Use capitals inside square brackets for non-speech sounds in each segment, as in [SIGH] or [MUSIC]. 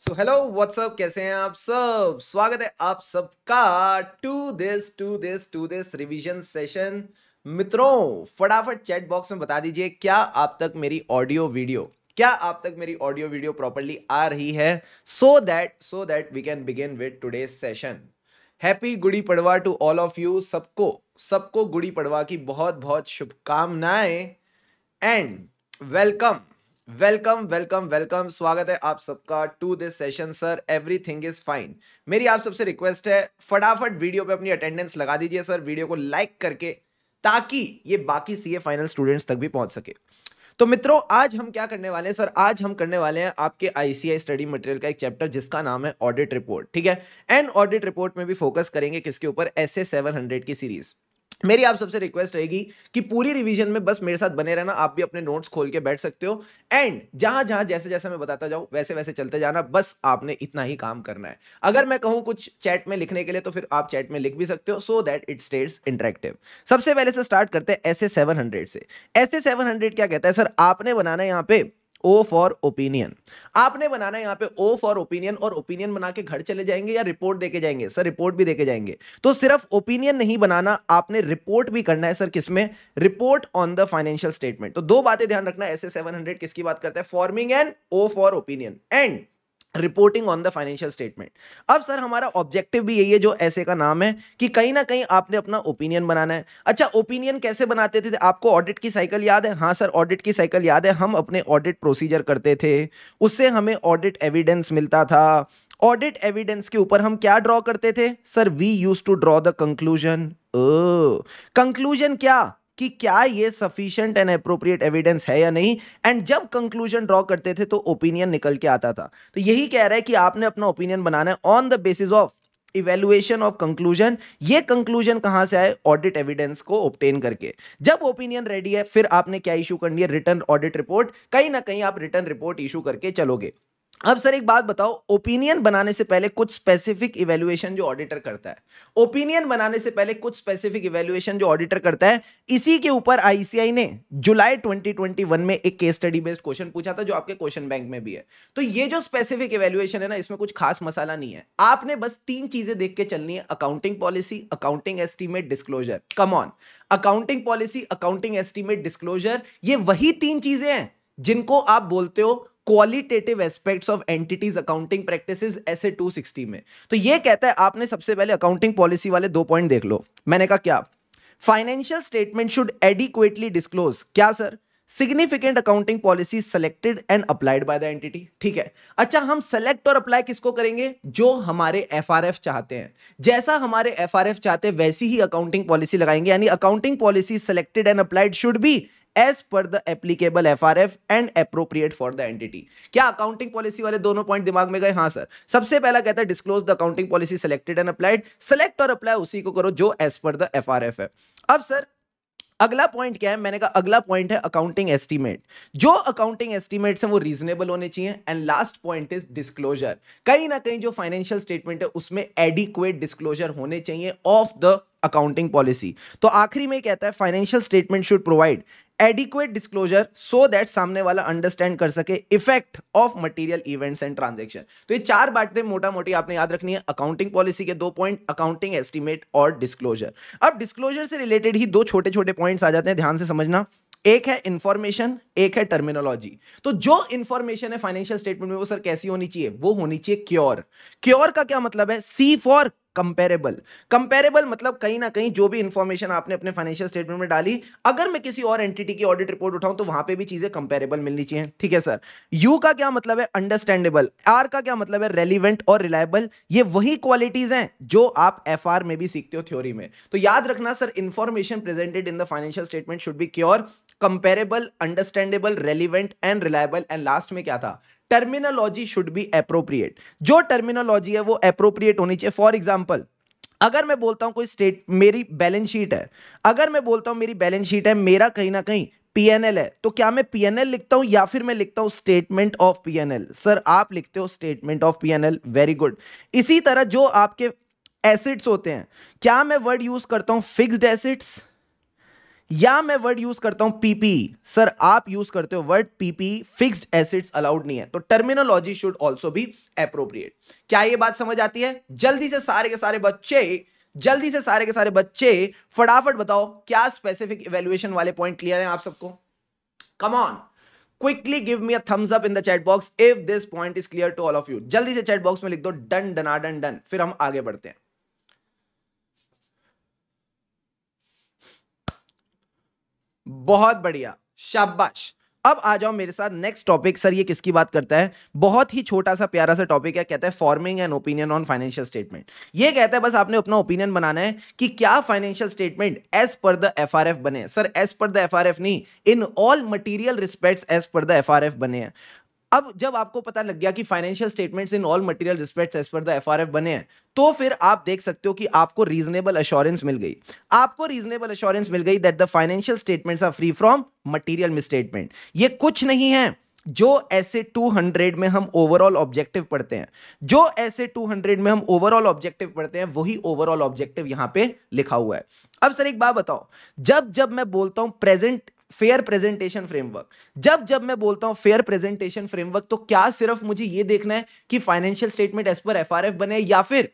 So hello what's up कैसे हैं आप सब स्वागत है आप सबका to this to this to this revision session मित्रों फटाफट चैट बॉक्स में बता दीजिए क्या आप तक मेरी ऑडियो वीडियो क्या आप तक मेरी ऑडियो वीडियो प्रॉपरली आ रही है so that so that we can begin with today session happy Gudi Padwa to all of you सबको सबको गुड़ी पड़वा की बहुत बहुत शुभकामनाएं and welcome welcome welcome welcome स्वागत है आप सबका to this session sir everything is fine मेरी आप सबसे रिक्वेस्ट है फटाफट वीडियो पे अपनी अटेंडेंस लगा दीजिए सर वीडियो को लाइक करके ताकि ये बाकी सीए फाइनल स्टूडेंट्स तक भी पहुंच सके तो मित्रों आज हम क्या करने वाले हैं सर आज हम करने वाले हैं आपके आईसीआई स्टडी मटेरियल का एक चैप्टर जिसका नाम है ऑडिट रिपोर्ट ठीक है एंड ऑडिट रिपोर्ट में भी फोकस करेंगे किसके ऊपर एस ए की सीरीज़ मेरी आप सबसे रिक्वेस्ट रहेगी कि पूरी रिवीजन में बस मेरे साथ बने रहना आप भी अपने नोट्स खोल के बैठ सकते हो एंड जहां जहां जैसे जैसे मैं बताता जाऊं वैसे वैसे चलते जाना बस आपने इतना ही काम करना है अगर मैं कहूं कुछ चैट में लिखने के लिए तो फिर आप चैट में लिख भी सकते हो so that it states interactive सबसे पहले से स्टार्ट करते हैं एस ए से एस ए क्या कहता है सर आपने बनाना है यहाँ पे ओ फॉर ओपिनियन आपने बनाना है यहाँ पे ओ फॉर ओपिनियन और ओपिनियन बना के घर चले जाएंगे या रिपोर्ट देके जाएंगे सर रिपोर्ट भी देके जाएंगे तो सिर्फ ओपिनियन नहीं बनाना आपने रिपोर्ट भी करना है सर किसमें report on the financial statement तो दो बातें ध्यान रखना ऐसे सेवन हंड्रेड किसकी बात करते हैं forming and o for opinion and reporting on the financial statement अब सर हमारा ऑब्जेक्टिव भी यही है जो ऐसे का नाम है कि कहीं ना कहीं आपने अपना ओपिनियन बनाना है अच्छा ओपिनियन कैसे बनाते थे आपको ऑडिट की साइकिल याद है हाँ सर ऑडिट की साइकिल याद है हम अपने ऑडिट प्रोसीजर करते थे उससे हमें ऑडिट एविडेंस मिलता था ऑडिट एविडेंस के ऊपर हम क्या ड्रॉ करते थे sir we use to draw the conclusion conclusion क्या कि क्या ये सफिशियंट एंड अप्रोप्रिएट एविडेंस है या नहीं एंड जब कंक्लूजन ड्रॉ करते थे तो ओपिनियन निकल के आता था तो यही कह रहा है कि आपने अपना ओपिनियन बनाना है on the basis of evaluation of conclusion ये कंक्लूजन कहाँ से आए ऑडिट एविडेंस को ऑप्टेन करके जब ओपिनियन रेडी है फिर आपने क्या इशू करनी है रिटर्न ऑडिट रिपोर्ट कहीं ना कहीं आप रिटर्न रिपोर्ट इशू करके चलोगे अब सर एक बात बताओ ओपिनियन बनाने से पहले कुछ स्पेसिफिक इवेल्युएशन जो ऑडिटर करता है ओपिनियन बनाने से पहले कुछ स्पेसिफिक इवेल्युएशन जो ऑडिटर करता है इसी के ऊपर आईसीआई ने जुलाई 2021 में एक केस स्टडी बेस्ड क्वेश्चन पूछा था जो आपके क्वेश्चन बैंक में भी है तो ये जो स्पेसिफिक इवेल्युएशन है ना इसमें कुछ खास मसाला नहीं है आपने बस तीन चीजें देख के चलनी है accounting policy accounting estimate disclosure on accounting policy accounting estimate disclosure ये वही तीन चीजें हैं जिनको आप बोलते हो qualitative aspects of entities accounting practices SA 260 में तो ये कहता है आपने सबसे पहले अकाउंटिंग पॉलिसी वाले दो पॉइंट देख लो मैंने कहा क्या financial statement should adequately disclose क्या sir significant accounting policy selected and applied by the entity ठीक है अच्छा हम सेलेक्ट और अप्लाई किसको करेंगे जो हमारे एफआरएफ चाहते हैं जैसा हमारे एफआरएफ चाहते हैं वैसी ही अकाउंटिंग पॉलिसी लगाएंगे यानी accounting policy selected and applied should be as per the applicable F and appropriate for the entity क्या अकाउंटिंग पॉलिसी वाले दोनों पॉइंट दिमाग में गए हाँ सर सबसे पहला कहता है disclose the accounting policy selected and applied select और अप्लाई उसी को करो जो एज पर द एफ है अब सर अगला पॉइंट क्या है मैंने कहा अगला पॉइंट है अकाउंटिंग एस्टीमेट जो अकाउंटिंग एस्टीमेट्स हैं वो रीजनेबल होने चाहिए and last point is disclosure कहीं ना कहीं जो फाइनेंशियल स्टेटमेंट है उसमें एडिक्वेट डिस्क्लोजर होने चाहिए ऑफ द अकाउंटिंग पॉलिसी तो आखिरी में कहता है financial statement should provide adequate disclosure so that सामने वाला अंडरस्टैंड कर सके effect of material events and transaction तो ये चार बातें मोटा मोटी आपने याद रखनी है अकाउंटिंग पॉलिसी के दो पॉइंट अकाउंटिंग एस्टिमेट और डिस्क्लोजर अब डिस्क्लोजर से रिलेटेड ही दो छोटे छोटे पॉइंट्स आ जाते हैं ध्यान से समझना एक है इंफॉर्मेशन एक है टर्मिनोलॉजी तो जो इंफॉर्मेशन है फाइनेंशियल स्टेटमेंट में वो सर कैसी होनी चाहिए वो होनी चाहिए क्योर क्योर का क्या मतलब है सी फॉर कंपेरेबल कंपेरेबल मतलब कहीं ना कहीं जो भी इंफॉर्मेशन आपने अपने फाइनेंशियल स्टेटमेंट में डाली अगर मैं किसी और एंटिटी की ऑडिट रिपोर्ट उठाऊं तो वहां पे भी चीजें कंपेरेबल मिलनी चाहिए ठीक है सर यू का क्या मतलब है अंडरस्टैंडेबल आर का क्या मतलब है रेलिवेंट और रिलायबल ये वही क्वालिटीज हैं जो आप एफ में भी सीखते हो थ्योरी में तो याद रखना sir information presented in the financial statement should be clear comparable understandable relevant and reliable and last में क्या था टर्मिनोलॉजी शुड बी अप्रोप्रिएट जो टर्मिनोलॉजी है वो अप्रोप्रिएट होनी चाहिए फॉर एग्जाम्पल अगर मैं बोलता हूँ कोई स्टेट मेरी बैलेंस शीट है अगर मैं बोलता हूं मेरी बैलेंस शीट है मेरा कहीं ना कहीं पीएनएल है तो क्या मैं पीएनएल लिखता हूं या फिर मैं लिखता हूं स्टेटमेंट ऑफ पीएनएल सर आप लिखते हो statement of PNL very good इसी तरह जो आपके एसिड्स होते हैं क्या मैं वर्ड यूज करता हूं फिक्स्ड एसिड्स या मैं वर्ड यूज करता हूं पीपी सर आप यूज करते हो word PP fixed assets allowed नहीं है तो टर्मिनोलॉजी शुड ऑल्सो भी अप्रोप्रिएट क्या ये बात समझ आती है जल्दी से सारे के सारे बच्चे जल्दी से सारे के सारे बच्चे फटाफट बताओ क्या स्पेसिफिक इवेल्युएशन वाले पॉइंट क्लियर है आप सबको come on quickly give me a thumbs up in the chat box if this point is clear to all of you जल्दी से चैट बॉक्स में लिख दो डन डना डन डन फिर हम आगे बढ़ते हैं बहुत बढ़िया शाबाश अब आ जाओ मेरे साथ नेक्स्ट टॉपिक सर ये किसकी बात करता है बहुत ही छोटा सा प्यारा सा टॉपिक है कहता है forming an opinion on financial statement ये कहता है बस आपने अपना ओपिनियन बनाना है कि क्या financial statement as per the F बने sir as per the F नहीं in all material respect as per the F बने हैं अब जब आपको पता लग गया कि financial statements in all material respects as per the FRF बने हैं तो फिर आप देख सकते हो कि आपको रीजनेबल अश्योरेंस मिल गई आपको रीजनेबल अश्योरेंस मिल गई that the financial statements are free from material misstatement ये कुछ नहीं है जो ऐसे 200 में हम ओवरऑल ऑब्जेक्टिव पढ़ते हैं जो ऐसे 200 में हम ओवरऑल ऑब्जेक्टिव पढ़ते हैं वही ओवरऑल ऑब्जेक्टिव यहां पे लिखा हुआ है अब सर एक बात बताओ जब जब मैं बोलता हूं प्रेजेंट फेयर प्रेजेंटेशन फ्रेमवर्क जब जब मैं बोलता हूं फेयर प्रेजेंटेशन फ्रेमवर्क तो क्या सिर्फ मुझे ये देखना है कि financial statement as per F बने या फिर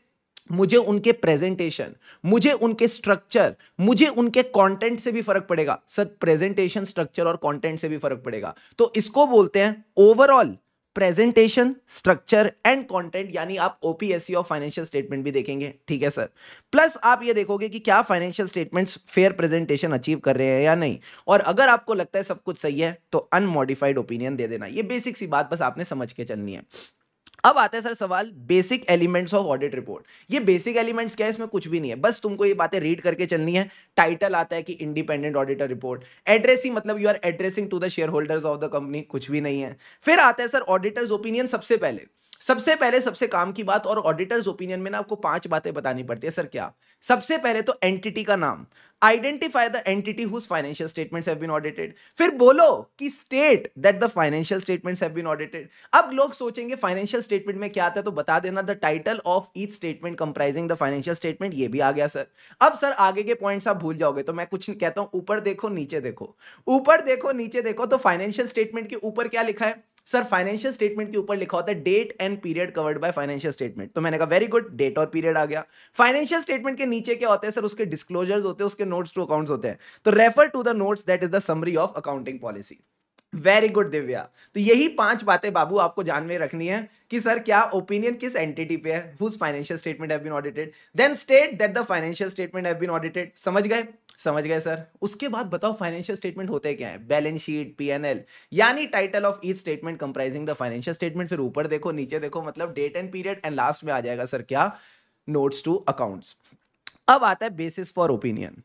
मुझे उनके प्रेजेंटेशन मुझे उनके स्ट्रक्चर मुझे उनके कंटेंट से भी फर्क पड़ेगा सर प्रेजेंटेशन स्ट्रक्चर और कंटेंट से भी फर्क पड़ेगा तो इसको बोलते हैं overall presentation structure and content यानी आप ओपीएससी और फाइनेंशियल स्टेटमेंट भी देखेंगे ठीक है सर प्लस आप ये देखोगे कि क्या financial statements fair presentation achieve कर रहे हैं या नहीं और अगर आपको लगता है सब कुछ सही है तो अनमोडिफाइड ओपिनियन दे देना ये बेसिक सी बात बस आपने समझ के चलनी है अब आता है सर सवाल basic elements of audit report ये बेसिक एलिमेंट्स क्या है इसमें कुछ भी नहीं है बस तुमको ये बातें रीड करके चलनी है टाइटल आता है कि इंडिपेंडेंट ऑडिटर रिपोर्ट एड्रेसिंग मतलब you are addressing to the shareholders of the company कुछ भी नहीं है फिर आता है सर ऑडिटर्स ओपिनियन सबसे पहले सबसे पहले सबसे काम की बात और ऑडिटर्स ओपिनियन में ना आपको पांच बातें बतानी पड़ती है सर क्या सबसे पहले तो एंटिटी का नाम identify the entity whose financial statements have been audited फिर बोलो कि state that the financial statements have been audited अब लोग सोचेंगे फाइनेंशियल स्टेटमेंट में क्या आता है तो बता देना the title of each statement comprising the financial statement ये भी आ गया सर अब सर आगे के पॉइंट्स आप भूल जाओगे तो मैं कुछ कहता हूं ऊपर देखो नीचे देखो ऊपर देखो नीचे देखो तो फाइनेंशियल स्टेटमेंट के ऊपर क्या लिखा है सर फाइनेंशियल स्टेटमेंट के ऊपर लिखा होता है date and period covered by financial statement तो मैंने कहा वेरी गुड डेट और पीरियड आ गया फाइनेंशियल स्टेटमेंट के नीचे क्या होते हैं सर उसके डिस्क्लोजर्स होते हैं उसके नोट्स टू अकाउंट्स होते हैं तो refer to the notes that is the summary of accounting policy very good Divya तो यही पांच बातें बाबू आपको जान में रखनी है कि सर क्या ओपिनियन किस एंटिटी पे है whose financial statement have been audited then state that the financial statement have been audited समझ गए समझ गए सर उसके बाद बताओ फाइनेंशियल स्टेटमेंट होते क्या है बैलेंस शीट पीएनएल यानी title of each statement comprising the financial statement फिर ऊपर देखो नीचे देखो मतलब date and period and last में आ जाएगा सर क्या नोट्स टू अकाउंट्स अब आता है basis for opinion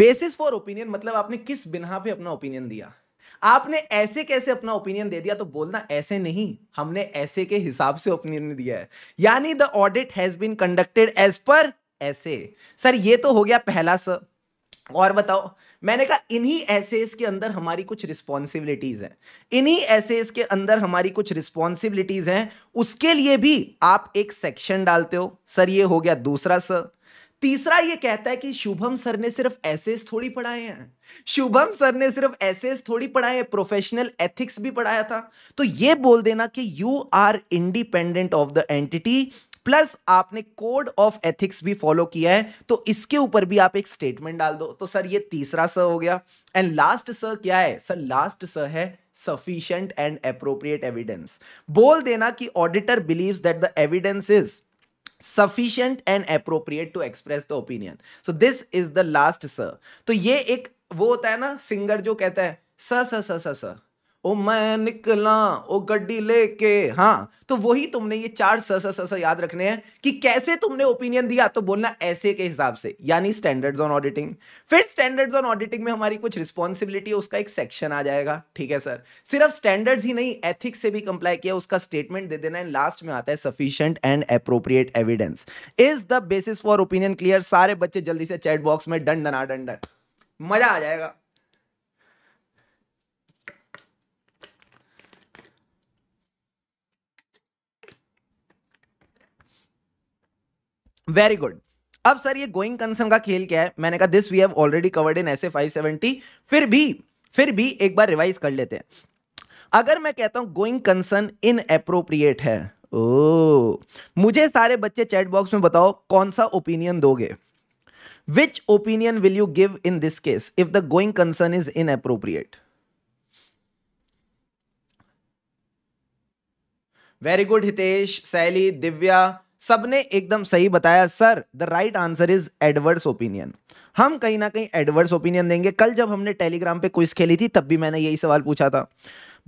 basis for opinion मतलब आपने किस बिना पे अपना ओपिनियन दिया आपने ऐसे कैसे अपना ओपिनियन दे दिया तो बोलना ऐसे नहीं हमने ऐसे के हिसाब से ओपिनियन दिया है यानी the audit has been conducted as per SA sir ये तो हो गया पहला सर और बताओ मैंने कहा इन्हीं ऐसे के अंदर हमारी कुछ रिस्पॉन्सिबिलिटीज हैं इन्हीं ऐसे के अंदर हमारी कुछ रिस्पॉन्सिबिलिटीज हैं उसके लिए भी आप एक सेक्शन डालते हो सर ये हो गया दूसरा सर तीसरा ये कहता है कि शुभम सर ने सिर्फ ऐसे थोड़ी पढ़ाए हैं शुभम सर ने सिर्फ ऐसे थोड़ी पढ़ाए प्रोफेशनल एथिक्स भी पढ़ाया था तो ये बोल देना कि you are independent of the entity plus आपने कोड ऑफ एथिक्स भी फॉलो किया है तो इसके ऊपर भी आप एक स्टेटमेंट डाल दो तो सर ये तीसरा स हो गया एंड लास्ट स क्या है सर लास्ट स है सफिशियंट एंड अप्रोप्रिएट एविडेंस बोल देना कि auditor believes that the evidence is sufficient and appropriate to express the opinion so this is the last sir तो ये एक वो होता है ना सिंगर जो कहता है sir sir sir sir sir ओ मैं निकला ओ गड्डी लेके हाँ तो वही तुमने ये चार स स स याद रखने हैं कि कैसे तुमने ओपिनियन दिया तो बोलना ऐसे के हिसाब से यानी स्टैंडर्ड्स ऑन ऑडिटिंग फिर स्टैंडर्ड्स ऑन ऑडिटिंग में हमारी कुछ रिस्पॉन्सिबिलिटी उसका एक सेक्शन आ जाएगा ठीक है सर सिर्फ स्टैंडर्ड्स ही नहीं एथिक्स से भी कंप्लाई किया उसका स्टेटमेंट दे देना एंड लास्ट में आता है sufficient and appropriate evidence is the basis for opinion clear सारे बच्चे जल्दी से चैट बॉक्स में डन डना डन डन मजा आ जाएगा वेरी गुड अब सर ये गोइंग कंसर्न का खेल क्या है मैंने कहा this we have already covered in S A five seventy फिर भी फिर भी एक बार रिवाइज कर लेते हैं अगर मैं कहता हूं गोइंग कंसर्न इन अप्रोप्रिएट है ओ मुझे सारे बच्चे चैट बॉक्स में बताओ कौन सा ओपिनियन दोगे which opinion will you give in this case if the going concern is inappropriate very good Hitesh Saili Divya सबने एकदम सही बताया sir the right answer is adverse opinion हम कहीं ना कहीं एडवर्स ओपिनियन देंगे कल जब हमने टेलीग्राम पे क्विज खेली थी तब भी मैंने यही सवाल पूछा था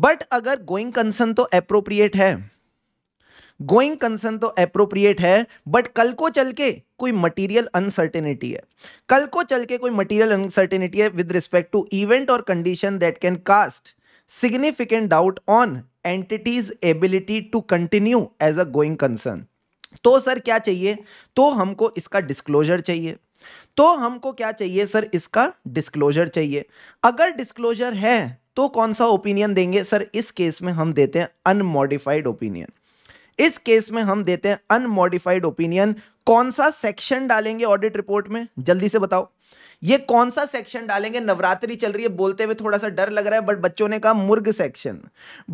बट अगर गोइंग कंसर्न तो अप्रोप्रिएट है गोइंग कंसर्न तो अप्रोप्रिएट है बट कल को चल के कोई मटीरियल अनसर्टेनिटी है कल को चल के कोई मटीरियल अनसर्टेनिटी है विद रिस्पेक्ट टू इवेंट और condition that can cast significant doubt on entities ability to continue as a going concern तो सर क्या चाहिए तो हमको इसका डिस्क्लोजर चाहिए तो हमको क्या चाहिए सर इसका डिस्क्लोजर चाहिए अगर डिस्क्लोजर है तो कौन सा ओपिनियन देंगे सर इस केस में हम देते हैं अनमॉडिफाइड ओपिनियन इस केस में हम देते हैं अनमॉडिफाइड ओपिनियन कौन सा सेक्शन डालेंगे ऑडिट रिपोर्ट में जल्दी से बताओ ये कौन सा सेक्शन डालेंगे नवरात्रि चल रही है बोलते हुए थोड़ा सा डर लग रहा है बट बच्चों ने कहा मुर्ग सेक्शन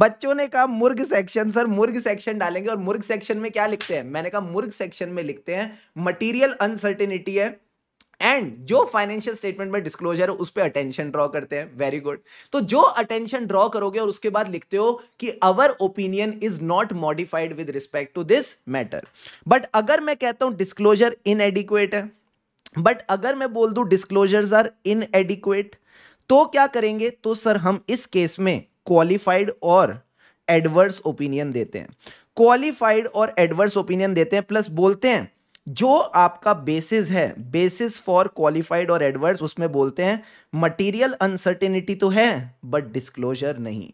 बच्चों ने कहा मुर्ग सेक्शन सर मुर्ग सेक्शन डालेंगे और मुर्ग सेक्शन में क्या लिखते हैं मैंने कहा मुर्ग सेक्शन में लिखते हैं मटीरियल अनसर्टेनिटी है एंड जो फाइनेंशियल स्टेटमेंट में डिस्क्लोजर है उस पर अटेंशन ड्रॉ करते हैं वेरी गुड तो जो अटेंशन ड्रॉ करोगे और उसके बाद लिखते हो कि our opinion is not modified with respect to this matter but अगर मैं कहता हूं डिस्क्लोजर इनएडिक्वेट है बट अगर मैं बोल दूं डिस्क्लोजर्स आर इन एडिक्वेट तो क्या करेंगे तो सर हम इस केस में क्वालिफाइड और एडवर्स ओपिनियन देते हैं क्वालिफाइड और एडवर्स ओपिनियन देते हैं प्लस बोलते हैं जो आपका बेसिस है बेसिस फॉर क्वालिफाइड और एडवर्स उसमें बोलते हैं मटेरियल अनसर्टेनिटी तो है बट डिस्क्लोजर नहीं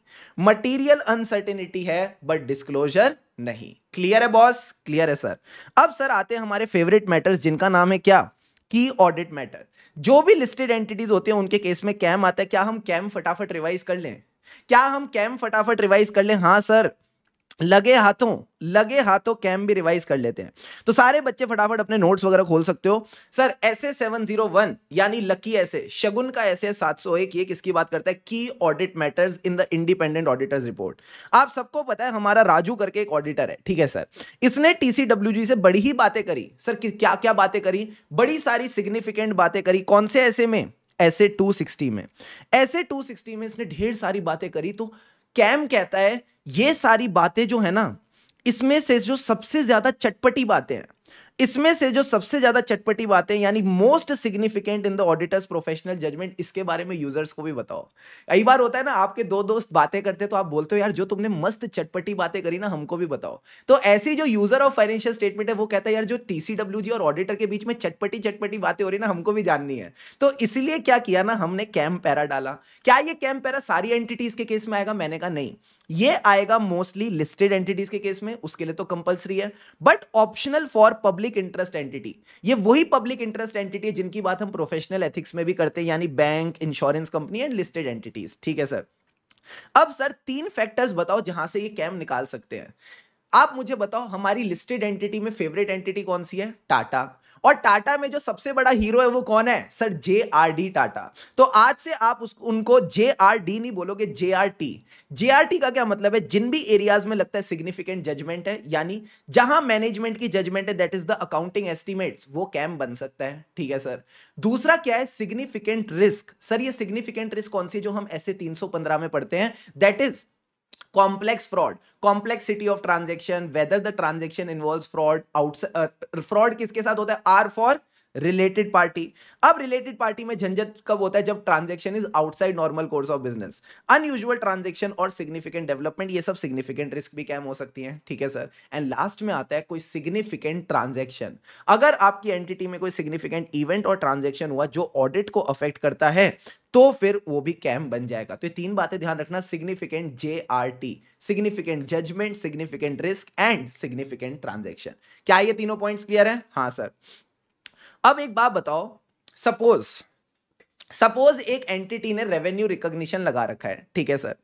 मटेरियल अनसर्टेनिटी है बट डिस्क्लोजर नहीं क्लियर है बॉस क्लियर है सर अब सर आते हैं हमारे फेवरेट मैटर्स जिनका नाम है क्या की ऑडिट मैटर जो भी लिस्टेड एंटिटीज होती हैं उनके केस में कैम आता है क्या हम कैम फटाफट रिवाइज कर लें क्या हम कैम फटाफट रिवाइज कर लें हाँ सर लगे हाथों लगे हाथों कैम भी रिवाइज कर लेते हैं तो सारे बच्चे फटाफट अपने नोट्स वगैरह खोल सकते हो sir SA seven zero one यानी लकी ऐसे शगुन का ऐसे सात सौ एक ये किसकी बात करता है key audit matters in the independent auditors report आप सबको पता है हमारा राजू करके एक ऑडिटर है ठीक है सर इसने जी से बड़ी ही बातें करी सर क्या क्या बातें करी बड़ी सारी सिग्निफिकेंट बातें करी कौन से ऐसे में ऐसे सिक्सटी में ऐसे सिक्सटी में इसने ढेर सारी बातें करी तो कैम कहता है ये सारी बातें जो है ना इसमें से जो सबसे ज्यादा चटपटी बातें हैं इसमें से जो सबसे ज्यादा चटपटी बातें यानी most significant in the auditors professional judgement इसके बारे में यूजर्स को भी बताओ कई बार होता है ना आपके दो दोस्त बातें करते तो आप बोलते हो यार जो तुमने मस्त चटपटी बातें करी ना हमको भी बताओ तो ऐसी जो यूजर ऑफ फाइनेंशियल स्टेटमेंट है वो कहता है यार जो टीसीडब्ल्यू और ऑडिटर के बीच में चटपटी चटपटी बातें हो रही ना हमको भी जाननी है तो इसलिए क्या किया ना हमने कैम पैरा डाला क्या ये कैम पैरा सारी एंटिटीज के केस में आएगा मैंने कहा नहीं ये आएगा मोस्टली लिस्टेड एंटिटीज के केस में उसके लिए तो कंपलसरी है but optional for public public interest entity ये वही पब्लिक इंटरेस्ट एंटिटी है जिनकी बात हम प्रोफेशनल एथिक्स में भी करते हैं यानी bank insurance company and listed entities ठीक है सर अब सर तीन फैक्टर्स बताओ जहां से ये कैम निकाल सकते हैं आप मुझे बताओ हमारी लिस्टेड एंटिटी में फेवरेट एंटिटी कौन सी है टाटा और टाटा में जो सबसे बड़ा हीरो है वो कौन है sir J R D Tata तो आज से आप उसको उनको जे आर डी नहीं बोलोगे J R T J R T का क्या मतलब है जिन भी एरियाज में लगता है सिग्निफिकेंट जजमेंट है यानी जहां मैनेजमेंट की जजमेंट है that is the accounting estimate वो कैम बन सकता है ठीक है सर दूसरा क्या है सिग्निफिकेंट रिस्क सर ये सिग्निफिकेंट रिस्क कौन सी जो हम ऐसे 315 में पढ़ते हैं that is complex fraud complexity of transaction whether the transaction involves fraud outside uh, fraud किसके साथ होता है r for रिलेटेड पार्टी अब रिलेटेड पार्टी में झंझट कब होता है जब transaction is outside normal course of business unusual transaction और सिग्निफिकेंट डेवलपमेंट ये सब सिग्निफिकेंट रिस्क भी कैम हो सकती है ठीक है सर एंड लास्ट में आता है कोई सिग्निफिकेंट ट्रांजेक्शन अगर आपकी एंटिटी में कोई सिग्निफिकेंट इवेंट और ट्रांजेक्शन हुआ जो ऑडिट को अफेक्ट करता है तो फिर वो भी कैम बन जाएगा तो ये तीन बातें ध्यान रखना significant J R T significant judgement significant risk and significant transaction क्या ये तीनों पॉइंट्स क्लियर है हाँ सर अब एक बात बताओ सपोज सपोज एक एंटिटी ने रेवेन्यू रिकॉग्निशन लगा रखा है ठीक है सर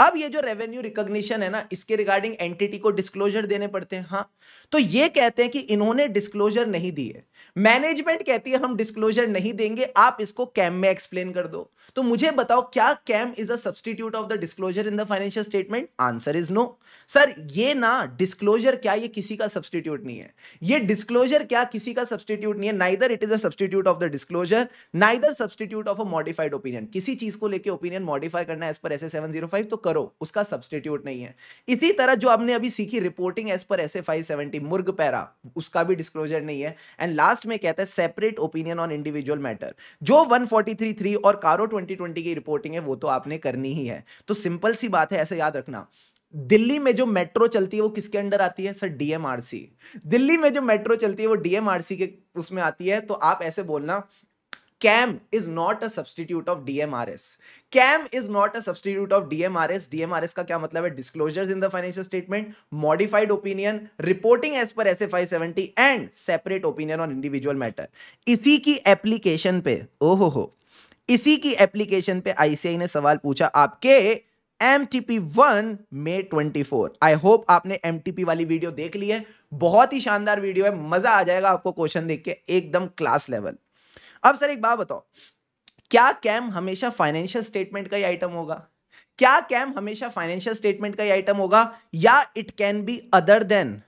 अब ये जो रेवेन्यू रिकॉग्निशन है ना इसके रिगार्डिंग एंटिटी को डिस्क्लोजर देने पड़ते हैं हाँ तो ये कहते हैं कि इन्होंने डिस्क्लोजर नहीं दिए मैनेजमेंट कहती है हम डिस्क्लोजर नहीं देंगे आप इसको कैम में एक्सप्लेन कर दो तो मुझे बताओ क्या KAM is a of the disclosure in the financial statement answer is no sir ये ना डिस्क्लोजर क्या ये किसी का सब्सटीट्यूट नहीं है ये डिस्क्लोजर क्या किसी का सब्सटीट्यूट नहीं है neither it is substitute of the disclosure neither substitute substitute of a modified opinion किसी चीज को लेके ओपिनियन मॉडिफाई करना एज पर ऐसे सेवन जीरो फाइव तो करो उसका सब्सटीट्यूट नहीं है इसी तरह जो आपने अभी सीखी reporting as per S A five seventy मुर्ग पैरा उसका भी डिस्क्लोजर नहीं है एंड लास्ट में कहता है separate opinion on individual matter जो वन फोर्टी थ्री थ्री और कारो ट्वेंटी ट्वेंटी की रिपोर्टिंग है वो तो आपने करनी ही है तो सिंपल सी बात है ऐसे याद रखना दिल्ली में जो मेट्रो चलती है वो किसके अंडर आती है सर डीएमआरसी दिल्ली में जो मेट्रो चलती है वो डीएमआरसी के उसमें आती है तो आप ऐसे बोलना KAM is not a substitute of DMRS KAM is not a substitute of DMRS DMRS का क्या मतलब है disclosures in the financial statement modified opinion reporting as per S F and separate opinion on individual matter इसी की application पे ओ हो हो इसी की एप्लीकेशन पे आईसीआई ने सवाल पूछा आपके M T P one May twenty four I hope आपने एम टी पी वाली वीडियो देख ली है बहुत ही शानदार वीडियो है मजा आ जाएगा आपको क्वेश्चन देख के एकदम क्लास लेवल अब सर एक बात बताओ क्या कैम हमेशा फाइनेंशियल स्टेटमेंट का ही आइटम होगा क्या कैम हमेशा फाइनेंशियल स्टेटमेंट का ही आइटम होगा या it can be other than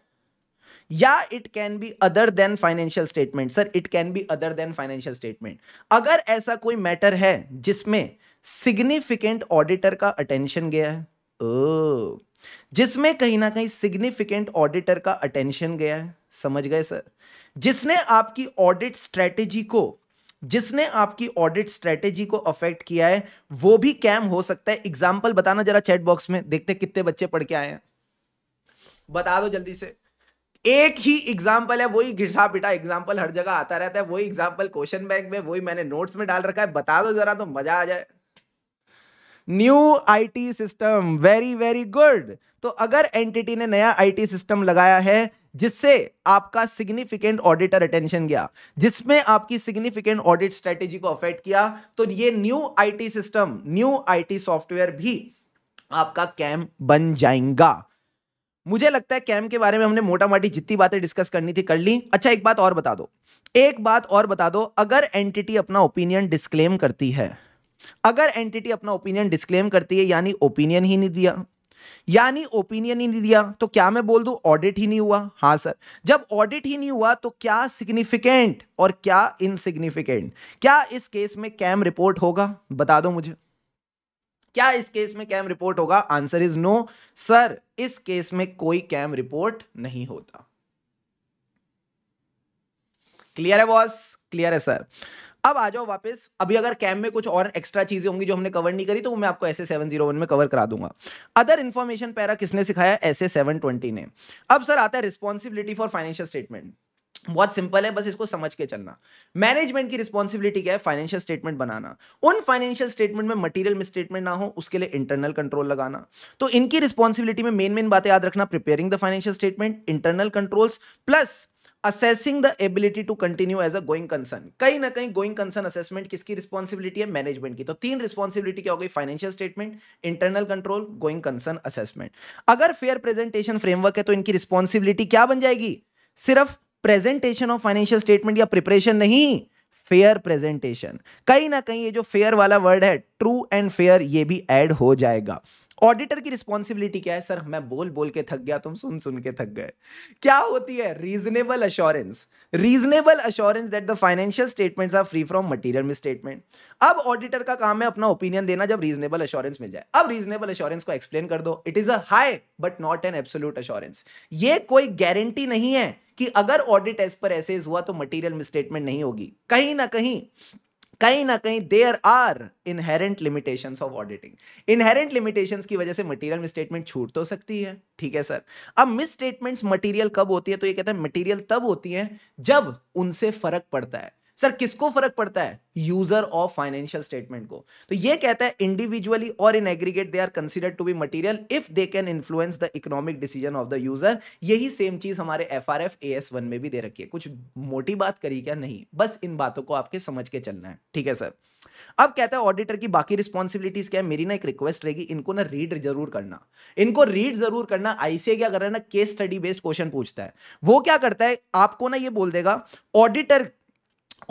या it can be other than financial statement sir it can be other than financial statement अगर ऐसा कोई मैटर है जिसमें सिग्निफिकेंट ऑडिटर का अटेंशन गया है ओ जिसमें कहीं ना कहीं सिग्निफिकेंट ऑडिटर का अटेंशन गया है समझ गए सर जिसने आपकी ऑडिट स्ट्रेटेजी को जिसने आपकी ऑडिट स्ट्रेटेजी को अफेक्ट किया है वो भी कैम हो सकता है एग्जाम्पल बताना जरा चैट बॉक्स में देखते कितने बच्चे पढ़ के आए हैं बता दो जल्दी से एक ही एग्जाम्पल है वही घिसा पिटा एग्जाम्पल हर जगह आता रहता है वही एग्जाम्पल क्वेश्चन बैंक में वही मैंने नोट्स में डाल रखा है बता दो जरा तो मजा आ जाए new IT system very very good तो अगर एंटिटी ने नया आईटी सिस्टम लगाया है जिससे आपका सिग्निफिकेंट ऑडिटर अटेंशन गया जिसमें आपकी सिग्निफिकेंट ऑडिट स्ट्रेटेजी को अफेक्ट किया तो ये new IT system new IT software भी आपका कैम बन जाएगा मुझे लगता है कैम के बारे में हमने मोटा माटी जितनी बातें डिस्कस करनी थी कर ली अच्छा एक बात और बता दो एक बात और बता दो अगर एंटिटी अपना ओपिनियन डिस्क्लेम करती है अगर एंटिटी अपना ओपिनियन डिस्क्लेम करती है यानी ओपिनियन ही नहीं दिया यानी ओपिनियन ही नहीं दिया तो क्या मैं बोल दू ऑडिट ही नहीं हुआ हाँ सर जब ऑडिट ही नहीं हुआ तो क्या सिग्निफिकेंट और क्या इनसिग्निफिकेंट क्या इस केस में कैम रिपोर्ट होगा बता दो मुझे क्या इस केस में कैम रिपोर्ट होगा आंसर इज नो सर इस केस में कोई कैम रिपोर्ट नहीं होता क्लियर है बॉस क्लियर है सर अब आ जाओ वापस अभी अगर कैम में कुछ और एक्स्ट्रा चीजें होंगी जो हमने कवर नहीं करी तो मैं आपको ऐसे सेवन जीरो वन में कवर करा दूंगा अदर इन्फॉर्मेशन पैरा किसने सिखाया ऐसे सेवन ट्वेंटी ने अब सर आता है रिस्पॉन्सिबिलिटी फॉर फाइनेंशियल स्टेटमेंट बहुत सिंपल है बस इसको समझ के चलना मैनेजमेंट की रिस्पॉन्सिबिलिटी क्या है फाइनेंशियल स्टेटमेंट बनाना उन फाइनेंशियल स्टेटमेंट में मटेरियल मिसस्टेटमेंट ना हो उसके लिए इंटरनल कंट्रोल लगाना तो इनकी रिस्पॉन्सिबिलिटी में मेन मेन बातें याद रखना preparing the financial statement internal controls plus assessing the ability to continue as a going concern कहीं ना कहीं गोइंग कंसर्न असेसमेंट किसकी रिस्पॉन्सिबिलिटी है मैनेजमेंट की तो तीन रिस्पॉन्सिबिलिटी क्या हो गई financial statement internal control going concern assessment अगर फेयर प्रेजेंटेशन फ्रेमवर्क है तो इनकी रिस्पॉन्सिबिलिटी क्या बन जाएगी सिर्फ प्रेजेंटेशन ऑफ फाइनेंशियल स्टेटमेंट या प्रिपरेशन नहीं फेयर प्रेजेंटेशन कहीं ना कहीं ये जो फेयर वाला वर्ड है ट्रू एंड फेयर ये भी ऐड हो जाएगा ऑडिटर की रिस्पॉन्सिबिलिटी क्या है सर मैं बोल बोल के थक गया तुम सुन सुन के थक गए क्या होती है reasonable assurance reasonable assurance that the financial statements are free from material misstatement अब ऑडिटर का काम है अपना ओपिनियन देना जब रीजनेबल अश्योरेंस मिल जाए अब रीजनेबल अश्योरेंस को एक्सप्लेन कर दो it is a high but not an absolute assurance ये कोई गारंटी नहीं है कि अगर ऑडिट एस पर ऐसे हुआ तो मटेरियल मिसस्टेटमेंट नहीं होगी कहीं ना कहीं कहीं ना कहीं there are inherent limitation of auditing inherent limitation की वजह से मटीरियल मिसस्टेटमेंट छूट तो सकती है ठीक है सर अब मिसस्टेटमेंट्स मटीरियल कब होती है तो ये कहते हैं मटीरियल तब होती है जब उनसे फर्क पड़ता है सर किसको फर्क पड़ता है यूजर ऑफ फाइनेंशियल स्टेटमेंट को तो ये कहता है इंडिविजुअली और in aggregate they are considered to be material if they can influence the economic decision of the user यही सेम चीज हमारे F R F A S one में भी दे रखी है कुछ मोटी बात करी क्या नहीं बस इन बातों को आपके समझ के चलना है ठीक है सर अब कहता है ऑडिटर की बाकी रिस्पॉन्सिबिलिटीज क्या है मेरी ना एक रिक्वेस्ट रहेगी इनको ना रीड जरूर करना इनको रीड जरूर करना आईसीए क्या कर रहा है ना केस स्टडी बेस्ड क्वेश्चन पूछता है वो क्या करता है आपको ना ये बोल देगा auditor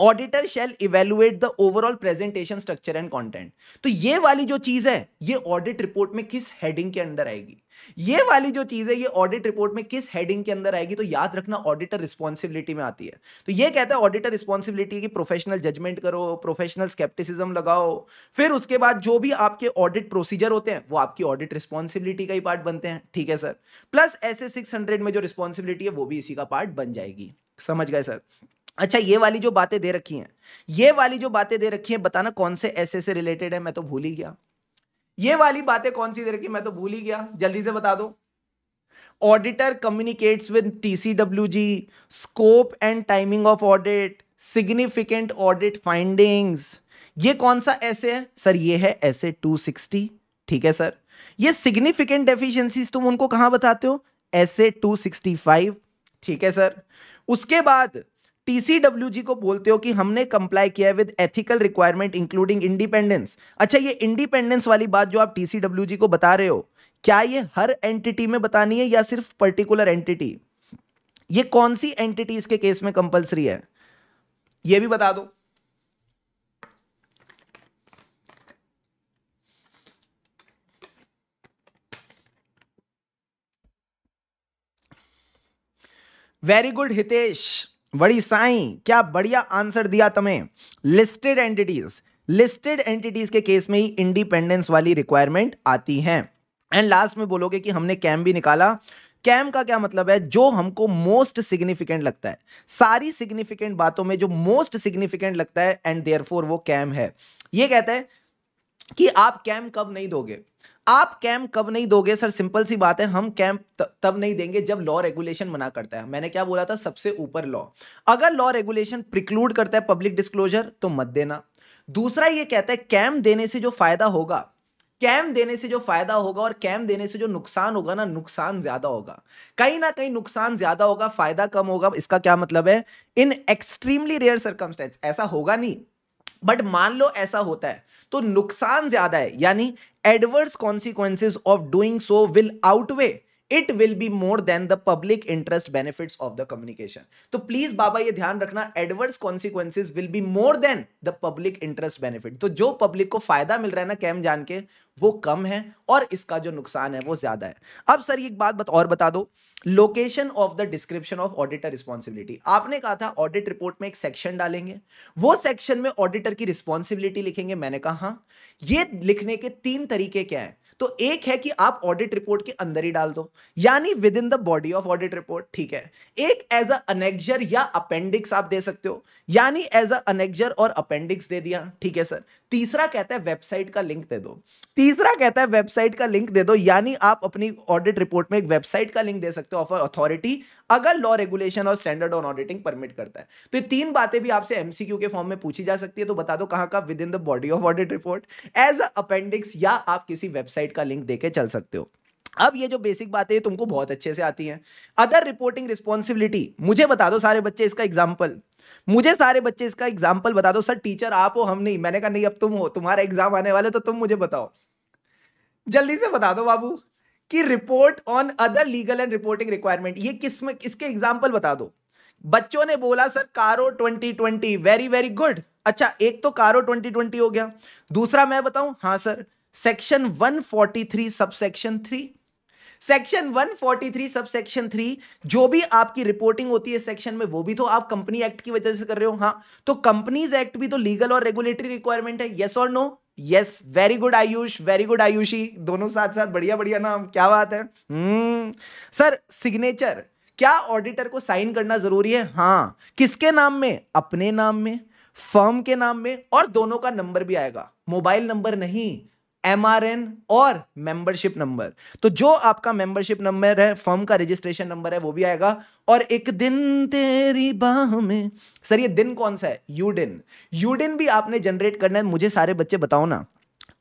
auditor shall evaluate the overall presentation structure and content तो ये वाली जो चीज है ये ऑडिट रिपोर्ट में किस हेडिंग के अंदर आएगी ये वाली जो चीज है ये ऑडिट रिपोर्ट में किस हेडिंग के अंदर आएगी तो याद रखना ऑडिटर रिस्पॉन्सिबिलिटी में आती है तो ये कहता है ऑडिटर रिस्पॉन्सिबिलिटी की प्रोफेशनल जजमेंट करो प्रोफेशनल स्केप्टिसिज्म लगाओ फिर उसके बाद जो भी आपके ऑडिट प्रोसीजर होते हैं वो आपकी ऑडिट रिस्पॉन्सिबिलिटी का ही पार्ट बनते हैं ठीक है सर प्लस ऐसे सिक्स में जो रिस्पॉन्सिबिलिटी है वो भी इसी का पार्ट बन जाएगी समझ गए सर अच्छा ये वाली जो बातें दे रखी हैं ये वाली जो बातें दे रखी हैं बताना कौन से ऐसे से रिलेटेड है मैं तो भूल ही गया ये वाली बातें कौन सी दे रखी मैं तो भूल ही गया जल्दी से बता दो auditor communicates with TCWG scope and timing of audit significant audit findings ये कौन सा ऐसे है सर ये है ऐसे 260 ठीक है सर ये सिग्निफिकेंट डेफिशिएंसीज तुम उनको कहां बताते हो ऐसे 265 ठीक है सर उसके बाद TCWG को बोलते हो कि हमने कंप्लाई किया with ethical requirement including independence अच्छा ये इंडिपेंडेंस वाली बात जो आप TCWG को बता रहे हो क्या ये हर एंटिटी में बतानी है या सिर्फ पर्टिकुलर एंटिटी ये कौन सी एंटिटी इसके केस में कंपलसरी है ये भी बता दो वेरी गुड हितेश बड़ी साई क्या बढ़िया आंसर दिया तुम्हें लिस्टेड एंटिटीज लिस्टेड एंटिटीज के केस में ही इंडिपेंडेंस वाली रिक्वायरमेंट आती है एंड लास्ट में बोलोगे कि हमने कैम भी निकाला कैम का क्या मतलब है जो हमको मोस्ट सिग्निफिकेंट लगता है सारी सिग्निफिकेंट बातों में जो मोस्ट सिग्निफिकेंट लगता है एंड देयर वो कैम है ये कहता है कि आप कैम कब नहीं दोगे आप कैंप कब नहीं दोगे सर सिंपल सी बात है हम कैंप तब नहीं देंगे जब लॉ रेगुलेशन मना करता है मैंने क्या बोला था सबसे ऊपर लॉ अगर लॉ रेगुलेशन प्रिक्लूड करता है पब्लिक डिस्क्लोजर तो मत देना दूसरा ये कहता है कैम्प देने से जो फायदा होगा कैम देने से जो फायदा होगा और कैम देने से जो नुकसान होगा ना नुकसान ज्यादा होगा कहीं ना कहीं नुकसान ज्यादा होगा फायदा कम होगा इसका क्या मतलब है इन एक्सट्रीमली रेयर सर्कमस्टेंस ऐसा होगा नहीं बट मान लो ऐसा होता है तो नुकसान ज्यादा है यानी adverse consequences of doing so will outweigh it will be more than the public interest benefits of the communication तो प्लीज बाबा ये ध्यान रखना adverse consequences will be more than the public interest benefit तो जो पब्लिक को फायदा मिल रहा है ना कैम जान के वो कम है और इसका जो नुकसान है वो ज्यादा है अब सर एक बात बत और बता दो location of the description of auditor responsibility आपने कहा था ऑडिट रिपोर्ट में एक सेक्शन डालेंगे वो सेक्शन में ऑडिटर की रिस्पॉन्सिबिलिटी लिखेंगे मैंने कहा हाँ ये लिखने के तीन तरीके क्या है तो एक है कि आप ऑडिट रिपोर्ट के अंदर ही डाल दो यानी within the body of audit report ठीक है एक एज अनेक्जर या अपेंडिक्स आप दे सकते हो यानी एज अनेक्जर और अपेंडिक्स दे दिया ठीक है सर तीसरा कहता है वेबसाइट का लिंक दे दो तीसरा कहता है वेबसाइट का लिंक दे दो यानी आप अपनी ऑडिट रिपोर्ट में एक वेबसाइट का लिंक दे सकते हो ऑफ अथॉरिटी अगर लॉ रेगुलेशन और स्टैंडर्ड ऑन ऑडिटिंग परमिट करता है तो ये तीन बातें भी आपसे एमसीक्यू के फॉर्म में पूछी जा सकती है तो बता दो कहां का within the body of audit report as appendix या आप किसी वेबसाइट का लिंक देकर चल सकते हो अब ये जो बेसिक बातें हैं तुमको बहुत अच्छे से आती हैं अदर रिपोर्टिंग रिस्पॉन्सिबिलिटी मुझे बता दो सारे बच्चे इसका एग्जाम्पल मुझे सारे बच्चे इसका एग्जाम्पल बता दो सर टीचर आप हो हम नहीं मैंने कहा नहीं अब तुम हो तुम्हारा एग्जाम आने वाले तो तुम मुझे बताओ जल्दी से बता दो बाबू कि report on other legal and reporting requirement ये किस में किसके एग्जाम्पल बता दो बच्चों ने बोला सर कारो 2020 वेरी वेरी गुड अच्छा एक तो कारो 2020 हो गया दूसरा मैं बताऊं हाँ sir section 143 sub section three section 143 sub section three जो भी आपकी रिपोर्टिंग होती है सेक्शन में वो भी तो आप कंपनी एक्ट की वजह से कर रहे हो हाँ तो कंपनीज एक्ट भी तो लीगल और रेगुलेटरी रिक्वायरमेंट है येस और no yes very good Ayush very good Aayushi दोनों साथ साथ बढ़िया बढ़िया नाम क्या बात है हम्म सर सिग्नेचर क्या ऑडिटर को साइन करना जरूरी है हाँ किसके नाम में अपने नाम में फर्म के नाम में और दोनों का नंबर भी आएगा मोबाइल नंबर नहीं एम और मेंबरशिप नंबर तो जो आपका मेंबरशिप नंबर है फर्म का रजिस्ट्रेशन नंबर है वो भी आएगा और एक दिन तेरी बाह में सर ये दिन कौन सा है यूडिन यूडिन भी आपने जनरेट करना है मुझे सारे बच्चे बताओ ना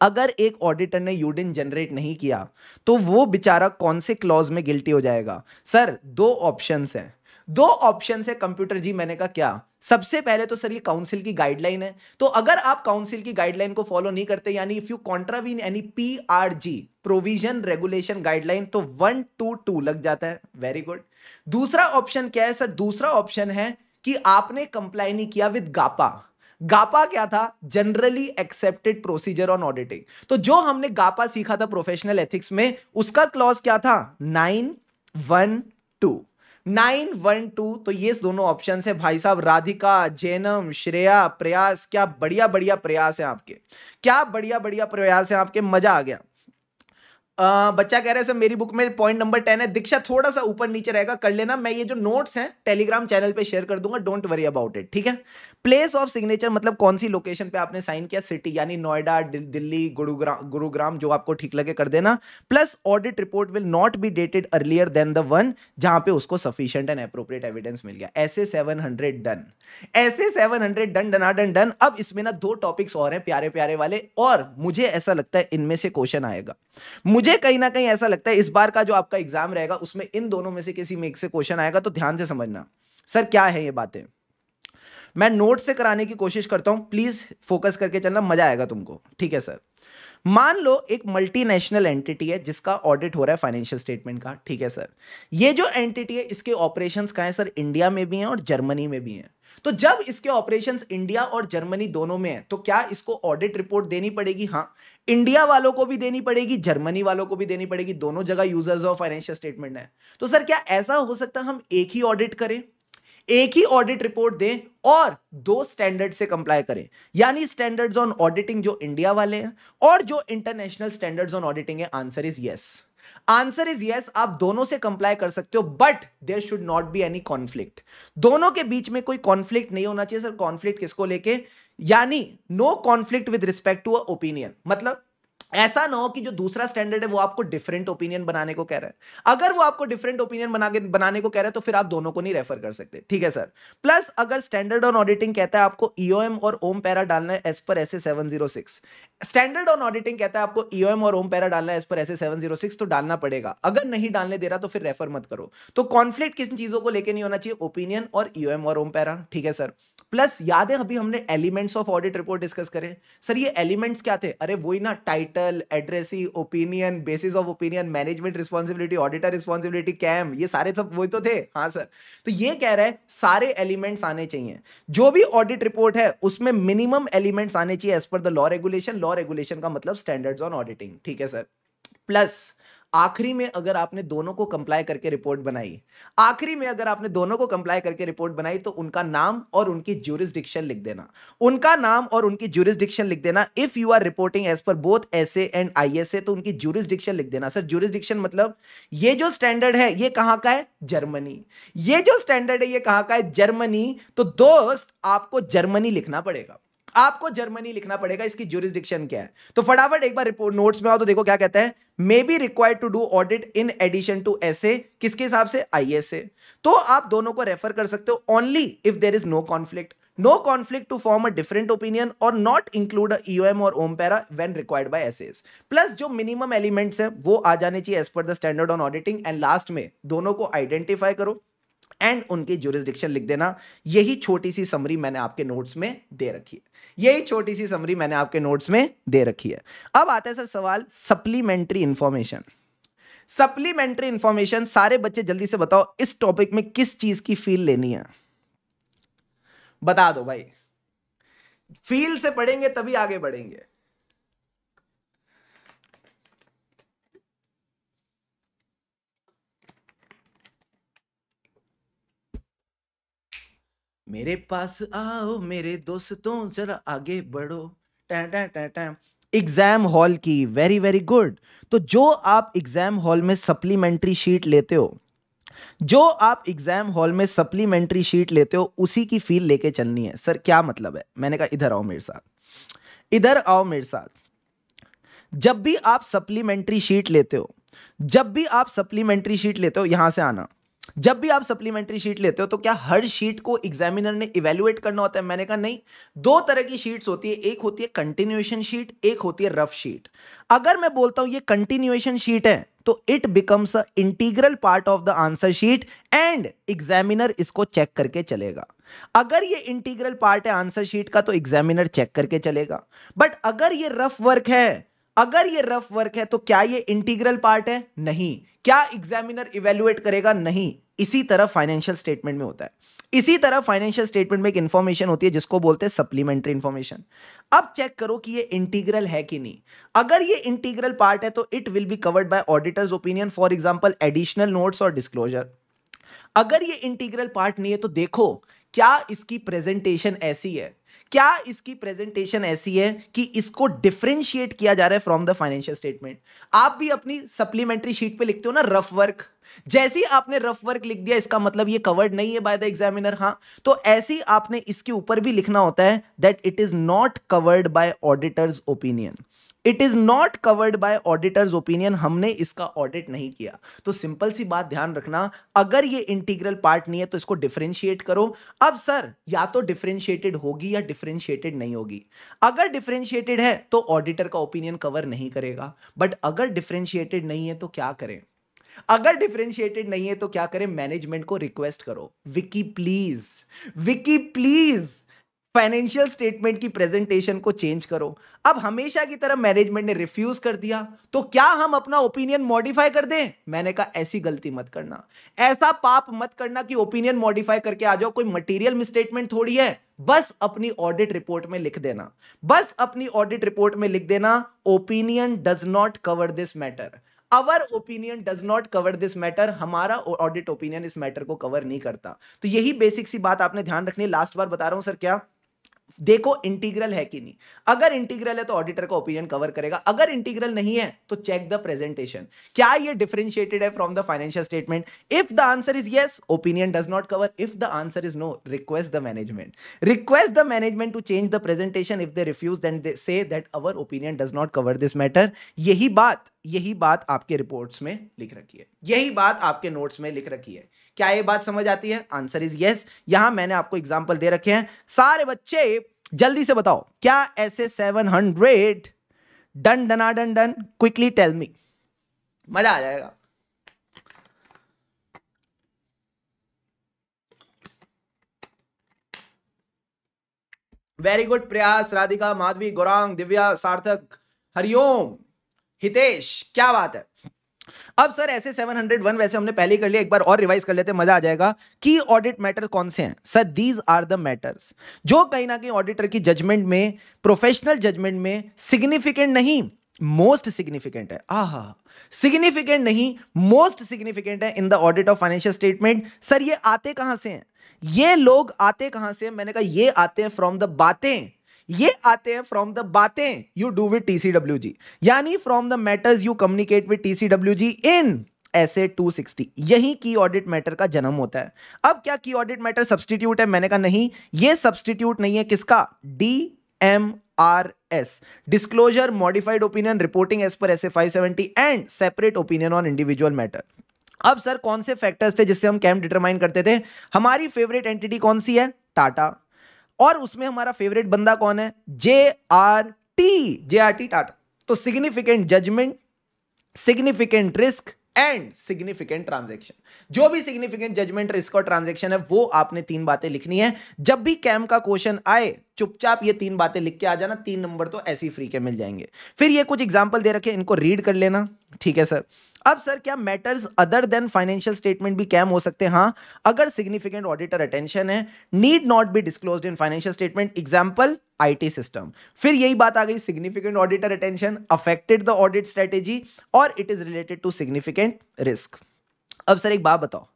अगर एक ऑडिटर ने यूडिन जनरेट नहीं किया तो वो बेचारा कौन से क्लॉज में गिल्टी हो जाएगा सर दो ऑप्शंस हैं दो ऑप्शन है कंप्यूटर जी मैंने कहा क्या सबसे पहले तो सर ये काउंसिल की गाइडलाइन है तो अगर आप काउंसिल की गाइडलाइन को फॉलो नहीं करते यानी if you contravene any P R G provision regulation guideline तो वन टू टू लग जाता है वेरी गुड दूसरा ऑप्शन क्या है सर दूसरा ऑप्शन है कि आपने कंप्लाई नहीं किया विद गापा गापा क्या था generally accepted procedure on auditing तो जो हमने गापा सीखा था प्रोफेशनल एथिक्स में उसका क्लॉज क्या था nine one two nine one two तो ये दोनों ऑप्शन है भाई साहब राधिका जैनम श्रेया प्रयास क्या बढ़िया बढ़िया प्रयास है आपके क्या बढ़िया बढ़िया प्रयास है आपके मजा आ गया आ, बच्चा कह रहे हैं सर मेरी बुक में पॉइंट नंबर टेन है दीक्षा थोड़ा सा ऊपर नीचे रहेगा कर लेना मैं ये जो नोट्स हैं टेलीग्राम चैनल पे शेयर कर दूंगा डोंट वरी अबाउट इट ठीक है प्लेस ऑफ सिग्नेचर मतलब कौन सी लोकेशन पे आपने साइन किया सिटी यानी नोएडा दिल्ली गुरुग्राम गुरुग्राम जो आपको ठीक लगे कर देना plus audit report will not be dated earlier than the one जहां पे उसको सफिशियंट एंड अप्रोप्रिएट एविडेंस मिल गया ऐसे सेवन डन ऐसे सेवन हंड्रेड डन डनाडन डन अब इसमें ना दो टॉपिक्स और हैं प्यारे प्यारे वाले और मुझे ऐसा लगता है इनमें से क्वेश्चन आएगा मुझे मुझे कहीं ना कहीं ऐसा लगता है इस बार का जो आपका एग्जाम रहेगा उसमें इन दोनों में से किसी में एक से क्वेश्चन आएगा तो ध्यान से समझना सर क्या है ये बातें मैं नोट से कराने की कोशिश करता हूं प्लीज फोकस करके चलना मजा आएगा तुमको ठीक है सर मान लो एक मल्टीनेशनल एंटिटी है जिसका ऑडिट हो रहा है फाइनेंशियल स्टेटमेंट का ठीक है सर ये जो एंटिटी है इसके ऑपरेशंस कहाँ है सर इंडिया में भी हैं और जर्मनी में भी हैं तो जब इसके ऑपरेशन इंडिया और जर्मनी दोनों में है तो क्या इसको ऑडिट रिपोर्ट देनी पड़ेगी हाँ इंडिया वालों को भी देनी पड़ेगी जर्मनी वालों को भी देनी पड़ेगी दोनों जगह यूजर्स ऑफ फाइनेंशियल स्टेटमेंट है तो सर क्या ऐसा हो सकता है हम एक ही ऑडिट करें एक ही ऑडिट रिपोर्ट दें और दो स्टैंडर्ड से कंप्लाई करें यानी स्टैंडर्ड्स ऑन ऑडिटिंग जो इंडिया वाले हैं और जो इंटरनेशनल स्टैंडर्ड्स ऑन ऑडिटिंग है answer is yes answer is yes आप दोनों से कंप्लाई कर सकते हो but there should not be any conflict दोनों के बीच में कोई कॉन्फ्लिक्ट नहीं होना चाहिए सर कॉन्फ्लिक्ट किसको लेके यानी no conflict with respect to a opinion मतलब ऐसा ना हो कि जो दूसरा स्टैंडर्ड है वो आपको डिफरेंट ओपिनियन बनाने को कह रहा है अगर वो आपको डिफरेंट ओपिनियन बना बनाने को कह रहा है तो फिर आप दोनों को नहीं रेफर कर सकते ठीक है सर प्लस अगर स्टैंडर्ड ऑन ऑडिटिंग कहता है आपको ईओएम e और ओम पैरा डालना है as per S A seven zero six standard on auditing कहता है आपको ईओएम e और ओम पैरा डालना है as per S seven zero six तो डालना पड़ेगा अगर नहीं डालने दे रहा तो फिर रेफर मत करो तो कॉन्फ्लिक्ट किन चीजों को लेकर नहीं होना चाहिए ओपिनियन और ईओएम e और ओम पैरा ठीक है सर प्लस याद है अभी हमने elements of audit report discuss करे सर ये एलिमेंट्स क्या थे अरे वही ना title addressee opinion basis of opinion management responsibility auditor responsibility KAM ये सारे सब वही तो थे हाँ सर तो ये कह रहा है सारे एलिमेंट्स आने चाहिए जो भी ऑडिट रिपोर्ट है उसमें मिनिमम एलिमेंट्स आने चाहिए as per the law regulation law regulation का मतलब स्टैंडर्ड्स ऑन ऑडिटिंग ठीक है सर प्लस आखिरी में अगर आपने दोनों को कंप्लाई करके रिपोर्ट बनाई आखिरी में अगर आपने दोनों को कंप्लाई करके रिपोर्ट बनाई तो उनका नाम और उनकी ज्यूरिस्डिक्शन लिख देना उनका नाम और उनकी ज्यूरिस्डिक्शन लिख देना if you are reporting as per both S and I तो उनकी ज्यूरिस्डिक्शन लिख देना सर ज्यूरिस्डिक्शन मतलब ये जो स्टैंडर्ड है ये कहां का है जर्मनी ये जो स्टैंडर्ड है ये कहां का है जर्मनी तो दोस्त आपको जर्मनी लिखना पड़ेगा आपको जर्मनी लिखना पड़ेगा इसकी ज्यूरिस्डिक्शन क्या है तो फटाफट एक बार रिपोर्ट नोट्स में आओ तो देखो क्या कहता है may be required to do audit in addition to S A किसके हिसाब से आई एस ए तो आप दोनों को रेफर कर सकते हो only if there is no conflict no conflict to form a different opinion और नॉट इंक्लूड अम और OM para when required S S plus जो मिनिमम एलिमेंट्स हैं वो आ जाने चाहिए as per the standard on auditing and last में दोनों को आइडेंटिफाई करो एंड उनकी जुरिस्डिक्शन लिख देना यही छोटी सी समरी मैंने आपके नोट्स में दे रखी है यही छोटी सी समरी मैंने आपके नोट्स में दे रखी है अब आता है सर सवाल सप्लीमेंट्री इंफॉर्मेशन सप्लीमेंट्री इंफॉर्मेशन सारे बच्चे जल्दी से बताओ इस टॉपिक में किस चीज की फील लेनी है बता दो भाई फील से पढ़ेंगे तभी आगे बढ़ेंगे मेरे पास आओ मेरे दोस्तों जरा आगे बढ़ो टै टै टै टै एग्जाम हॉल की वेरी वेरी गुड तो जो आप एग्जाम हॉल में सप्लीमेंट्री शीट लेते हो जो आप एग्जाम हॉल में सप्लीमेंट्री शीट लेते हो उसी की फील लेके चलनी है सर क्या मतलब है मैंने कहा इधर आओ मेरे साथ इधर आओ मेरे साथ जब भी आप सप्लीमेंट्री शीट लेते हो जब भी आप सप्लीमेंट्री शीट लेते हो यहां से आना जब भी आप सप्लीमेंट्री शीट लेते हो तो क्या हर शीट को एग्जामिनर ने इवेल्युएट करना होता है मैंने कहा नहीं दो तरह की शीट्स होती है एक होती है कंटिन्यूएशन शीट एक होती है रफ शीट अगर मैं बोलता हूं ये कंटिन्यूएशन शीट है तो it becomes a integral part of the answer sheet and examiner इसको चेक करके चलेगा अगर ये इंटीग्रल पार्ट है आंसर शीट का तो एग्जामिनर चेक करके चलेगा बट अगर ये रफ वर्क है अगर ये रफ वर्क है तो क्या ये इंटीग्रल पार्ट है नहीं क्या एग्जामिनर इवेल्युएट करेगा नहीं इसी तरह फाइनेंशियल स्टेटमेंट में होता है इसी तरह फाइनेंशियल स्टेटमेंट में एक इंफॉर्मेशन होती है जिसको बोलते हैं सप्लीमेंट्री इंफॉर्मेशन अब चेक करो कि ये इंटीग्रल है कि नहीं अगर ये इंटीग्रल पार्ट है तो it will be covered by auditor's opinion for example additional notes और डिस्क्लोजर अगर ये इंटीग्रल पार्ट नहीं है तो देखो क्या इसकी प्रेजेंटेशन ऐसी है क्या इसकी प्रेजेंटेशन ऐसी है कि इसको डिफ्रेंशिएट किया जा रहा है फ्रॉम द फाइनेंशियल स्टेटमेंट आप भी अपनी सप्लीमेंट्री शीट पे लिखते हो ना रफ वर्क जैसे ही आपने रफ वर्क लिख दिया इसका मतलब ये कवर्ड नहीं है बाय द एग्जामिनर हाँ तो ऐसे ही आपने इसके ऊपर भी लिखना होता है that it is not covered by auditor's opinion it is not covered by auditor's opinion हमने इसका ऑडिट नहीं किया तो सिंपल सी बात ध्यान रखना अगर ये इंटीग्रल पार्ट नहीं है तो इसको डिफरेंशिएट करो अब सर या तो डिफरेंशिएटेड होगी या डिफरेंशिएटेड नहीं होगी अगर डिफरेंशिएटेड है तो ऑडिटर का ओपिनियन कवर नहीं करेगा बट अगर डिफरेंशिएटेड नहीं है तो क्या करें अगर डिफरेंशिएटेड नहीं है तो क्या करें मैनेजमेंट को रिक्वेस्ट करो विकी प्लीज विकी प्लीज फाइनेंशियल स्टेटमेंट की प्रेजेंटेशन को चेंज करो अब हमेशा की तरह मैनेजमेंट ने रिफ्यूज कर दिया तो क्या हम अपना ओपिनियन मॉडिफाई कर दें मैंने कहा ऐसी गलती मत करना ऐसा पाप मत करना कि ओपिनियन मॉडिफाई करके आ जाओ कोई मटेरियल मिसस्टेटमेंट थोड़ी है बस अपनी ऑडिट रिपोर्ट में लिख देना बस अपनी ऑडिट रिपोर्ट में लिख देना opinion does not cover this matter our opinion does not cover this matter हमारा ऑडिट ओपिनियन इस मैटर को कवर नहीं करता तो यही बेसिक सी बात आपने ध्यान रखनी लास्ट बार बता रहा हूं सर क्या देखो इंटीग्रल है कि नहीं अगर इंटीग्रल है तो ऑडिटर का ओपिनियन कवर करेगा अगर इंटीग्रल नहीं है तो चेक द प्रेजेंटेशन क्या ये डिफरेंशिएटेड है from the financial statement if the answer is yes opinion does not cover if the answer is no request the management request the management to change the presentation if they refuse then they say that our opinion does not cover this matter यही बात यही बात आपके reports में लिख रखी है यही बात आपके नोट्स में लिख रखी है क्या ये बात समझ आती है आंसर इज यस यहां मैंने आपको एग्जाम्पल दे रखे हैं सारे बच्चे जल्दी से बताओ क्या ऐसे सेवन हंड्रेड डन डना done done quickly tell me मजा आ जाएगा वेरी गुड प्रयास राधिका माधवी गौरांग दिव्या सार्थक हरिओम हितेश क्या बात है अब सर ऐसे 701 वैसे हमने पहले कर लिया एक बार और रिवाइज कर लेते मजा आ जाएगा की ऑडिट मैटर कौन से हैं sir these are the matters जो कहीं ना कहीं ऑडिटर की जजमेंट में प्रोफेशनल जजमेंट में सिग्निफिकेंट नहीं मोस्ट सिग्निफिकेंट है हा सिग्निफिकेंट नहीं मोस्ट सिग्निफिकेंट है in the audit of financial statement sir ये आते कहां से हैं ये लोग आते कहां से मैंने कहा ये आते हैं फ्रॉम द बातें ये आते हैं फ्रॉम द बातें you do with TCWG यानी from the matters you communicate with TCWG in S A 260 यही की ऑडिट मैटर का जन्म होता है अब क्या की ऑडिट मैटर सब्सटीट्यूट है मैंने कहा नहीं ये सब्सटीट्यूट नहीं है किसका D M R S disclosure modified opinion reporting as per S A five seventy and separate opinion on individual matter अब सर कौन से फैक्टर्स थे जिससे हम कैम डिटरमाइन करते थे हमारी फेवरेट एंटिटी कौन सी है टाटा और उसमें हमारा फेवरेट बंदा कौन है J R T J R D Tata तो significant judgement significant risk and significant transaction जो भी सिग्निफिकेंट जजमेंट रिस्क और ट्रांजेक्शन है वो आपने तीन बातें लिखनी है जब भी कैम का क्वेश्चन आए चुपचाप ये तीन बातें लिख के आ जाना तीन नंबर तो ऐसी फ्री के मिल जाएंगे फिर ये कुछ एग्जाम्पल दे रखे इनको रीड कर लेना ठीक है सर अब सर क्या matters other than financial statement भी कैम हो सकते हैं हाँ अगर सिग्निफिकेंट ऑडिटर अटेंशन है need not be disclose in financial statement example IT system फिर यही बात आ गई significant auditor attention affected the audit strategy और it is related to significant risk अब सर एक बात बताओ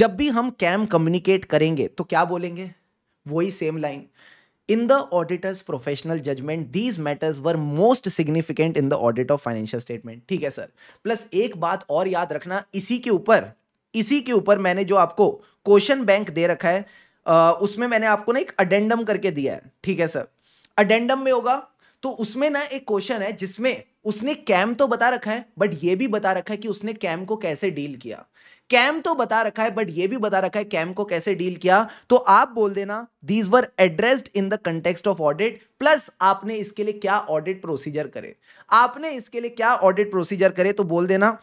जब भी हम कैम कम्युनिकेट करेंगे तो क्या बोलेंगे वही same line in the auditors professional judgement these matters were most significant in the audit of financial statement ठीक है सर प्लस एक बात और याद रखना इसी के ऊपर इसी के ऊपर मैंने जो आपको क्वेश्चन बैंक दे रखा है आ, उसमें मैंने आपको ना एक अडेंडम करके दिया है ठीक है सर अडेंडम में होगा तो उसमें ना एक क्वेश्चन है जिसमें उसने कैम तो बता रखा है बट ये भी बता रखा है कि उसने कैम को कैसे डील किया कैम तो बता रखा है बट ये भी बता रखा है कैम को कैसे डील किया तो आप बोल देना these were addressed in the context of audit plus आपने इसके लिए क्या ऑडिट प्रोसीजर करे आपने इसके लिए क्या ऑडिट प्रोसीजर करे तो बोल देना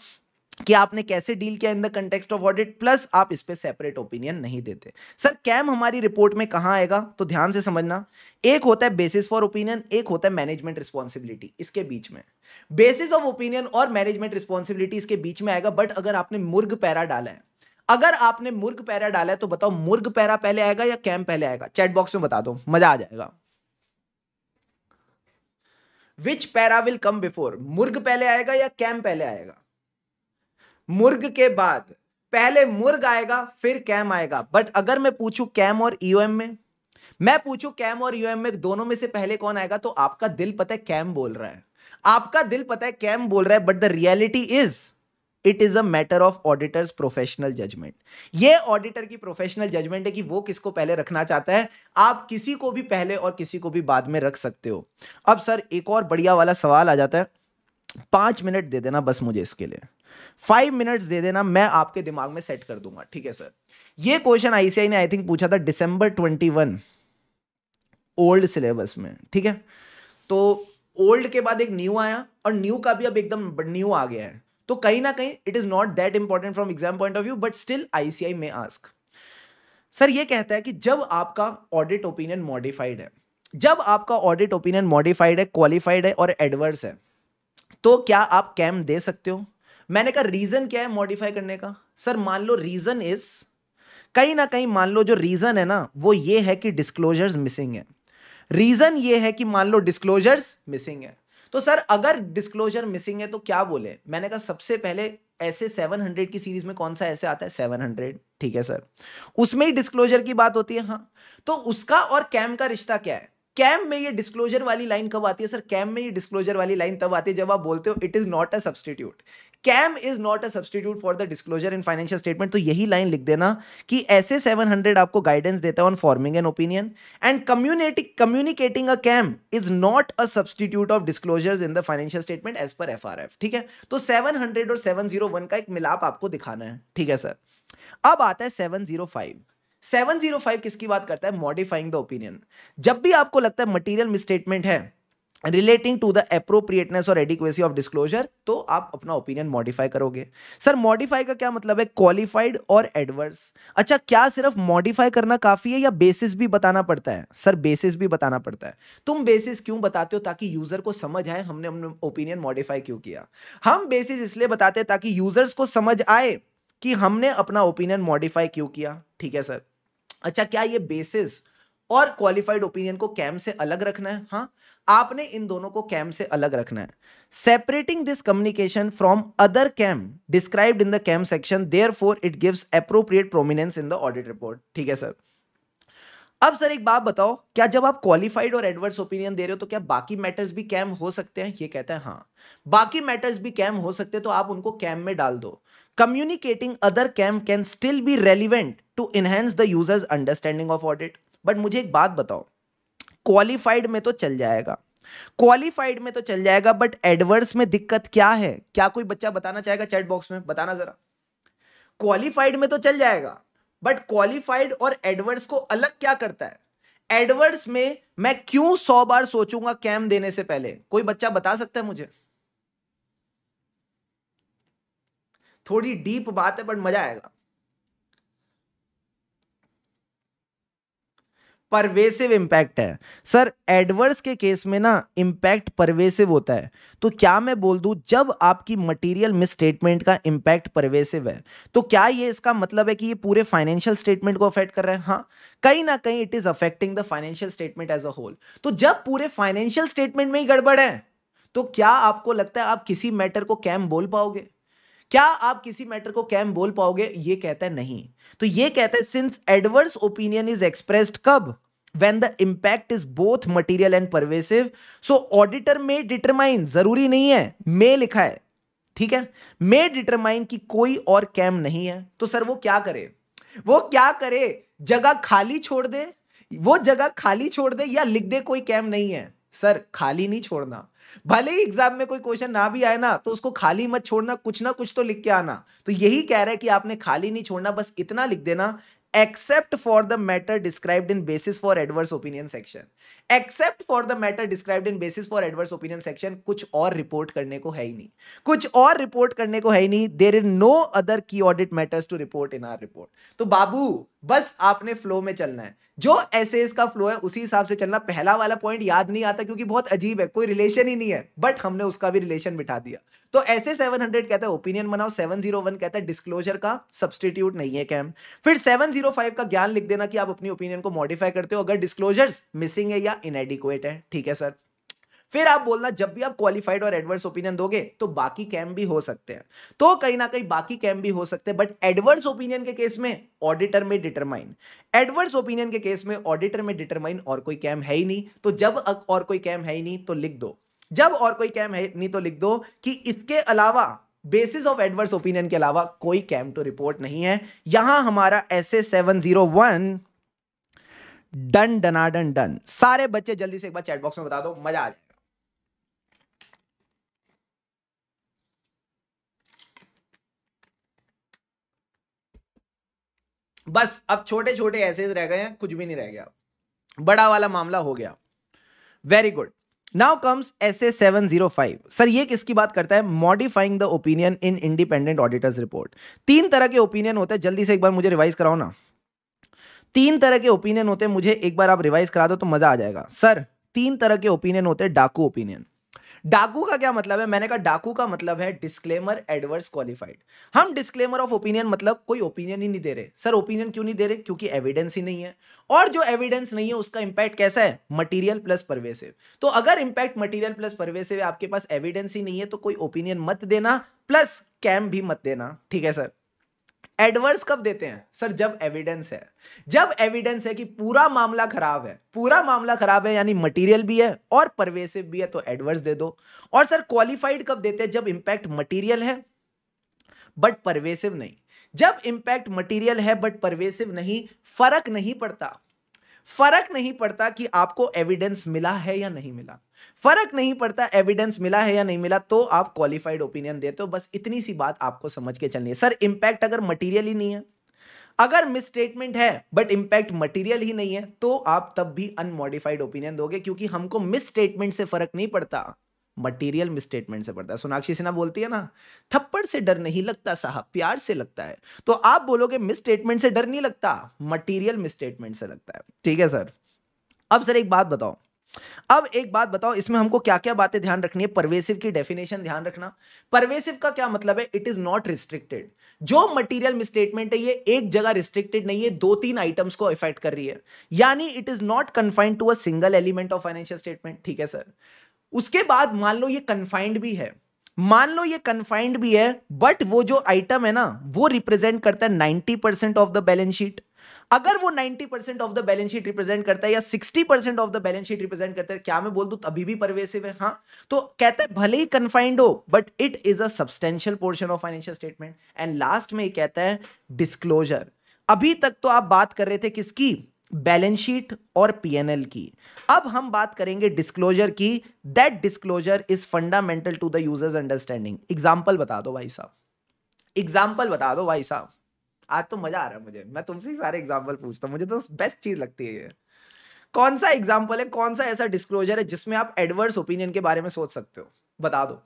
कि आपने कैसे डील किया in the context of audit plus आप इस पर सेपरेट ओपिनियन नहीं देते सर कैम हमारी रिपोर्ट में कहाँ आएगा तो ध्यान से समझना एक होता है बेसिस फॉर ओपिनियन एक होता है मैनेजमेंट रिस्पॉन्सिबिलिटी इसके बीच में बेसिस ऑफ ओपिनियन और मैनेजमेंट रिस्पॉन्सिबिलिटी इसके बीच में आएगा बट अगर आपने मुर्ग पैरा डाला है अगर आपने मुर्ग पैरा डाला है तो बताओ मुर्ग पैरा पहले आएगा या कैम पहले आएगा चैट बॉक्स में बता दो मजा आ जाएगा which para will come before मुर्ग पहले आएगा या कैम पहले आएगा मुर्ग के बाद पहले मुर्ग आएगा फिर कैम आएगा बट अगर मैं पूछूं कैम और ईओएम e में मैं पूछूं कैम और ईओएम e में दोनों में से पहले कौन आएगा तो आपका दिल पता है कैम बोल रहा है आपका दिल पता है कैम बोल रहा है but the reality is it is a matter of auditor's professional judgement ये ऑडिटर की प्रोफेशनल जजमेंट है कि वो किसको पहले रखना चाहता है आप किसी को भी पहले और किसी को भी बाद में रख सकते हो अब सर एक और बढ़िया वाला सवाल आ जाता है पांच मिनट दे देना बस मुझे इसके लिए फाइव मिनट्स दे देना मैं आपके दिमाग में सेट कर दूंगा ठीक है सर ये क्वेश्चन आईसीआई ने आई थिंक पूछा था December twenty one old syllabus में ठीक है तो ओल्ड के बाद एक न्यू आया और न्यू का भी अब एकदम न्यू आ गया है तो कहीं ना कहीं it is not that important from exam point of view but still ICAI में आस्क सर ये कहता है कि जब आपका ऑडिट ओपिनियन मॉडिफाइड है जब आपका ऑडिट ओपिनियन मॉडिफाइड है क्वालिफाइड है और एडवर्स है तो क्या आप कैम दे सकते हो मैंने कहा रीजन क्या है मॉडिफाई करने का सर मान लो रीजन इज कहीं ना कहीं मान लो जो रीजन है ना वो ये है कि डिस्क्लोजर्स मिसिंग है रीजन ये है कि मान लो डिस्क्लोजर्स मिसिंग है तो सर अगर डिस्क्लोजर मिसिंग है तो क्या बोले मैंने कहा सबसे पहले ऐसे 700 की सीरीज में कौन सा ऐसे आता है 700 ठीक है सर उसमें ही डिस्क्लोजर की बात होती है हाँ तो उसका और कैम का रिश्ता क्या है कैम में ये डिस्क्लोजर वाली लाइन कब आती है सर कैम में ये डिस्क्लोजर वाली लाइन तब आती है जब आप बोलते हो it is not a substitute KAM is not a substitute for the disclosure in financial statement तो यही लाइन लिख देना कि ऐसे 700 आपको गाइडेंस देता है on forming an opinion and community communicating a KAM is not a substitute of disclosure in the financial statement as per F ठीक है तो 700 और 701 का एक मिलाप आपको दिखाना है ठीक है सर अब आता है 705 705 किसकी बात करता है मॉडिफाइंग द ओपिनियन जब भी आपको लगता है मटेरियल मिसस्टेटमेंट है रिलेटिंग टू द अप्रोप्रिएटनेस और एडिक्वेसी ऑफ डिस्क्लोजर तो आप अपना ओपिनियन मॉडिफाई करोगे सर मॉडिफाई का क्या मतलब है क्वालिफाइड और एडवर्स अच्छा क्या सिर्फ मॉडिफाई करना काफ़ी है या बेसिस भी बताना पड़ता है सर बेसिस भी बताना पड़ता है तुम बेसिस क्यों बताते हो ताकि यूज़र को समझ आए हमने अपने ओपिनियन मॉडिफाई क्यों किया हम बेसिस इसलिए बताते हैं ताकि यूज़र्स को समझ आए कि हमने अपना ओपिनियन मॉडिफाई क्यों किया ठीक है सर अच्छा क्या ये बेसिस और क्वालिफाइड ओपिनियन को कैम से अलग रखना है हाँ आपने इन दोनों को कैम से अलग रखना है separating this communication from other KAM described in the KAM section therefore it gives appropriate prominence in the audit report ठीक है सर अब सर एक बात बताओ क्या जब आप क्वालिफाइड और एडवर्स ओपिनियन दे रहे हो तो क्या बाकी मैटर्स भी कैम हो सकते हैं ये कहता है हाँ बाकी मैटर्स भी कैम हो सकते हैं तो आप उनको कैम में डाल दो communicating other KAM can still be relevant to enhance the users understanding of audit but मुझे एक बात बताओ क्वालिफाइड में तो चल जाएगा क्वालिफाइड में तो चल जाएगा बट एडवर्स में दिक्कत क्या है क्या कोई बच्चा बताना चाहेगा चैट बॉक्स में बताना जरा क्वालिफाइड में तो चल जाएगा बट क्वालिफाइड और एडवर्स को अलग क्या करता है एडवर्स में मैं क्यों सौ बार सोचूंगा कैम देने से पहले कोई बच्चा बता सकता है मुझे थोड़ी डीप बात है बट मजा आएगा परवेसिव इम्पैक्ट है सर एडवर्स के केस में ना इम्पैक्ट परवेसिव होता है तो क्या मैं बोल दूं जब आपकी मटेरियल मिसस्टेटमेंट का इम्पैक्ट परवेसिव है तो क्या ये इसका मतलब है कि ये पूरे फाइनेंशियल स्टेटमेंट को अफेक्ट कर रहा है हाँ कहीं ना कहीं it is affecting the financial statement as a whole तो जब पूरे फाइनेंशियल स्टेटमेंट में ही गड़बड़ है तो क्या आपको लगता है आप किसी मैटर को कैम बोल पाओगे क्या आप किसी मैटर को कैम बोल पाओगे ये कहता है नहीं तो ये कहता है since adverse opinion is expressed कब when the impact is both material and pervasive so auditor may determine जरूरी नहीं है may लिखा है ठीक है may determine की कोई और कैम नहीं है तो सर वो क्या करे वो क्या करे जगह खाली छोड़ दे वो जगह खाली छोड़ दे या लिख दे कोई कैम नहीं है सर खाली नहीं छोड़ना भले ही एग्जाम में कोई क्वेश्चन ना भी आए ना तो उसको खाली मत छोड़ना कुछ ना कुछ तो लिख के आना तो यही कह रहा है कि आपने खाली नहीं छोड़ना बस इतना लिख देना except for the matter described in basis for adverse opinion section except for the matter described in basis for adverse opinion section कुछ और रिपोर्ट करने को है ही नहीं कुछ और रिपोर्ट करने को है ही नहीं there is no other key audit matters to report in our report तो बाबू बस आपने फ्लो में चलना है जो ऐसे का फ्लो है उसी हिसाब से चलना पहला वाला पॉइंट याद नहीं आता क्योंकि बहुत अजीब है कोई रिलेशन ही नहीं है बट हमने उसका भी रिलेशन बिठा दिया तो ऐसे 700 कहता है ओपिनियन बनाओ 701 कहता है डिस्क्लोजर का सब्सटीट्यूट नहीं है कैम फिर 705 का ज्ञान लिख देना कि आप अपनी ओपिनियन को मॉडिफाई करते हो अगर डिस्क्लोजर्स मिसिंग है या बोलना इनएडिकुएट है ठीक है सर फिर आप बोलना जब भी आप क्वालिफाइड और एडवर्स ओपिनियन दोगे तो बाकी कैम भी हो सकते हैं तो कहीं ना कहीं बाकी कैम भी हो सकते हैं बट एडवर्स ओपिनियन के केस में ऑडिटर में डिटरमाइन एडवर्स ओपिनियन के केस में ऑडिटर में डिटरमाइन और कोई कैम है ही नहीं तो जब और कोई कैम है ही नहीं तो लिख दो जब और कोई कैम है नहीं तो लिख दो कि इसके अलावा बेसिस ऑफ एडवर्स ओपिनियन के अलावा कोई कैम टू रिपोर्ट नहीं है यहां हमारा S A seven zero one डन डना डन डन सारे बच्चे जल्दी से एक बार चैट बॉक्स में बता दो मजा आ जाएगा बस अब छोटे छोटे ऐसे रह गए हैं कुछ भी नहीं रह गया बड़ा वाला मामला हो गया very good now comes S A seven zero five sir ये किसकी बात करता है modifying the opinion in independent auditors report तीन तरह के ओपिनियन होते हैं जल्दी से एक बार मुझे रिवाइज कराओ ना तीन तरह के ओपिनियन होते हैं मुझे एक बार आप रिवाइज करा दो तो मजा आ जाएगा सर तीन तरह के ओपिनियन होते हैं डाकू ओपिनियन डाकू का क्या मतलब है मैंने कहा डाकू का मतलब है डिस्क्लेमर एडवर्स क्वालिफाइड हम डिस्क्लेमर ऑफ ओपिनियन मतलब कोई ओपिनियन ही नहीं दे रहे सर ओपिनियन क्यों नहीं दे रहे क्योंकि एविडेंस ही नहीं है और जो एविडेंस नहीं है उसका इंपैक्ट कैसा है मटेरियल प्लस परवेसिव तो अगर इंपैक्ट मटीरियल प्लस परवेसिव आपके पास एविडेंस ही नहीं है तो कोई ओपिनियन मत देना प्लस कैम भी मत देना ठीक है सर एडवर्स कब देते हैं सर जब एविडेंस है जब एविडेंस है कि पूरा मामला खराब है पूरा मामला खराब है यानी मटेरियल भी है और परवेसिव भी है तो एडवर्स दे दो और सर क्वालिफाइड कब देते हैं जब इंपैक्ट मटेरियल है बट परवेसिव नहीं जब इम्पैक्ट मटेरियल है बट परवेसिव नहीं फर्क नहीं पड़ता फर्क नहीं पड़ता कि आपको एविडेंस मिला है या नहीं मिला फर्क नहीं पड़ता एविडेंस मिला है या नहीं मिला तो आप क्वालिफाइड ओपिनियन देते हो बस इतनी सी बात आपको समझ के चलनी है सर इंपैक्ट अगर मटेरियल ही नहीं है अगर मिसस्टेटमेंट है बट इंपैक्ट मटेरियल ही नहीं है तो आप तब भी अनमॉडिफाइड ओपिनियन दोगे क्योंकि हमको मिसस्टेटमेंट से फर्क नहीं पड़ता मटेरियल मिसस्टेटमेंट से पड़ता है सोनाक्षी सिन्हा बोलती है ना थप्पड़ से डर नहीं लगता साहब प्यार से लगता है तो आप बोलोगे मिसस्टेटमेंट से डर नहीं लगता मटीरियल मिसस्टेटमेंट से लगता है ठीक है सर अब सर एक बात बताओ अब एक बात बताओ इसमें हमको क्या क्या बातें ध्यान रखनी है परवेसिव की डेफिनेशन ध्यान रखना परवेसिव का क्या मतलब है इट इज नॉट रिस्ट्रिक्टेड जो मटेरियल स्टेटमेंट है ये एक जगह रिस्ट्रिक्टेड नहीं है दो तीन आइटम्स को इफेक्ट कर रही है यानी it is not confined to a single element of financial statement ठीक है सर उसके बाद मान लो ये कन्फाइंड भी है मान लो ये कन्फाइंड भी है बट वो जो आइटम है ना वो रिप्रेजेंट करता है ninety of the balance sheet अगर वो 90 percent of the balance sheet represent करता है या 60 percent of the balance sheet represent करता है क्या मैं बोल दू अभी भी परवेसिव है हाँ तो कहते हैं भले ही कन्फाइंड हो but it is a substantial portion of financial statement and last में कहता है डिस्क्लोजर अभी तक तो आप बात कर रहे थे किसकी बैलेंस शीट और पीएनएल की अब हम बात करेंगे डिस्क्लोजर की that disclosure is fundamental to the users understanding example बता दो भाई साहब एग्जाम्पल बता दो भाई साहब आज तो मजा आ रहा है मुझे मैं तुमसे ही सारे एग्जाम्पल पूछता हूँ मुझे तो बेस्ट चीज लगती है ये कौन सा एग्जाम्पल है कौन सा ऐसा डिस्क्लोजर है जिसमें आप एडवर्स ओपिनियन के बारे में सोच सकते हो बता दो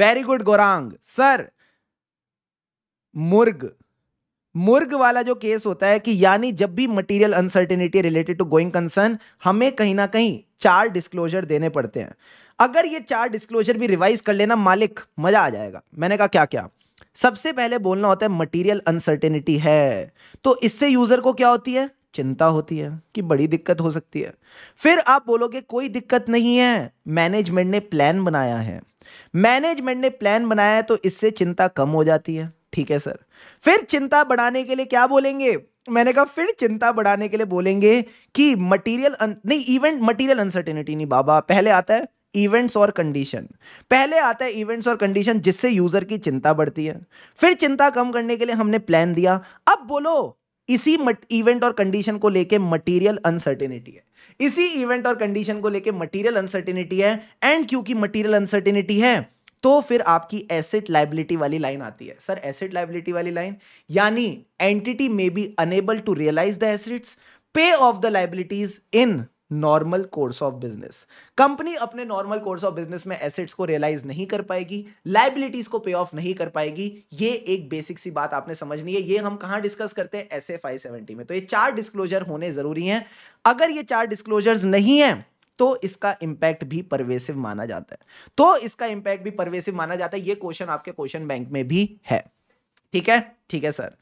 वेरी गुड गोरांग सर मुर्ग मुर्ग वाला जो केस होता है कि यानी जब भी material uncertainty related to going concern हमें कहीं ना कहीं चार डिस्क्लोजर देने पड़ते हैं अगर ये चार डिस्क्लोजर भी रिवाइज कर लेना मालिक मजा आ जाएगा मैंने कहा क्या क्या सबसे पहले बोलना होता है मटेरियल अनसर्टेनिटी है तो इससे यूजर को क्या होती है चिंता होती है कि बड़ी दिक्कत हो सकती है फिर आप बोलोगे कोई दिक्कत नहीं है मैनेजमेंट ने प्लान बनाया है मैनेजमेंट ने प्लान बनाया है तो इससे चिंता कम हो जाती है ठीक है सर फिर चिंता बढ़ाने के लिए क्या बोलेंगे मैंने कहा फिर चिंता बढ़ाने के लिए बोलेंगे कि मटेरियल नहीं इवेंट मटेरियल अनसर्टेनिटी नहीं बाबा पहले आता है इवेंट्स और कंडीशन पहले आता है इवेंट्स और कंडीशन जिससे यूजर की चिंता बढ़ती है फिर चिंता कम करने के लिए हमने प्लान दिया अब बोलो इसी इवेंट और कंडीशन को लेके मटेरियल अनसर्टेनिटी है इसी इवेंट और कंडीशन को लेके मटेरियल अनसर्टेनिटी है एंड क्योंकि मटेरियल अनसर्टेनिटी है तो फिर आपकी एसेट लाइबिलिटी वाली लाइन आती है सर एसेट लाइबिलिटी वाली लाइन यानी entity may be unable to realise the assets pay off the liabilities in normal course of business company अपने नॉर्मल कोर्स ऑफ बिजनेस में एसेट्स को रियलाइज नहीं कर पाएगी लाइबिलिटीज को पे ऑफ नहीं कर पाएगी ये एक बेसिक सी बात आपने समझनी है ये हम कहां डिस्कस करते हैं एस एफ आई सेवेंटी में तो ये चार डिस्क्लोजर होने जरूरी हैं अगर ये चार डिस्क्लोजर्स नहीं है तो इसका इंपैक्ट भी परवेसिव माना जाता है तो इसका इंपैक्ट भी परवेसिव माना जाता है ये क्वेश्चन आपके क्वेश्चन बैंक में भी है ठीक है ठीक है सर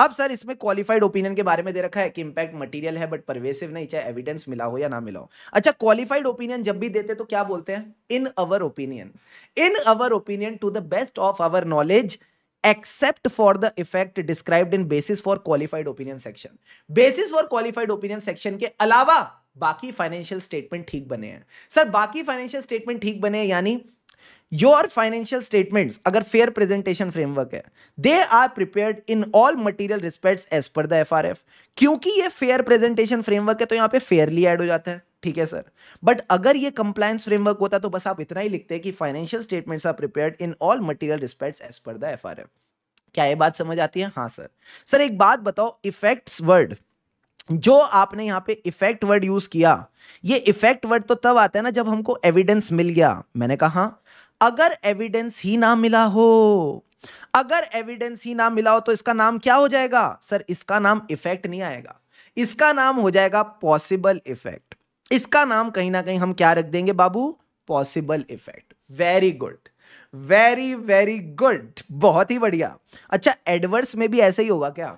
अब सर इसमें क्वालिफाइड ओपिनियन के बारे में दे रखा है कि इंपैक्ट मटेरियल है बट परवेसिव नहीं चाहे एविडेंस मिला हो या ना मिला हो अच्छा क्वालिफाइड ओपिनियन जब भी देते तो क्या बोलते हैं in our opinion in our opinion to the best of our knowledge except for the effect describe in basis for qualified opinion section basis for qualified opinion section के अलावा बाकी फाइनेंशियल स्टेटमेंट ठीक बने हैं सर बाकी financial statement ठीक बने यानी योर फाइनेंशियल स्टेटमेंट्स अगर फेयर प्रेजेंटेशन फ्रेमवर्क है they are prepared in all material respects as per the F R F क्योंकि ये फेयर प्रेजेंटेशन फ्रेमवर्क है तो यहाँ पे फेयरली ऐड हो जाता है ठीक है सर बट अगर ये कंप्लायंस फ्रेमवर्क होता तो बस आप इतना ही लिखते हैं कि financial statements are prepared in all material respects as per the F R F क्या ये बात समझ आती है हाँ सर सर एक बात बताओ इफेक्ट्स वर्ड जो आपने यहाँ पे इफेक्ट वर्ड यूज किया ये इफेक्ट वर्ड तो तब आता है ना जब हमको एविडेंस मिल गया मैंने कहा हाँ अगर एविडेंस ही ना मिला हो अगर एविडेंस ही ना मिला हो तो इसका नाम क्या हो जाएगा सर इसका नाम इफेक्ट नहीं आएगा इसका नाम हो जाएगा पॉसिबल इफेक्ट इसका नाम कहीं ना कहीं हम क्या रख देंगे बाबू possible effect very good very very good बहुत ही बढ़िया अच्छा एडवर्स में भी ऐसे ही होगा क्या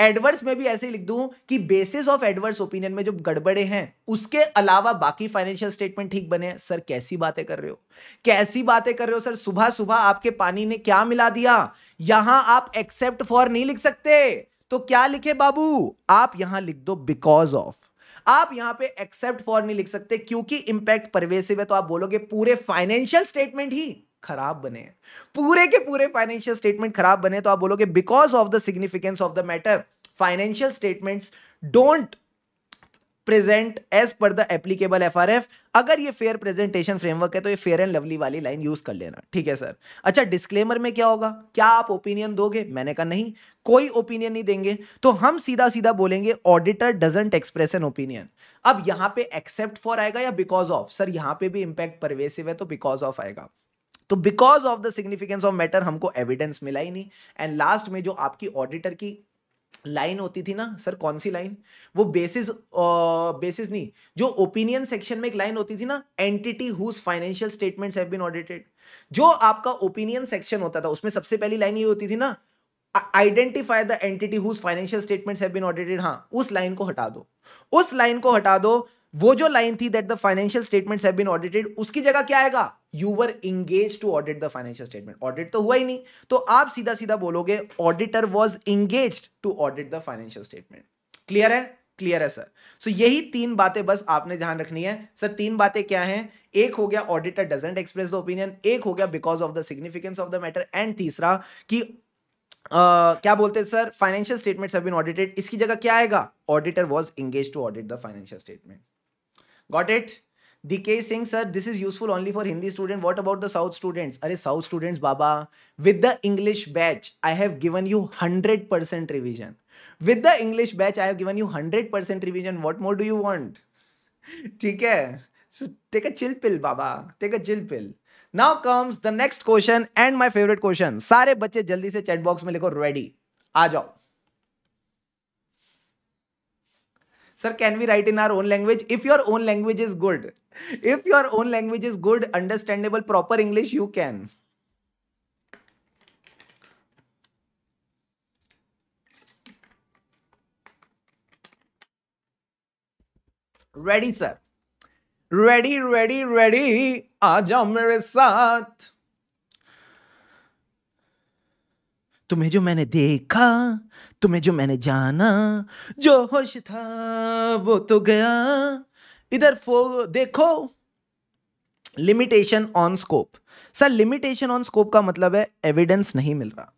एडवर्स में भी ऐसे ही लिख दूं कि बेसिस ऑफ एडवर्स ओपिनियन में जो गड़बड़े हैं उसके अलावा बाकी फाइनेंशियल स्टेटमेंट ठीक बने सर कैसी बातें कर रहे हो कैसी बातें कर रहे हो सर सुबह सुबह आपके पानी ने क्या मिला दिया यहां आप एक्सेप्ट फॉर नहीं लिख सकते तो क्या लिखे बाबू आप यहां लिख दो बिकॉज ऑफ आप यहां पे एक्सेप्ट फॉर नहीं लिख सकते क्योंकि इंपैक्ट परवेसिव है तो आप बोलोगे पूरे फाइनेंशियल स्टेटमेंट ही खराब बने पूरे के पूरे फाइनेंशियल स्टेटमेंट खराब बने तो आप बोलोगे because of the significance of the matter financial statements don't present as per the applicable F अगर ये फेयर प्रेजेंटेशन फ्रेमवर्क है तो ये फेयर एंड लवली वाली लाइन यूज कर लेना ठीक है सर अच्छा डिस्क्लेमर में क्या होगा क्या आप ओपिनियन दोगे मैंने कहा नहीं कोई ओपिनियन नहीं देंगे तो हम सीधा सीधा बोलेंगे auditor doesn't express an opinion अब यहां पे एक्सेप्ट फॉर आएगा या बिकॉज ऑफ सर यहां पे भी इंपैक्ट परवेसिव है तो बिकॉज ऑफ आएगा तो because of the significance of matter हमको एविडेंस मिला ही नहीं एंड लास्ट में जो आपकी ऑडिटर की लाइन होती थी ना सर कौन सी लाइन वो बेसिस बेसिस नहीं जो ओपिनियन सेक्शन में एक लाइन होती थी ना entity whose financial statements have been audited जो आपका ओपिनियन सेक्शन होता था उसमें सबसे पहली लाइन ये होती थी ना identify the entity whose financial statements have been audited हाँ उस लाइन को हटा दो उस लाइन को हटा दो वो जो लाइन थी that the financial statements have been audited उसकी जगह क्या आएगा you were engage to audit the financial statement audit तो हुआ ही नहीं तो आप सीधा सीधा बोलोगे auditor was engage to audit the financial statement clear है क्लियर है सर सो so, यही तीन बातें बस आपने ध्यान रखनी है सर तीन बातें क्या हैं एक हो गया auditor doesn't express the opinion एक हो गया because of the significance of the matter and तीसरा कि Uh, क्या बोलते हैं sir financial statements have been audited इसकी जगह क्या आएगा auditor was engage to audit the financial statement got it D K Singh sir this is useful only for Hindi student what about the south students अरे south students बाबा with the English batch I have given you hundred percent revision with the English batch I have given you hundred percent revision what more do you want ठीक है take a chill pill बाबा take a chill pill now comes the next question and my favourite question सारे बच्चे जल्दी से chat box में लिखो ready आ जाओ sir can we write in our own language if your own language is good if your own language is good understandable proper English you can ready sir ready ready ready आ जाओ मेरे साथ तुम्हें जो मैंने देखा तुम्हें जो मैंने जाना जो होश था वो तो गया इधर फो देखो limitation on scope sir limitation on scope का मतलब है एविडेंस नहीं मिल रहा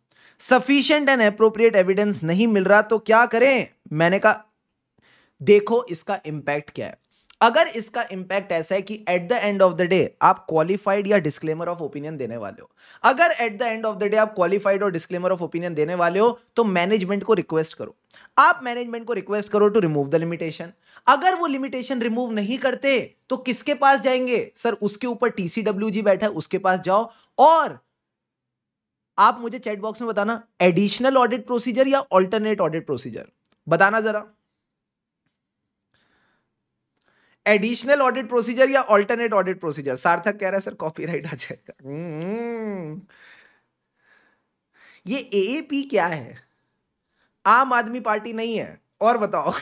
सफिशियंट एंड अप्रोप्रिएट एविडेंस नहीं मिल रहा तो क्या करें मैंने कहा देखो इसका इंपैक्ट क्या है अगर इसका इंपैक्ट ऐसा है कि at the end of the day आप क्वालिफाइड या डिस्क्लेमर ऑफ ओपिनियन देने वाले हो अगर at the end of the day आप क्वालिफाइड और डिस्क्लेमर ऑफ ओपिनियन देने वाले हो तो मैनेजमेंट को रिक्वेस्ट करो आप मैनेजमेंट को रिक्वेस्ट करो टू रिमूव द लिमिटेशन अगर वो लिमिटेशन रिमूव नहीं करते तो किसके पास जाएंगे सर उसके ऊपर टीसीडब्ल्यू बैठा है उसके पास जाओ और आप मुझे चैट बॉक्स में बताना एडिशनल ऑडिट प्रोसीजर या ऑल्टरनेट ऑडिट प्रोसीजर बताना जरा एडिशनल ऑडिट प्रोसीजर या ऑल्टरनेट ऑडिट प्रोसीजर सार्थक कह रहा है सर कॉपीराइट आ जाएगा हम्म। ये एएपी क्या है आम आदमी पार्टी नहीं है और बताओ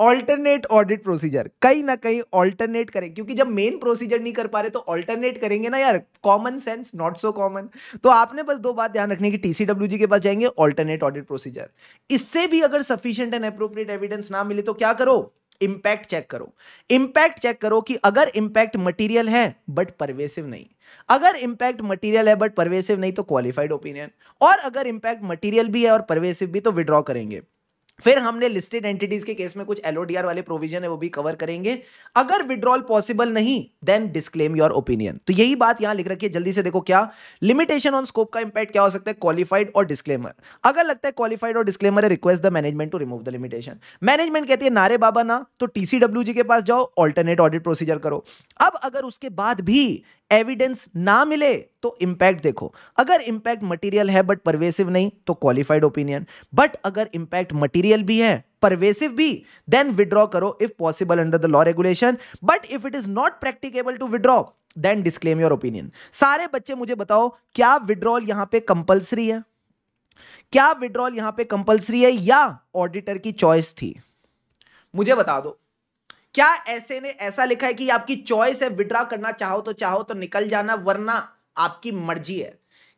ऑल्टरनेट ऑडिट प्रोसीजर कहीं ना कहीं ऑल्टरनेट करें क्योंकि जब मेन प्रोसीजर नहीं कर पा रहे तो ऑल्टरनेट करेंगे ना यार common sense not so common तो आपने बस दो बात ध्यान रखने की टीसीडब्ल्यू के पास जाएंगे ऑल्टरनेट ऑडिट प्रोसीजर इससे भी अगर सफिशियंट एंड अप्रोप्रिएट एविडेंस ना मिले तो क्या करो इंपैक्ट चेक करो इंपैक्ट चेक करो कि अगर इंपैक्ट मटेरियल है बट परवेसिव नहीं अगर इंपैक्ट मटेरियल है बट परवेसिव नहीं तो क्वालिफाइड ओपिनियन और अगर इंपैक्ट मटेरियल भी है और परवेसिव भी तो विड्रॉ करेंगे फिर हमने लिस्टेड एंटिटीज के केस में कुछ एलओडीआर वाले प्रोविजन है वो भी कवर करेंगे अगर विड्रॉल पॉसिबल नहीं देन डिस्क्लेम योर ओपिनियन तो यही बात यहां लिख रखी है जल्दी से देखो क्या लिमिटेशन ऑन स्कोप का इंपैक्ट क्या हो सकता है क्वालिफाइड और डिस्क्लेमर अगर लगता है क्वालिफाइड और डिस्क्लेमर है request the management to remove the limitation management कहती है नारे बाबा ना तो टीसीडब्ल्यू के पास जाओ ऑल्टरनेट ऑडिट प्रोसीजर करो अब अगर उसके बाद भी एविडेंस ना मिले तो इंपैक्ट देखो अगर इंपैक्ट मटेरियल है बट परवेसिव नहीं तो क्वालिफाइड ओपिनियन बट अगर इंपैक्ट मटेरियल भी है परवेसिव भी देन विड्रॉ करो if possible under the law regulation but if it is not practicable to withdraw then disclaim your opinion सारे बच्चे मुझे बताओ क्या विड्रॉल यहां पर कंपल्सरी है क्या विड्रॉल यहां पे कंपलसरी है या ऑडिटर की चॉइस थी मुझे बता दो क्या ऐसे ने ऐसा लिखा है कि आपकी चॉइस है विड्रा करना चाहो तो चाहो तो निकल जाना वरना आपकी मर्जी है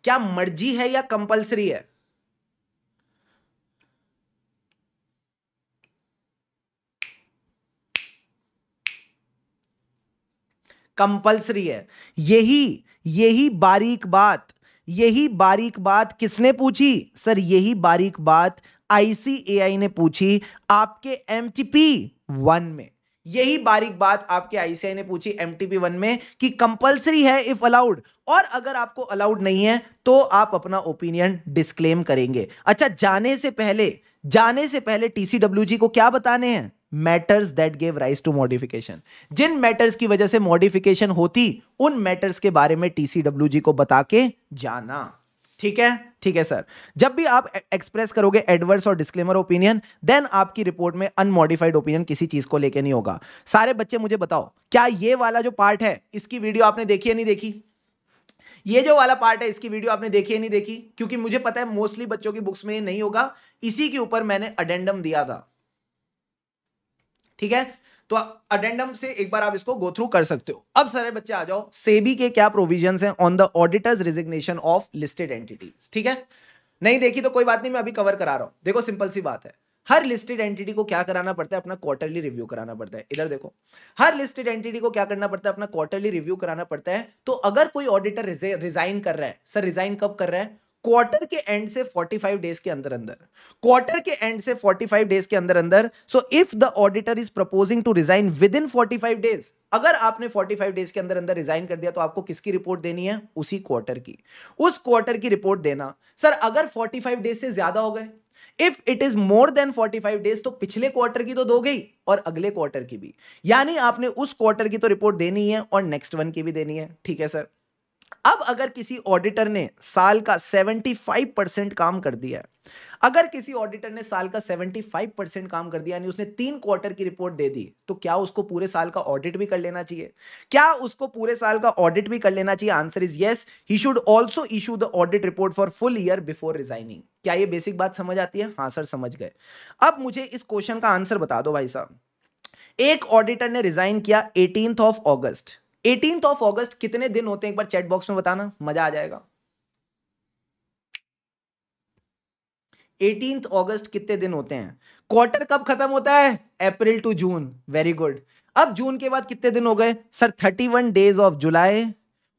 क्या मर्जी है या कंपलसरी है कंपलसरी है यही यही बारीक बात यही बारीक बात किसने पूछी सर यही बारीक बात आईसीएआई ने पूछी आपके एमटीपी वन में यही बारीक बात आपके आईसीआई ने पूछी एमटीपी वन में कि कंपलसरी है इफ अलाउड और अगर आपको अलाउड नहीं है तो आप अपना ओपिनियन डिस्क्लेम करेंगे अच्छा जाने से पहले जाने से पहले जी को क्या बताने हैं matters that gave rise to modification जिन मैटर्स की वजह से मॉडिफिकेशन होती उन मैटर्स के बारे में जी को बता के जाना ठीक है ठीक है सर जब भी आप एक्सप्रेस e- करोगे एडवर्स और डिस्क्लेमर ओपिनियन देन आपकी रिपोर्ट में अनमॉडिफाइड ओपिनियन किसी चीज को लेके नहीं होगा सारे बच्चे मुझे बताओ क्या ये वाला जो पार्ट है इसकी वीडियो आपने देखी या नहीं देखी ये जो वाला पार्ट है इसकी वीडियो आपने देखी या नहीं देखी क्योंकि मुझे पता है मोस्टली बच्चों की बुक्स में ये नहीं होगा इसी के ऊपर मैंने अडेंडम दिया था ठीक है तो अडेंडम से एक बार आप इसको गो थ्रू कर सकते हो अब सारे बच्चे आ जाओ सेबी के क्या प्रोविजन हैं on the auditor's resignation of listed entities ठीक है नहीं देखी तो कोई बात नहीं मैं अभी कवर करा रहा हूं देखो सिंपल सी बात है हर लिस्टेड एंटिटी को क्या कराना पड़ता है अपना क्वार्टरली रिव्यू कराना पड़ता है इधर देखो हर लिस्टेड एंटिटी को क्या करना पड़ता है अपना क्वार्टरली रिव्यू कराना पड़ता है तो अगर कोई ऑडिटर रिजाइन कर रहा है सर रिजाइन कब कर रहा है क्वार्टर के एंड से 45 डेज के अंदर अंदर क्वार्टर के एंड से 45 डेज के अंदर अंदर so if the auditor is proposing to resign within 45 days अगर आपने 45 डेज के अंदर अंदर रिजाइन कर दिया तो आपको किसकी रिपोर्ट देनी है उसी क्वार्टर की उस क्वार्टर की रिपोर्ट देना सर अगर 45 डेज से ज्यादा हो गए if it is more than 45 days तो पिछले क्वार्टर की तो दो गई और अगले क्वार्टर की भी यानी आपने उस क्वार्टर की तो रिपोर्ट देनी है और नेक्स्ट वन की भी देनी है ठीक है सर अब अगर किसी ऑडिटर ने साल का 75 परसेंट काम कर दिया अगर किसी ऑडिटर ने साल का 75 परसेंट काम कर दिया यानी उसने तीन क्वार्टर की रिपोर्ट दे दी तो क्या उसको पूरे साल का ऑडिट भी कर लेना चाहिए क्या उसको पूरे साल का ऑडिट भी कर लेना चाहिए answer is yes he should also issue the audit report for full year before resigning क्या ये बेसिक बात समझ आती है हाँ सर समझ गए अब मुझे इस क्वेश्चन का आंसर बता दो भाई साहब एक ऑडिटर ने रिजाइन किया eighteen of August eighteen of August कितने दिन होते हैं एक बार चैट बॉक्स में बताना मजा आ जाएगा एटीन ऑगस्ट कितने दिन होते हैं क्वार्टर कब खत्म होता है April to June very good अब जून के बाद कितने दिन हो गए sir thirty one days of July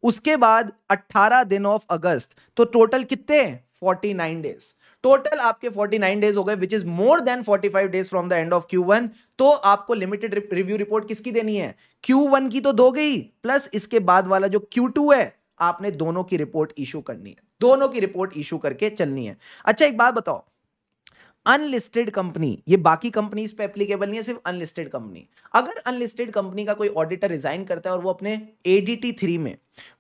उसके बाद अट्ठारह दिन ऑफ अगस्त तो टोटल कितने फोर्टी नाइन डेज टोटल आपके 49 डेज हो गए which is more than 45 days from the end of Q1 तो आपको लिमिटेड रिव्यू रिपोर्ट किसकी देनी है Q1 की तो दो गई प्लस इसके बाद वाला जो Q2 है आपने दोनों की रिपोर्ट इशू करनी है दोनों की रिपोर्ट इशू करके चलनी है अच्छा एक बात बताओ अनलिस्टेड कंपनी ये बाकी कंपनीज पे एप्लीकेबल नहीं है सिर्फ अनलिस्टेड कंपनी अगर अनलिस्टेड कंपनी का कोई ऑडिटर रिजाइन करता है और वो अपने एडीटी थ्री में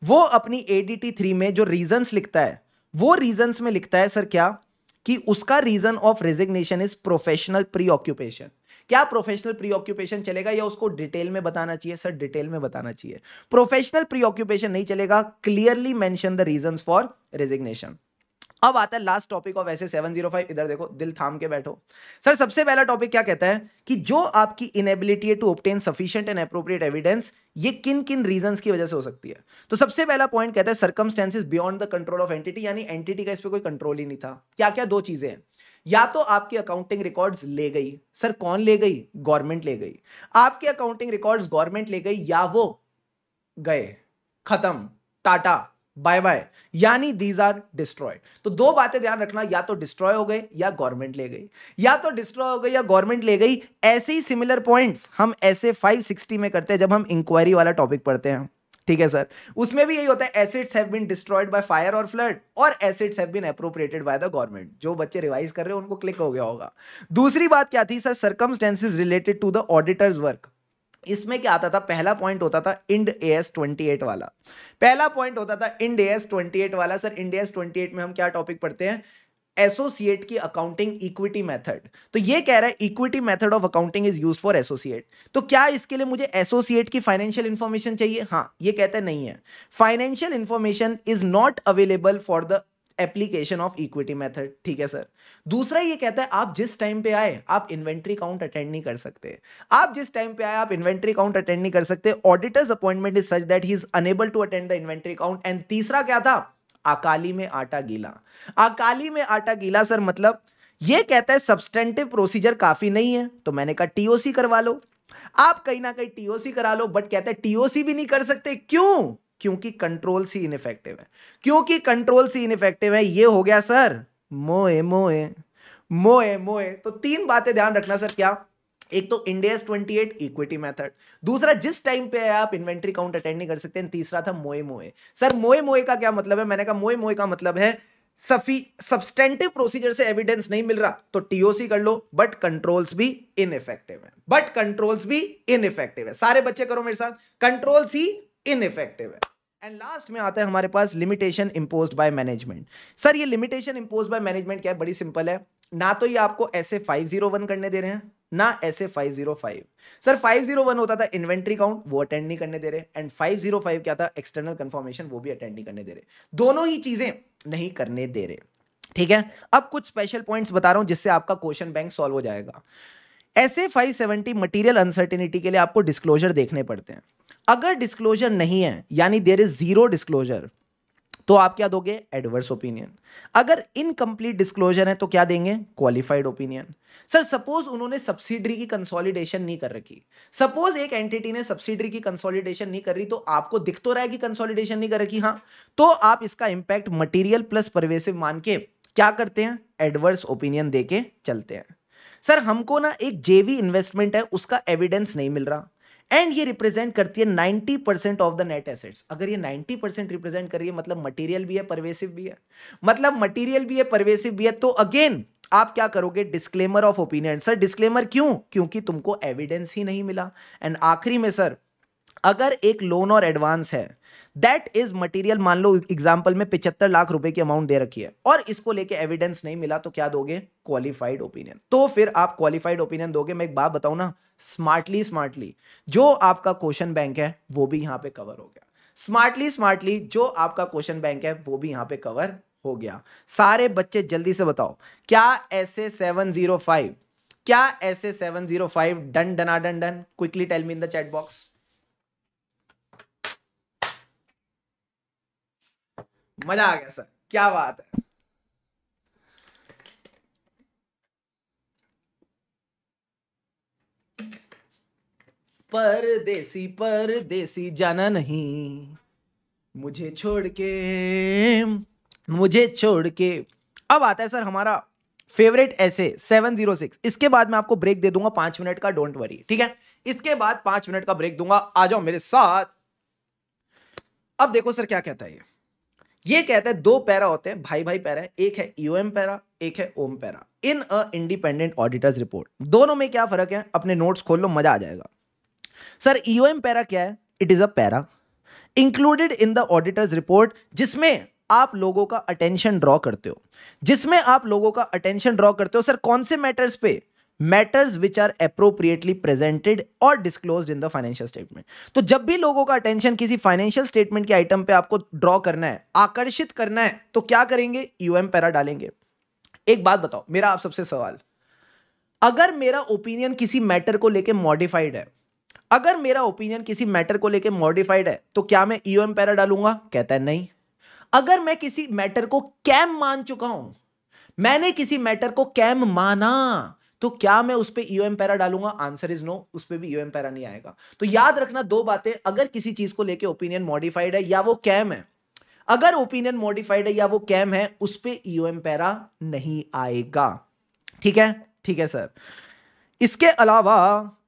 वो अपनी एडीटी थ्री में जो रीजंस लिखता है वो रीजंस में लिखता है सर क्या कि उसका reason of resignation is professional preoccupation क्या प्रोफेशनल प्री ऑक्यूपेशन चलेगा या उसको डिटेल में बताना चाहिए सर डिटेल में बताना चाहिए प्रोफेशनल प्री ऑक्यूपेशन नहीं चलेगा clearly mention the reasons for resignation अब आता है लास्ट टॉपिक ऑफ ऐसे 705 इधर देखो दिल थाम के बैठो सर सबसे पहला टॉपिक क्या कहता है कि जो आपकी इनएबिलिटी है to obtain sufficient and appropriate evidence ये किन किन रीजन की वजह से हो सकती है तो सबसे पहला पॉइंट कहता है circumstances beyond the control of entity यानी एंटिटी का इस पर कोई कंट्रोल ही नहीं था क्या क्या दो चीजें हैं या तो आपकी अकाउंटिंग रिकॉर्ड्स ले गई सर कौन ले गई गवर्नमेंट ले गई आपके अकाउंटिंग रिकॉर्ड्स गवर्नमेंट ले गई या वो गए खत्म टाटा बाय बाय यानी दीज आर डिस्ट्रॉय तो दो बातें ध्यान रखना या तो डिस्ट्रॉय हो गए या गवर्नमेंट ले गई या तो डिस्ट्रॉय हो गई या गवर्नमेंट ले गई ऐसे ही सिमिलर पॉइंट्स हम ऐसे 560 में करते हैं जब हम इंक्वायरी वाला टॉपिक पढ़ते हैं ठीक है सर उसमें भी यही होता है assets have been destroyed by fire और फ्लड और assets have been appropriated by the government जो बच्चे रिवाइज कर रहे हैं उनको क्लिक हो गया होगा दूसरी बात क्या थी sir circumstances related to the auditor's work इसमें क्या आता था पहला पॉइंट होता था Ind A S twenty eight वाला पहला पॉइंट होता था Ind A S twenty eight वाला sir Ind A S twenty eight में हम क्या टॉपिक पढ़ते हैं एसोसिएट की अकाउंटिंग इक्विटी मेथड तो ये कह रहा है equity method of accounting is use for associate तो क्या इसके लिए मुझे एसोसिएट की फाइनेंशियल इंफॉर्मेशन चाहिए हाँ ये कहते नहीं है financial information is not available for the application of equity method ठीक है सर दूसरा ये कहता है आप जिस टाइम पे आए आप इन्वेंट्री काउंट अटेंड नहीं कर सकते आप जिस टाइम पे आए आप इन्वेंट्री काउंट अटेंड नहीं कर सकते auditor's appointment is such that he is unable to attend the inventory count and तीसरा क्या था अकाली में आटा गीला अकाली में आटा गीला सर मतलब ये कहता है सब्सटेंटिव प्रोसीजर काफी नहीं है तो मैंने कहा टीओसी करवा लो आप कहीं ना कहीं टीओसी करा लो बट कहते हैं टीओसी भी नहीं कर सकते क्यों क्योंकि कंट्रोल सी इनफेक्टिव है क्योंकि कंट्रोल सी इनफेक्टिव है ये हो गया सर मोए मोए मोए मोए तो तीन बातें ध्यान रखना सर क्या एक तो इंडियस 28 इक्विटी मेथड दूसरा जिस टाइम पे है आप इन्वेंट्री काउंट अटेंड नहीं कर सकते तीसरा था मोए मोए सर मोए मोए का क्या मतलब है मैंने कहा मोए मोए का मतलब है सफी सब्सटेंटिव प्रोसीजर से एविडेंस नहीं मिल रहा तो टीओसी कर लो बट कंट्रोल्स भी इफेक्टिव है बट कंट्रोल्स भी इफेक्टिव है सारे बच्चे करो मेरे साथ कंट्रोल्स ही इनइफेक्टिव है एंड लास्ट में आता है हमारे पास limitation impose by management sir ये लिमिटेशन इम्पोज बाय मैनेजमेंट क्या है बड़ी सिंपल है ना तो ये आपको ऐसे फाइव जीरो वन करने दे रहे हैं ना ऐसे five zero five sir five zero one होता था इन्वेंट्री काउंट वो अटेंड नहीं करने दे रहे एंड फाइव जीरो फाइव क्या था एक्सटर्नल कंफर्मेशन वो भी अटेंड नहीं करने दे रहे दोनों ही चीजें नहीं करने दे रहे ठीक है अब कुछ स्पेशल पॉइंट्स बता रहा हूं जिससे आपका क्वेश्चन बैंक सॉल्व हो जाएगा ऐसे 570 मटीरियल अनसर्टिनिटी के लिए आपको डिस्क्लोजर देखने पड़ते हैं अगर डिस्क्लोजर नहीं है यानी देर इज जीरो डिस्क्लोजर तो आप क्या दोगे एडवर्स ओपिनियन अगर इनकम्प्लीट डिस्क्लोजर है तो क्या देंगे क्वालिफाइड ओपिनियन सर सपोज उन्होंने सब्सिडरी की कंसोलिडेशन नहीं कर रखी सपोज एक एंटिटी ने सब्सिडरी की कंसोलिडेशन नहीं कर रही तो आपको दिख तो रहा है कि कंसोलिडेशन नहीं कर रखी हाँ तो आप इसका इंपैक्ट मटेरियल प्लस परवेसिव मान के क्या करते हैं एडवर्स ओपिनियन देके चलते हैं सर हमको ना एक जेवी इन्वेस्टमेंट है उसका एविडेंस नहीं मिल रहा एंड ये रिप्रेजेंट करती है ninety percent of the net assets अगर ये नाइनटी परसेंट रिप्रेजेंट करिए मतलब मटेरियल भी है परवेसिव भी है मतलब मटेरियल भी है परवेसिव भी है तो अगेन आप क्या करोगे disclaimer of opinion sir disclaimer क्यों क्योंकि तुमको एविडेंस ही नहीं मिला एंड आखिरी में सर अगर एक लोन और एडवांस है दैट इज मटेरियल मान लो एग्जाम्पल में पिछहत्तर लाख रुपए की अमाउंट दे रखी है और इसको लेके एविडेंस नहीं मिला तो क्या दोगे क्वालिफाइड ओपिनियन तो फिर आप क्वालिफाइड ओपिनियन दोगे मैं एक बात बताऊं ना स्मार्टली स्मार्टली जो आपका क्वेश्चन बैंक है वो भी यहां पे कवर हो गया स्मार्टली स्मार्टली जो आपका क्वेश्चन बैंक है वो भी यहां पे कवर हो गया सारे बच्चे जल्दी से बताओ क्या ऐसे सेवन जीरो फाइव क्या ऐसे seven zero five done डना done done quickly tell me in the chat box मजा आ गया सर क्या बात है पर देसी जाना नहीं मुझे छोड़ के मुझे छोड़ के अब आता है सर हमारा फेवरेट ऐसे सेवन जीरो सिक्स इसके बाद मैं आपको ब्रेक दे दूंगा पांच मिनट का डोंट वरी ठीक है इसके बाद पांच मिनट का ब्रेक दूंगा आ जाओ मेरे साथ अब देखो सर क्या कहता है ये ये कहता है दो पैरा होते हैं भाई भाई पैरा है एक है ईओएम e पैरा एक है OM para in a independent auditors report दोनों में क्या फर्क है अपने नोट्स खोल लो मजा आ जाएगा सर ईओएम e पैरा क्या है it is a para included in the auditor's report जिसमें आप लोगों का अटेंशन ड्रॉ करते हो जिसमें आप लोगों का अटेंशन ड्रॉ करते हो सर कौन से मैटर्स पे matters which are appropriately presented और disclose in the financial statement तो जब भी लोगों का अटेंशन किसी फाइनेंशियल स्टेटमेंट के आइटम पे आपको ड्रॉ करना है आकर्षित करना है तो क्या करेंगे यूएम पैरा डालेंगे एक बात बताओ मेरा आप सबसे सवाल अगर मेरा ओपिनियन किसी मैटर को लेके मॉडिफाइड है अगर मेरा ओपिनियन किसी मैटर को लेके मॉडिफाइड है तो क्या मैं यूएम पैरा डालूंगा कहता है नहीं अगर मैं किसी मैटर को कैम मान चुका हूं मैंने किसी मैटर को कैम माना तो क्या मैं उस पर ई e पैरा डालूंगा आंसर इज नो उस पर भी एम e पैरा नहीं आएगा तो याद रखना दो बातें अगर किसी चीज को लेकर ओपिनियन मॉडिफाइड है या वो कैम है अगर ओपिनियन मॉडिफाइड है या वो कैम है उस पर ई e पैरा नहीं आएगा ठीक है ठीक है सर इसके अलावा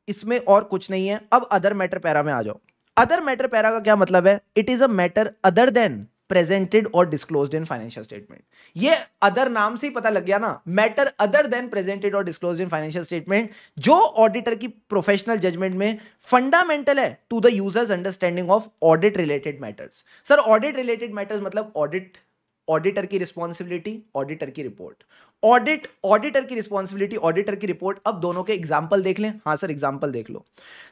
इसमें और कुछ नहीं है अब अदर मैटर पैरा में आ जाओ अदर मैटर पैरा का क्या मतलब है it is a matter other than presented और डिस्कलोज इन फाइनेंशियल स्टेटमेंट ये अदर नाम से ही पता लग गया ना मैटर अदर देन प्रेजेंटेड और डिस्कलोज इन फाइनेंशियल स्टेटमेंट जो ऑडिटर की प्रोफेशनल जजमेंट में फंडामेंटल है to the users understanding of audit related matters sir audit related matters मतलब ऑडिट ऑडिटर की रिस्पॉन्सिबिलिटी ऑडिटर की रिपोर्ट ऑडिट ऑडिटर की responsibility auditor की रिपोर्ट अब दोनों के एग्जाम्पल देख लें हाँ सर एग्जाम्पल देख लो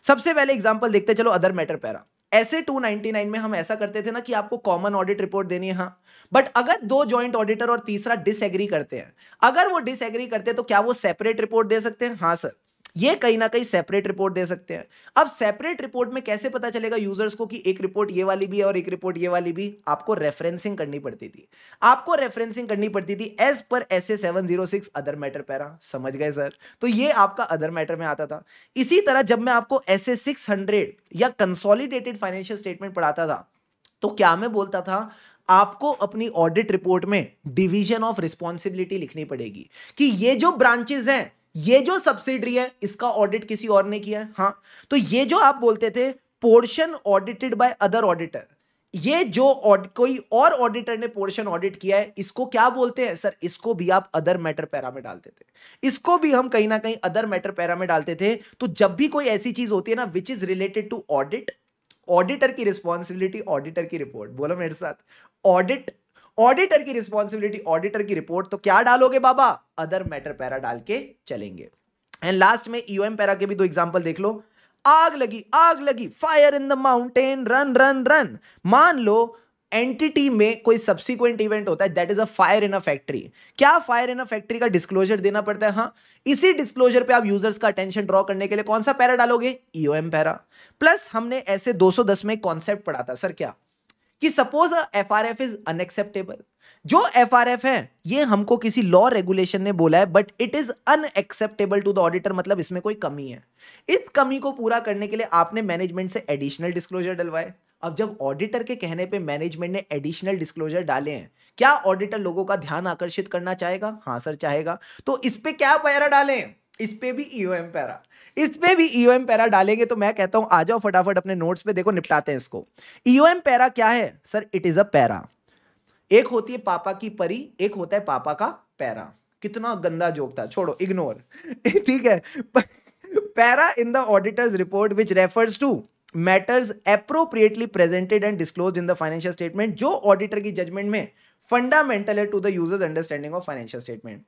सबसे पहले एग्जाम्पल देखते चलो अदर मैटर पैरा ऐसे 299 में हम ऐसा करते थे ना कि आपको कॉमन ऑडिट रिपोर्ट देनी है हाँ बट अगर दो जॉइंट ऑडिटर और तीसरा डिसएग्री करते हैं अगर वो डिसएग्री करते हैं तो क्या वो सेपरेट रिपोर्ट दे सकते हैं हाँ सर ये कहीं ना कहीं सेपरेट रिपोर्ट दे सकते हैं अब सेपरेट रिपोर्ट में कैसे पता चलेगा यूजर्स को कि एक रिपोर्ट ये वाली भी है और एक रिपोर्ट ये वाली भी आपको रेफरेंसिंग करनी पड़ती थी आपको रेफरेंसिंग करनी पड़ती थी as per S A seven zero six other matter para समझ गए सर तो ये आपका अदर मैटर में आता था इसी तरह जब मैं आपको एस ए सिक्स हंड्रेड या कंसोलिडेटेड फाइनेंशियल स्टेटमेंट पढ़ाता था तो क्या मैं बोलता था आपको अपनी ऑडिट रिपोर्ट में डिवीजन ऑफ रिस्पॉन्सिबिलिटी लिखनी पड़ेगी कि ये जो ब्रांचेस हैं ये जो सब्सिडरी है इसका ऑडिट किसी और ने किया है हाँ तो ये जो आप बोलते थे portion audited by other auditor ये जो कोई और ऑडिटर ने पोर्शन ऑडिट किया है इसको क्या बोलते हैं सर इसको भी आप अदर मैटर पैरा में डालते थे इसको भी हम कहीं ना कहीं अदर मैटर पैरा में डालते थे तो जब भी कोई ऐसी चीज होती है ना which is related to audit auditor की रिस्पॉन्सिबिलिटी ऑडिटर की रिपोर्ट बोलो मेरे साथ ऑडिट ऑडिटर की रिस्पॉन्सिबिलिटी ऑडिटर की रिपोर्ट तो क्या डालोगे बाबा अदर मैटर पैरा डाल के चलेंगे एंड लास्ट में ईओएम e पैरा के भी दो एग्जाम्पल देख लो आग लगी आग लगी fire in the mountain run run run मान लो एंटिटी में कोई सब्सिक्वेंट इवेंट होता है that is a fire in a factory क्या फायर इन अ फैक्ट्री का डिस्क्लोजर देना पड़ता है हाँ इसी डिस्क्लोजर पे आप यूजर्स का अटेंशन ड्रॉ करने के लिए कौन सा पैरा डालोगे ईओएम e पैरा प्लस हमने ऐसे 210 में कॉन्सेप्ट पढ़ा था सर क्या कि suppose F R F is unacceptable जो एफ आर एफ है ये हमको किसी लॉ रेगुलेशन ने बोला है but it is unacceptable to the auditor मतलब इसमें कोई कमी है इस कमी को पूरा करने के लिए आपने मैनेजमेंट से एडिशनल डिस्क्लोजर डलवाए अब जब ऑडिटर के कहने पे मैनेजमेंट ने एडिशनल डिस्क्लोजर डाले हैं क्या ऑडिटर लोगों का ध्यान आकर्षित करना चाहेगा हाँ सर चाहेगा तो इस पे क्या पैरा डालें इस पे भी ईओ e एम पैरा इस पे भी ईओ e एम पैरा डालेंगे तो मैं कहता हूं आ जाओ फटाफट अपने नोट्स पे देखो निपटाते हैं इसको ईओ e एम पैरा क्या है sir it is a para एक होती है पापा की परी एक होता है पापा का पैरा कितना गंदा जोक था छोड़ो इग्नोर [LAUGHS] ठीक है para in the auditor's report which refers to matters appropriately presented and disclose in the financial statement जो ऑडिटर की जजमेंट में फंडामेंटल है to the users understanding of financial statement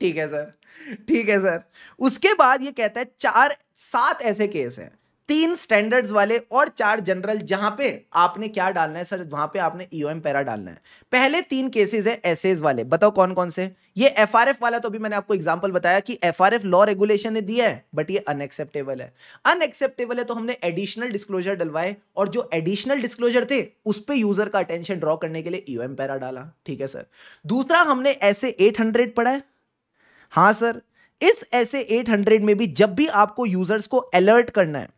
ठीक है सर ठीक है सर उसके बाद ये कहता है चार सात ऐसे केस हैं तीन स्टैंडर्ड्स वाले और चार जनरल जहां पे आपने क्या डालना है सर वहां पे आपने ईओएम e पैरा डालना है पहले तीन केसेस है एसएस वाले बताओ कौन कौन से ये एफआरएफ वाला तो भी मैंने आपको एग्जांपल बताया कि एफआरएफ लॉ रेगुलेशन ने दिया है बट ये अनएक्सेप्टेबल है अनएक्सेप्टेबल है तो हमने एडिशनल डिस्क्लोजर डलवाए और जो एडिशनल डिस्क्लोजर थे उस पर यूजर का अटेंशन ड्रॉ करने के लिए ईओएम e पैरा डाला ठीक है सर दूसरा हमने ऐसे एट पढ़ा है हाँ सर इस ऐसे 800 में भी जब भी आपको यूजर्स को अलर्ट करना है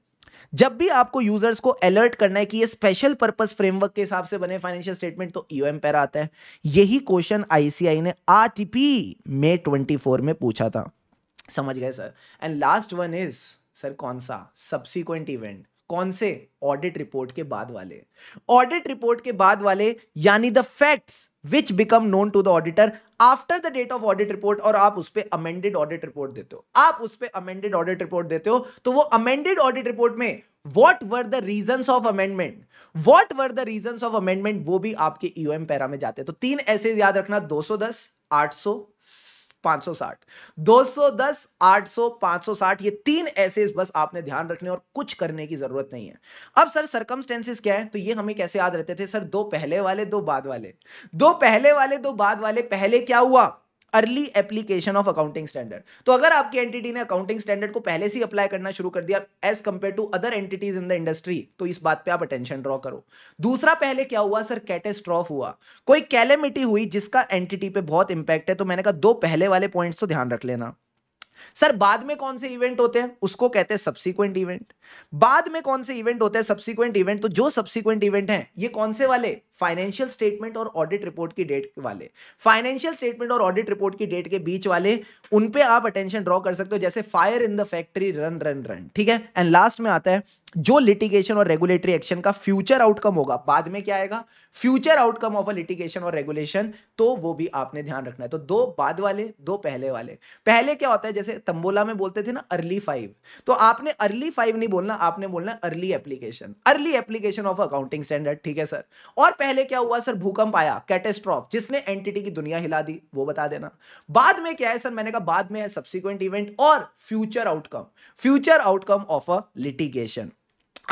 जब भी आपको यूजर्स को अलर्ट करना है कि ये स्पेशल पर्पस फ्रेमवर्क के हिसाब से बने फाइनेंशियल स्टेटमेंट तो ईओएम e पर आता है यही क्वेश्चन आईसीआई ने आरटीपी मे 24 में पूछा था समझ गए sir and last one is sir कौन सा सब्सिक्वेंट इवेंट कौन से ऑडिट रिपोर्ट के बाद वाले ऑडिट रिपोर्ट के बाद वाले यानी the facts which become known to the auditor after the date of audit report और आप उस पर अमेंडेड ऑडिट रिपोर्ट देते हो आप उस पर अमेंडेड ऑडिट रिपोर्ट देते हो तो वो अमेंडेड ऑडिट रिपोर्ट में whatever the reason of amendment whatever the reason of amendment वो भी आपके ईओ e एम पैरा में जाते हैं तो तीन ऐसे याद रखना दो सौ दस आठ सौ 560 ये तीन ऐसे बस आपने ध्यान रखने और कुछ करने की जरूरत नहीं है अब सर सरकमस्टेंसिस क्या है तो ये हमें कैसे याद रहते थे सर दो पहले वाले दो बाद वाले दो पहले वाले दो बाद वाले पहले क्या हुआ early application of accounting standard तो अगर आपकी एंटिटी ने अकाउंटिंग स्टैंडर्ड को पहले से अप्लाई करना शुरू कर दिया as compared to other entities in the industry तो इस बात पे आप अटेंशन ड्रॉ करो दूसरा पहले क्या हुआ सर कैटेस्ट्रॉफ हुआ कोई कैलेमिटी हुई जिसका एंटिटी पे बहुत इंपैक्ट है तो मैंने कहा दो पहले वाले पॉइंट तो ध्यान रख लेना सर बाद में कौन से इवेंट होते हैं उसको कहते हैं सब्सिक्वेंट इवेंट बाद में कौन से इवेंट होते हैं सब्सिक्वेंट इवेंट तो जो सब्सिक्वेंट इवेंट हैं ये कौन से वाले फाइनेंशियल स्टेटमेंट और ऑडिट रिपोर्ट की डेट वाले फाइनेंशियल स्टेटमेंट और ऑडिट रिपोर्ट की डेट के बीच वाले उन पे आप अटेंशन ड्रॉ कर सकते हो जैसे fire in the factory run run run ठीक है एंड लास्ट में आता है जो लिटिगेशन और रेगुलेटरी एक्शन का फ्यूचर आउटकम होगा बाद में क्या आएगा future outcome of a litigation और रेगुलेशन तो वो भी आपने ध्यान रखना है तो दो बाद वाले दो पहले वाले पहले क्या होता है जैसे तंबोला में बोलते थे ना अर्ली फाइव तो आपने अर्ली फाइव नहीं बोलना आपने बोलना early application early application of accounting standard ठीक है सर और पहले पहले क्या हुआ सर भूकंप आया कैटेस्ट्रॉफ जिसने एंटिटी की दुनिया हिला दी वो बता देना बाद में क्या है सर मैंने कहा बाद में है सब्सिक्वेंट इवेंट और future outcome future outcome of a litigation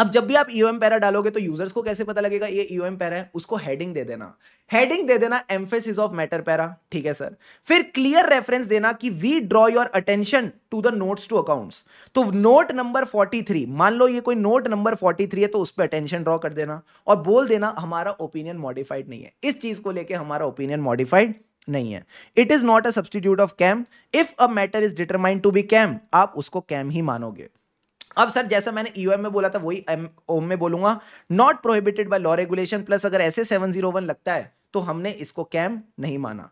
अब जब भी आप ईओ e एम पैरा डालोगे तो यूजर्स को कैसे पता लगेगा ये ईओ e एम पैरा है उसको हेडिंग दे देना हेडिंग दे देना एम्फेसिस ऑफ मैटर पैरा ठीक है सर फिर क्लियर रेफरेंस देना कि we draw your attention to the notes to accounts तो नोट नंबर 43 मान लो ये कोई नोट नंबर 43 है तो उस पर अटेंशन ड्रॉ कर देना और बोल देना हमारा ओपिनियन मॉडिफाइड नहीं है इस चीज को लेकर हमारा ओपिनियन मॉडिफाइड नहीं है it is not a substitute of KAM if a matter is determined to be KAM आप उसको कैम ही मानोगे अब सर जैसा मैंने ई e में बोला था वही एम ओम में बोलूंगा not prohibited by law regulation plus अगर ऐसे 701 लगता है तो हमने इसको कैम नहीं माना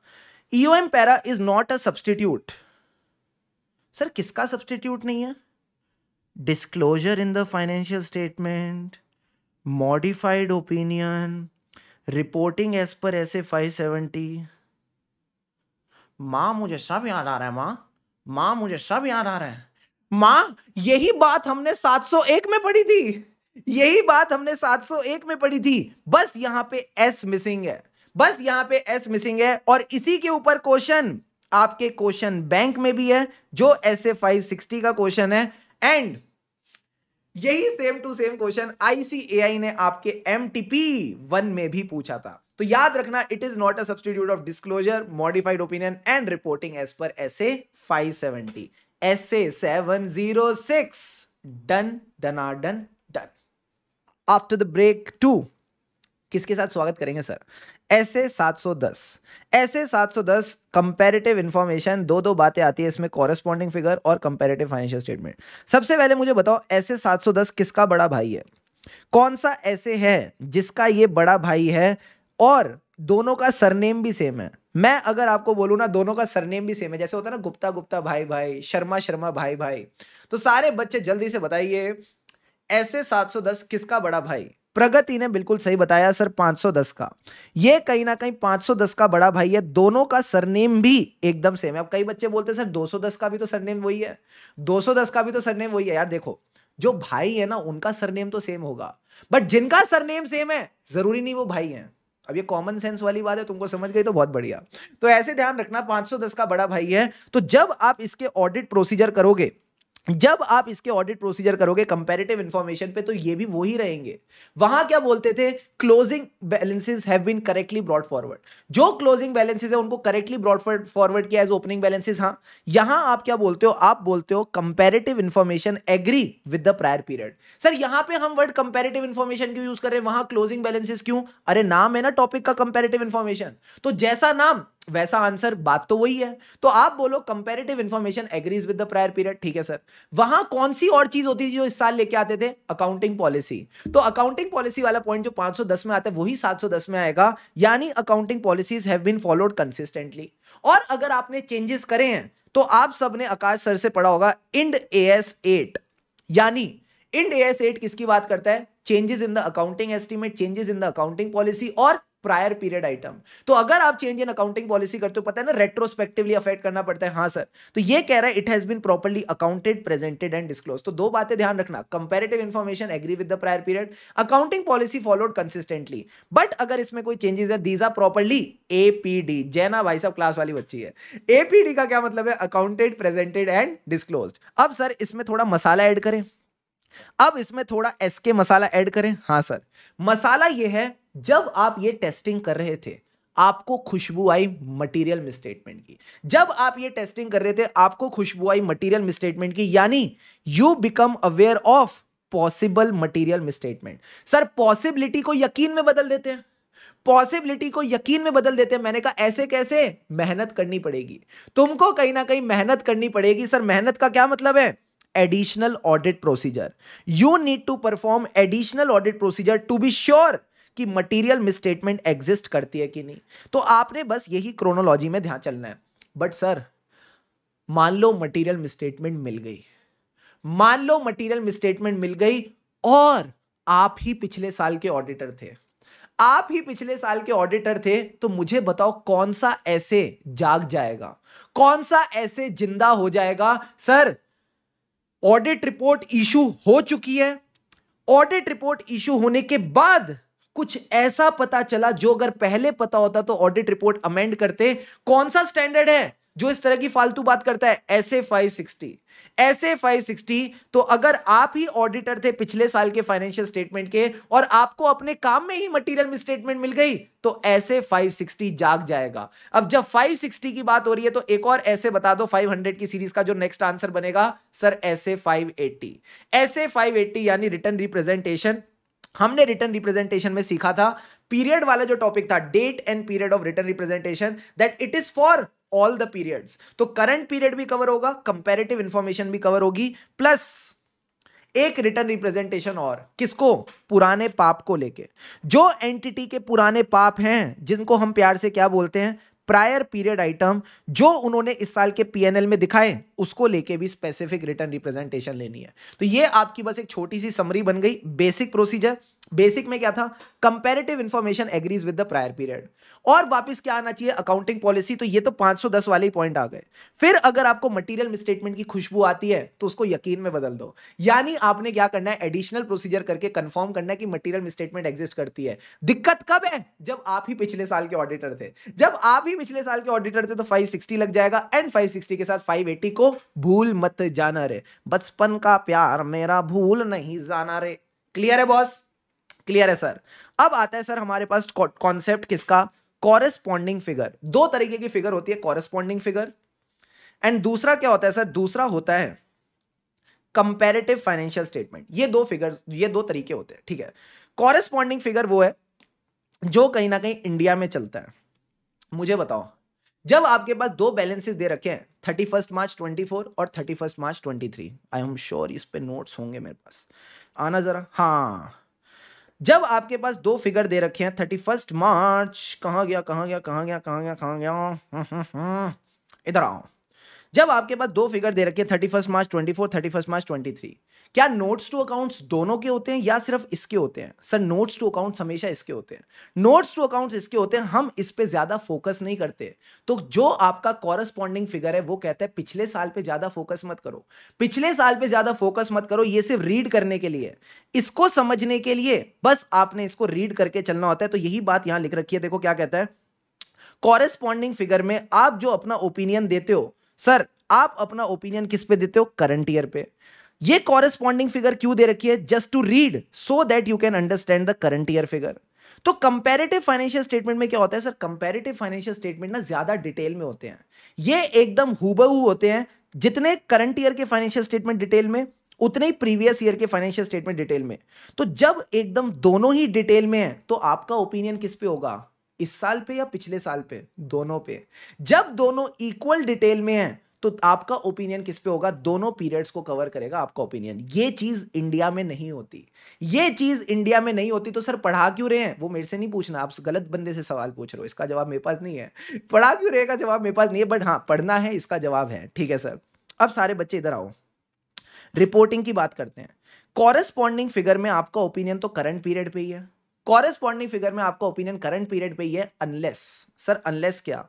एम e para is not a substitute sir किसका सब्सटीट्यूट नहीं है disclosure in the financial statement modified opinion reporting as per SA 570 मां मुझे सब याद आ रहा है माँ माँ मुझे सब याद आ रहा है माँ यही बात हमने 701 में पढ़ी थी यही बात हमने 701 में पढ़ी थी बस यहाँ पे एस मिसिंग है बस यहां पे एस मिसिंग है और इसी के ऊपर क्वेश्चन आपके क्वेश्चन बैंक में भी है जो एस ए फाइव सिक्सटी का क्वेश्चन है एंड यही same to same question ICAI ने आपके एम वन में भी पूछा था तो याद रखना it is not a substitute of disclosure modified opinion and reporting as per S A five seventy S A seven zero six done done are done done after the break to किसके साथ स्वागत करेंगे sir S A सात सौ दस S A सात सौ दस कंपेरेटिव इन्फॉर्मेशन दो दो बातें आती है इसमें कॉरेस्पॉन्डिंग फिगर और कंपेरेटिव फाइनेंशियल स्टेटमेंट सबसे पहले मुझे बताओ एस ए सात सौ दस किसका बड़ा भाई है कौन सा ऐसे है जिसका ये बड़ा भाई है और दोनों का सरनेम भी सेम है मैं अगर आपको बोलूँ ना दोनों का सरनेम भी सेम है जैसे होता है ना गुप्ता गुप्ता भाई भाई शर्मा शर्मा भाई भाई तो सारे बच्चे जल्दी से बताइए ऐसे 710 किसका बड़ा भाई प्रगति ने बिल्कुल सही बताया सर 510 का ये कहीं ना कहीं 510 का बड़ा भाई है दोनों का सरनेम भी एकदम सेम है अब कई बच्चे बोलते हैं सर 210 का भी तो सरनेम वही है 210 का भी तो सरनेम वही है यार देखो जो भाई है ना उनका सरनेम तो सेम होगा बट जिनका सरनेम सेम है जरूरी नहीं वो भाई हैं अब ये कॉमन सेंस वाली बात है तुमको समझ गई तो बहुत बढ़िया तो ऐसे ध्यान रखना 510 का बड़ा भाई है तो जब आप इसके ऑडिट प्रोसीजर करोगे जब आप इसके ऑडिट प्रोसीजर करोगे कंपेरेटिव इंफॉर्मेशन पे तो ये भी वो ही रहेंगे वहां क्या बोलते थे closing balances have been correctly brought forward जो क्लोजिंग बैलेंसेस है उनको करेक्टली ब्रॉड फॉरवर्ड किया एज ओपनिंग बैलेंसेस हाँ यहां आप क्या बोलते हो आप बोलते हो comparative information agree with the prior period sir यहां पर हम वर्ड कंपेरेटिव इन्फॉर्मेशन क्यों यूज कर रहे हैं वहां क्लोजिंग बैलेंसेज क्यों अरे नाम है ना टॉपिक का कंपेरेटिव इन्फॉर्मेशन तो जैसा नाम वैसा आंसर बात तो वही है तो आप बोलो comparative information agrees with the prior period ठीक है सर वहां कौन सी और चीज होती थी जो इस साल लेके आते थे अकाउंटिंग पॉलिसी तो अकाउंटिंग पॉलिसी वाला पॉइंट जो 510 में आता है वही 710 में आएगा यानी accounting policies have been followed consistently और अगर आपने चेंजेस करे हैं तो आप सबने आकाश सर से पढ़ा होगा इंड एएस 8 यानी इंड एएस 8 किसकी बात करता है changes in the accounting estimate changes in the accounting policy और प्रायर पीरियड आइटम तो अगर आप चेंज इन अकाउंटिंग पॉलिसी करते हो पता है ना रेट्रोस्पेक्टिवली अफेक्ट करना पड़ता है हाँ सर तो ये कह रहा है it has been properly accounted presented and disclose तो दो बातें ध्यान रखना comparative information agree with the prior period accounting policy followed consistently but अगर इसमें कोई चेंजेस है दीज आर प्रॉपरली एपीडी जैना भाई साहब क्लास वाली बच्ची है एपीडी का क्या मतलब है अकाउंटेड प्रेजेंटेड एंड डिस्क्लोज अब सर इसमें थोड़ा मसाला एड करें अब इसमें थोड़ा एस के मसाला ऐड करें हाँ सर मसाला ये है जब आप ये टेस्टिंग कर रहे थे आपको खुशबू आई मटेरियल मिसस्टेटमेंट की जब आप ये टेस्टिंग कर रहे थे आपको खुशबू आई मटेरियल मिसस्टेटमेंट की यानी you become aware of possible material misstatement sir possibility को यकीन में बदल देते हैं पॉसिबिलिटी को यकीन में बदल देते हैं मैंने कहा ऐसे कैसे मेहनत करनी पड़ेगी तुमको कहीं ना कहीं मेहनत करनी पड़ेगी सर मेहनत का क्या मतलब है additional audit procedure. You need to perform additional audit procedure to be sure कि मटेरियल मिसस्टेटमेंट एग्जिस्ट करती है कि नहीं तो आपने बस यही क्रोनोलॉजी में ध्यान चलना है बट सर मान लो मटेरियल मिसस्टेटमेंट मिल गई मान लो मटेरियल मिसस्टेटमेंट मिल गई और आप ही पिछले साल के ऑडिटर थे आप ही पिछले साल के ऑडिटर थे तो मुझे बताओ कौन सा ऐसे जाग जाएगा कौन सा ऐसे जिंदा हो जाएगा सर ऑडिट रिपोर्ट इशू हो चुकी है ऑडिट रिपोर्ट इशू होने के बाद कुछ ऐसा पता चला जो अगर पहले पता होता तो ऑडिट रिपोर्ट अमेंड करते कौन सा स्टैंडर्ड है जो इस तरह की फालतू बात करता है एस ए फाइव सिक्सटी ऐसे 560 तो अगर आप ही ऑडिटर थे पिछले साल के फाइनेंशियल स्टेटमेंट के और आपको अपने काम में ही मटेरियल मिसस्टेटमेंट मिल गई तो ऐसे 560 जाग जाएगा अब जब 560 की बात हो रही है तो एक और ऐसे बता दो 500 की सीरीज का जो नेक्स्ट आंसर बनेगा सर ऐसे 580 ऐसे 580 यानी रिटर्न रिप्रेजेंटेशन हमने रिटर्न रिप्रेजेंटेशन में सीखा था पीरियड वाला जो टॉपिक था date and period of written representation that it is for all the periods तो करंट पीरियड भी कवर होगा कंपेरेटिव इंफॉर्मेशन भी कवर होगी प्लस एक रिटर्न रिप्रेजेंटेशन और किसको पुराने पाप को लेके जो एंटिटी के पुराने पाप हैं जिनको हम प्यार से क्या बोलते हैं प्रायर पीरियड आइटम जो उन्होंने इस साल के पीएनएल में दिखाए उसको लेके भी स्पेसिफिक रिटर्न रिप्रेजेंटेशन लेनी है तो ये आपकी बस एक छोटी सी समरी बन गई बेसिक प्रोसीजर बेसिक में क्या था comparative information agrees with the prior period और वापस क्या आना चाहिए अकाउंटिंग पॉलिसी तो ये तो 510 वाले पॉइंट आ गए फिर अगर आपको मटेरियल मिसस्टेटमेंट की खुशबू आती है तो उसको यकीन में बदल दो यानी आपने क्या करना है एडिशनल प्रोसीजर करके कंफर्म करना है कि मटेरियल मिसस्टेटमेंट एग्जिस्ट करती है दिक्कत कब है जब आप ही पिछले साल के ऑडिटर थे जब आप ही पिछले साल के ऑडिटर थे तो 560 लग जाएगा एंड 560 के साथ 580 को भूल मत जाना रे बचपन का प्यार मेरा भूल नहीं जाना रे क्लियर है बॉस क्लियर है सर अब आता है सर हमारे पास कॉन्सेप्ट किसका कॉरेस्पॉन्डिंग फिगर दो तरीके की फिगर होती है कॉरेस्पॉन्डिंग फिगर एंड दूसरा क्या होता है सर दूसरा होता है कंपेरेटिव फाइनेंशियल स्टेटमेंट ये दो फिगर ये दो तरीके होते हैं ठीक है कॉरेस्पॉन्डिंग फिगर वो है जो कहीं ना कहीं इंडिया में चलता है मुझे बताओ जब आपके पास दो बैलेंसेस दे रखे हैं thirty first March twenty four और thirty first March twenty three I am sure इस पे नोट्स होंगे मेरे पास आना जरा हाँ जब आपके पास दो फिगर दे रखे हैं थर्टी फर्स्ट मार्च कहाँ गया कहा गया कहाँ गया कहाँ गया कहाँ गया इधर आओ जब आपके पास दो फिगर दे रखे हैं thirty first March twenty four thirty first March twenty three क्या नोट्स टू अकाउंट्स दोनों के होते हैं या सिर्फ इसके होते हैं सर नोट्स टू अकाउंट्स हमेशा इसके होते हैं नोट्स टू अकाउंट्स इसके होते हैं हम इस पर ज्यादा फोकस नहीं करते तो जो आपका कॉरस्पॉन्डिंग फिगर है वो कहता है पिछले साल पे ज्यादा फोकस मत करो पिछले साल पे ज्यादा फोकस मत करो ये सिर्फ रीड करने के लिए इसको समझने के लिए बस आपने इसको रीड करके चलना होता है तो यही बात यहां लिख रखी है देखो क्या कहता है कॉरेस्पॉन्डिंग फिगर में आप जो अपना ओपिनियन देते हो सर आप अपना ओपिनियन किस पे देते हो करंट ईयर पे ये कॉरेस्पॉन्डिंग फिगर क्यों दे रखी है just to read so that you can understand the current year figure तो कंपेरेटिव फाइनेंशियल स्टेटमेंट में क्या होता है सर कंपेरेटिव फाइनेंशियल स्टेटमेंट ना ज्यादा डिटेल में होते हैं ये एकदम हुबहू होते हैं जितने करंट ईयर के फाइनेंशियल स्टेटमेंट डिटेल में उतने ही प्रीवियस ईयर के फाइनेंशियल स्टेटमेंट डिटेल में तो जब एकदम दोनों ही डिटेल में है तो आपका ओपिनियन किस पे होगा इस साल पे या पिछले साल पे दोनों पे जब दोनों इक्वल डिटेल में है तो आपका ओपिनियन किस पे होगा दोनों पीरियड्स को कवर करेगा आपका ओपिनियन ये चीज इंडिया में नहीं होती ये चीज इंडिया में नहीं होती तो सर पढ़ा क्यों रहे हैं वो मेरे से नहीं पूछना आप गलत बंदे से सवाल पूछ रहे हो इसका जवाब मेरे पास नहीं है पढ़ा क्यों रहेगा जवाब मेरे पास नहीं है बट हाँ पढ़ना है इसका जवाब है ठीक है सर अब सारे बच्चे इधर आओ रिपोर्टिंग की बात करते हैं कॉरेस्पॉन्डिंग फिगर में आपका ओपिनियन तो करंट पीरियड पे ही है कॉरेस्पॉन्डिंग फिगर में आपका ओपिनियन करंट पीरियड पे ही है अनलेस सर अनलेस क्या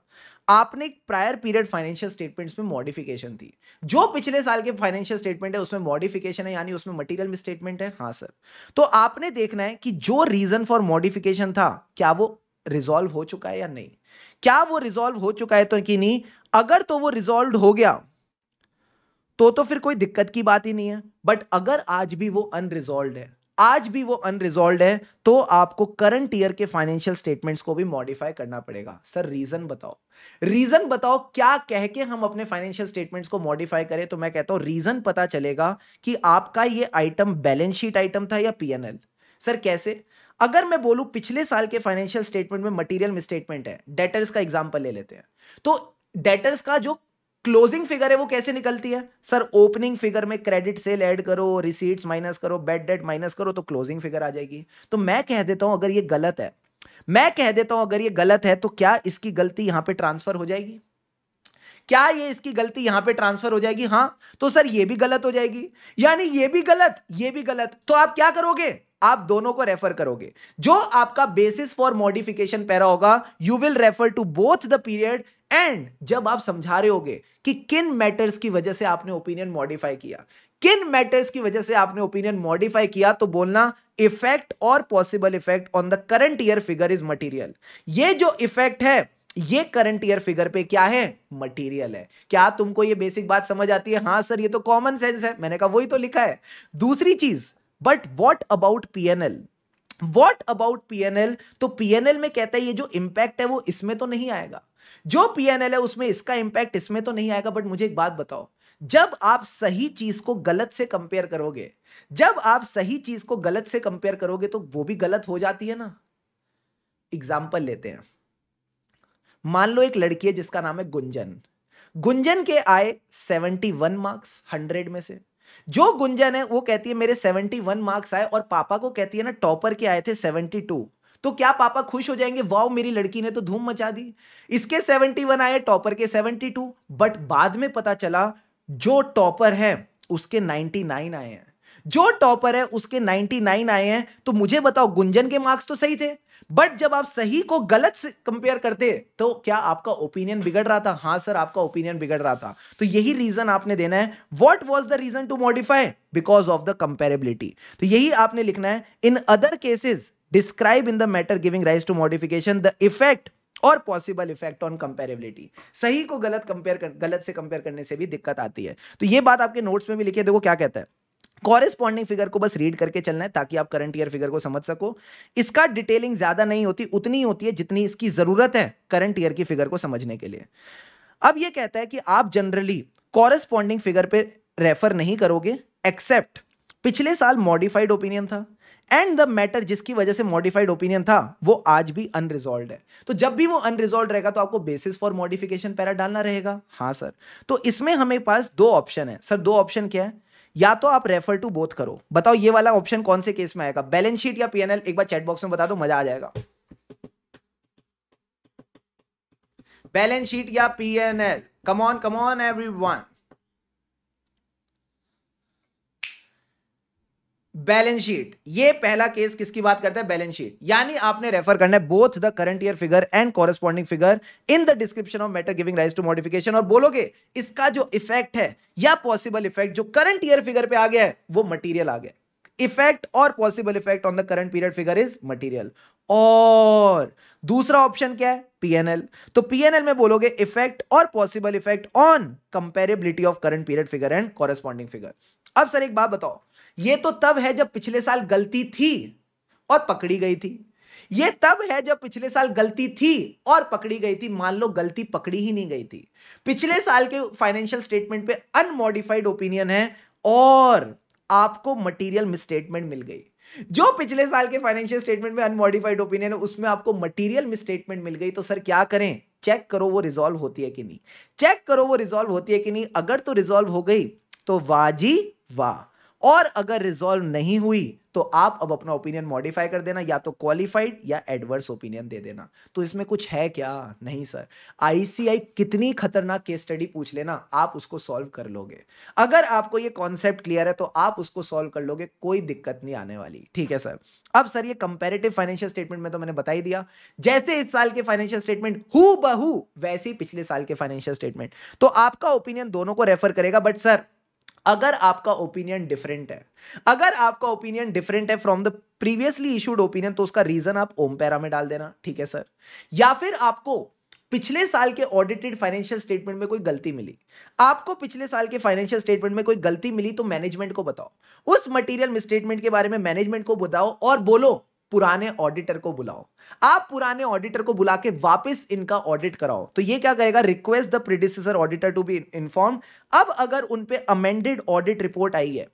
आपने प्रायर पीरियड फाइनेंशियल स्टेटमेंट्स में मॉडिफिकेशन दी जो पिछले साल के फाइनेंशियल स्टेटमेंट है उसमें मॉडिफिकेशन है यानी उसमें मटेरियल स्टेटमेंट है हाँ सर तो आपने देखना है कि जो रीजन फॉर मॉडिफिकेशन था क्या वो रिजॉल्व हो चुका है या नहीं क्या वो रिजॉल्व हो चुका है तो कि नहीं अगर तो वो रिजॉल्व हो गया तो तो फिर कोई दिक्कत की बात ही नहीं है बट अगर आज भी वो अनरिजॉल्व है आज भी वो अनरिजॉल्व है तो आपको करंट ईयर के फाइनेंशियल स्टेटमेंट्स को भी मॉडिफाई करना पड़ेगा सर रीजन बताओ रीजन बताओ क्या कह के हम अपने फाइनेंशियल स्टेटमेंट्स को मॉडिफाई करें तो मैं कहता हूं रीजन पता चलेगा कि आपका ये आइटम बैलेंस शीट आइटम था या पीएनएल सर कैसे अगर मैं बोलूं पिछले साल के फाइनेंशियल स्टेटमेंट में मटीरियल मिसस्टेटमेंट है डेटर्स का एग्जाम्पल ले लेते हैं तो डेटर्स का जो क्लोजिंग फिगर है वो कैसे निकलती है सर ओपनिंग फिगर में क्रेडिट सेल ऐड करो रिसीट्स माइनस करो बेड डेट माइनस करो तो क्लोजिंग फिगर आ जाएगी तो मैं कह देता हूं अगर ये गलत है मैं कह देता हूं अगर ये गलत है तो क्या इसकी गलती यहां पे ट्रांसफर हो जाएगी क्या ये इसकी गलती यहां पे ट्रांसफर हो जाएगी हां तो सर ये भी गलत हो जाएगी यानी ये भी गलत ये भी गलत तो आप क्या करोगे आप दोनों को रेफर करोगे जो आपका बेसिस फॉर मॉडिफिकेशन पैरा होगा you will refer to both the period and जब आप समझा रहे होगे कि किन मैटर्स की वजह से आपने ओपिनियन मॉडिफाई किया किन मैटर्स की वजह से आपने ओपिनियन मॉडिफाई किया तो बोलना इफेक्ट और possible effect on the current year figure is material ये जो इफेक्ट है ये करंट ईयर फिगर पे क्या है मटेरियल है क्या तुमको ये बेसिक बात समझ आती है हाँ सर ये तो कॉमन सेंस है मैंने कहा वही तो लिखा है दूसरी चीज but what about PNL what about PNL तो पीएनएल में कहता है ये जो इंपैक्ट है वो इसमें तो नहीं आएगा जो पीएनएल है उसमें इसका इंपैक्ट इसमें तो नहीं आएगा बट मुझे एक बात बताओ जब आप सही चीज को गलत से कंपेयर करोगे जब आप सही चीज को गलत से कंपेयर करोगे तो वो भी गलत हो जाती है ना एग्जाम्पल लेते हैं मान लो एक लड़की है जिसका नाम है गुंजन गुंजन के आए 71 मार्क्स 100 में से जो गुंजन है वो कहती है मेरे 71 मार्क्स आए और पापा को कहती है ना टॉपर के आए थे 72 तो क्या पापा खुश हो जाएंगे वाव मेरी लड़की ने तो धूम मचा दी इसके 71 आए टॉपर के 72 बट बाद में पता चला जो टॉपर है उसके 99 आए हैं जो टॉपर है उसके 99 आए हैं तो मुझे बताओ गुंजन के मार्क्स तो सही थे बट जब आप सही को गलत से कंपेयर करते तो क्या आपका ओपिनियन बिगड़ रहा था हां सर आपका ओपिनियन बिगड़ रहा था तो यही रीजन आपने देना है what was the reason to modify because of the comparability तो यही आपने लिखना है in other cases describe in the matter giving rise to modification the effect और पॉसिबल इफेक्ट ऑन कंपेरेबिलिटी सही को गलत कंपेयर कर गलत से कंपेयर करने से भी दिक्कत आती है तो ये बात आपके नोट्स में भी लिखिए देखो क्या कहता है कॉरेस्पॉन्डिंग फिगर को बस रीड करके चलना है ताकि आप करंट ईयर फिगर को समझ सको इसका डिटेलिंग ज्यादा नहीं होती उतनी होती है जितनी इसकी जरूरत है करंट ईयर की फिगर को समझने के लिए अब यह कहता है कि आप जनरली कॉरेस्पॉन्डिंग फिगर पे रेफर नहीं करोगे एक्सेप्ट पिछले साल मॉडिफाइड ओपिनियन था एंड द मैटर जिसकी वजह से मॉडिफाइड ओपिनियन था वो आज भी अनरिजॉल्व है तो जब भी वो अनरिजॉल्व रहेगा तो आपको बेसिस फॉर मॉडिफिकेशन पैरा डालना रहेगा हाँ सर तो इसमें हमें पास दो ऑप्शन है सर दो ऑप्शन क्या है या तो आप रेफर टू बोथ करो बताओ ये वाला ऑप्शन कौन से केस में आएगा बैलेंस शीट या पीएनएल एक बार चैट बॉक्स में बता दो मजा आ जाएगा बैलेंस शीट या PNL come come on come on balance sheet ये पहला केस किसकी बात करता है बैलेंस शीट यानी आपने रेफर करना है both the current year figure and corresponding figure in the description of matter giving rise to modification और बोलोगे इसका जो इफेक्ट है या पॉसिबल इफेक्ट जो करंट ईयर फिगर पे आ गया है वो मटीरियल आ गया इफेक्ट और possible effect on the current period figure is material और दूसरा ऑप्शन क्या है पीएनएल तो पीएनएल में बोलोगे इफेक्ट और possible effect on comparability of current period figure and corresponding figure अब सर एक बात बताओ ये तो तब है जब पिछले साल गलती थी और पकड़ी गई थी ये तब है जब पिछले साल गलती थी और पकड़ी गई थी मान लो गलती पकड़ी ही नहीं गई थी पिछले साल के फाइनेंशियल स्टेटमेंट पे अनमॉडिफाइड ओपिनियन है और आपको मटेरियल मिसस्टेटमेंट मिल गई जो पिछले साल के फाइनेंशियल स्टेटमेंट में अनमॉडिफाइड ओपिनियन है उसमें आपको मटेरियल मिसस्टेटमेंट मिल गई तो सर क्या करें चेक करो वो रिजोल्व होती है कि नहीं चेक करो वो रिजोल्व होती है कि नहीं अगर तो रिजोल्व हो गई तो वाजी वाह और अगर रिजॉल्व नहीं हुई तो आप अब अपना ओपिनियन मॉडिफाई कर देना या तो क्वालिफाइड या एडवर्स ओपिनियन दे देना तो इसमें कुछ है क्या नहीं सर आईसीआई कितनी खतरनाक केस स्टडी पूछ लेना आप उसको सॉल्व कर लोगे अगर आपको ये कॉन्सेप्ट क्लियर है तो आप उसको सॉल्व कर लोगे कोई दिक्कत नहीं आने वाली ठीक है सर अब सर ये कंपेरेटिव फाइनेंशियल स्टेटमेंट में तो मैंने बताई दिया जैसे इस साल के फाइनेंशियल स्टेटमेंट हु बहू वैसे पिछले साल के फाइनेंशियल स्टेटमेंट तो आपका ओपिनियन दोनों को रेफर करेगा बट सर अगर आपका ओपिनियन डिफरेंट है अगर आपका ओपिनियन डिफरेंट है from the previously issued opinion तो उसका रीजन आप ओम पैरा में डाल देना ठीक है सर या फिर आपको पिछले साल के ऑडिटेड फाइनेंशियल स्टेटमेंट में कोई गलती मिली आपको पिछले साल के फाइनेंशियल स्टेटमेंट में कोई गलती मिली तो मैनेजमेंट को बताओ उस मटेरियल मिसस्टेटमेंट के बारे में मैनेजमेंट को बताओ और बोलो पुराने ऑडिटर को बुलाओ आप पुराने ऑडिटर को बुला के वापस इनका ऑडिट कराओ तो ये क्या करेगा request the predecessor auditor to be inform अब अगर उन पे अमेंडेड ऑडिट रिपोर्ट आई है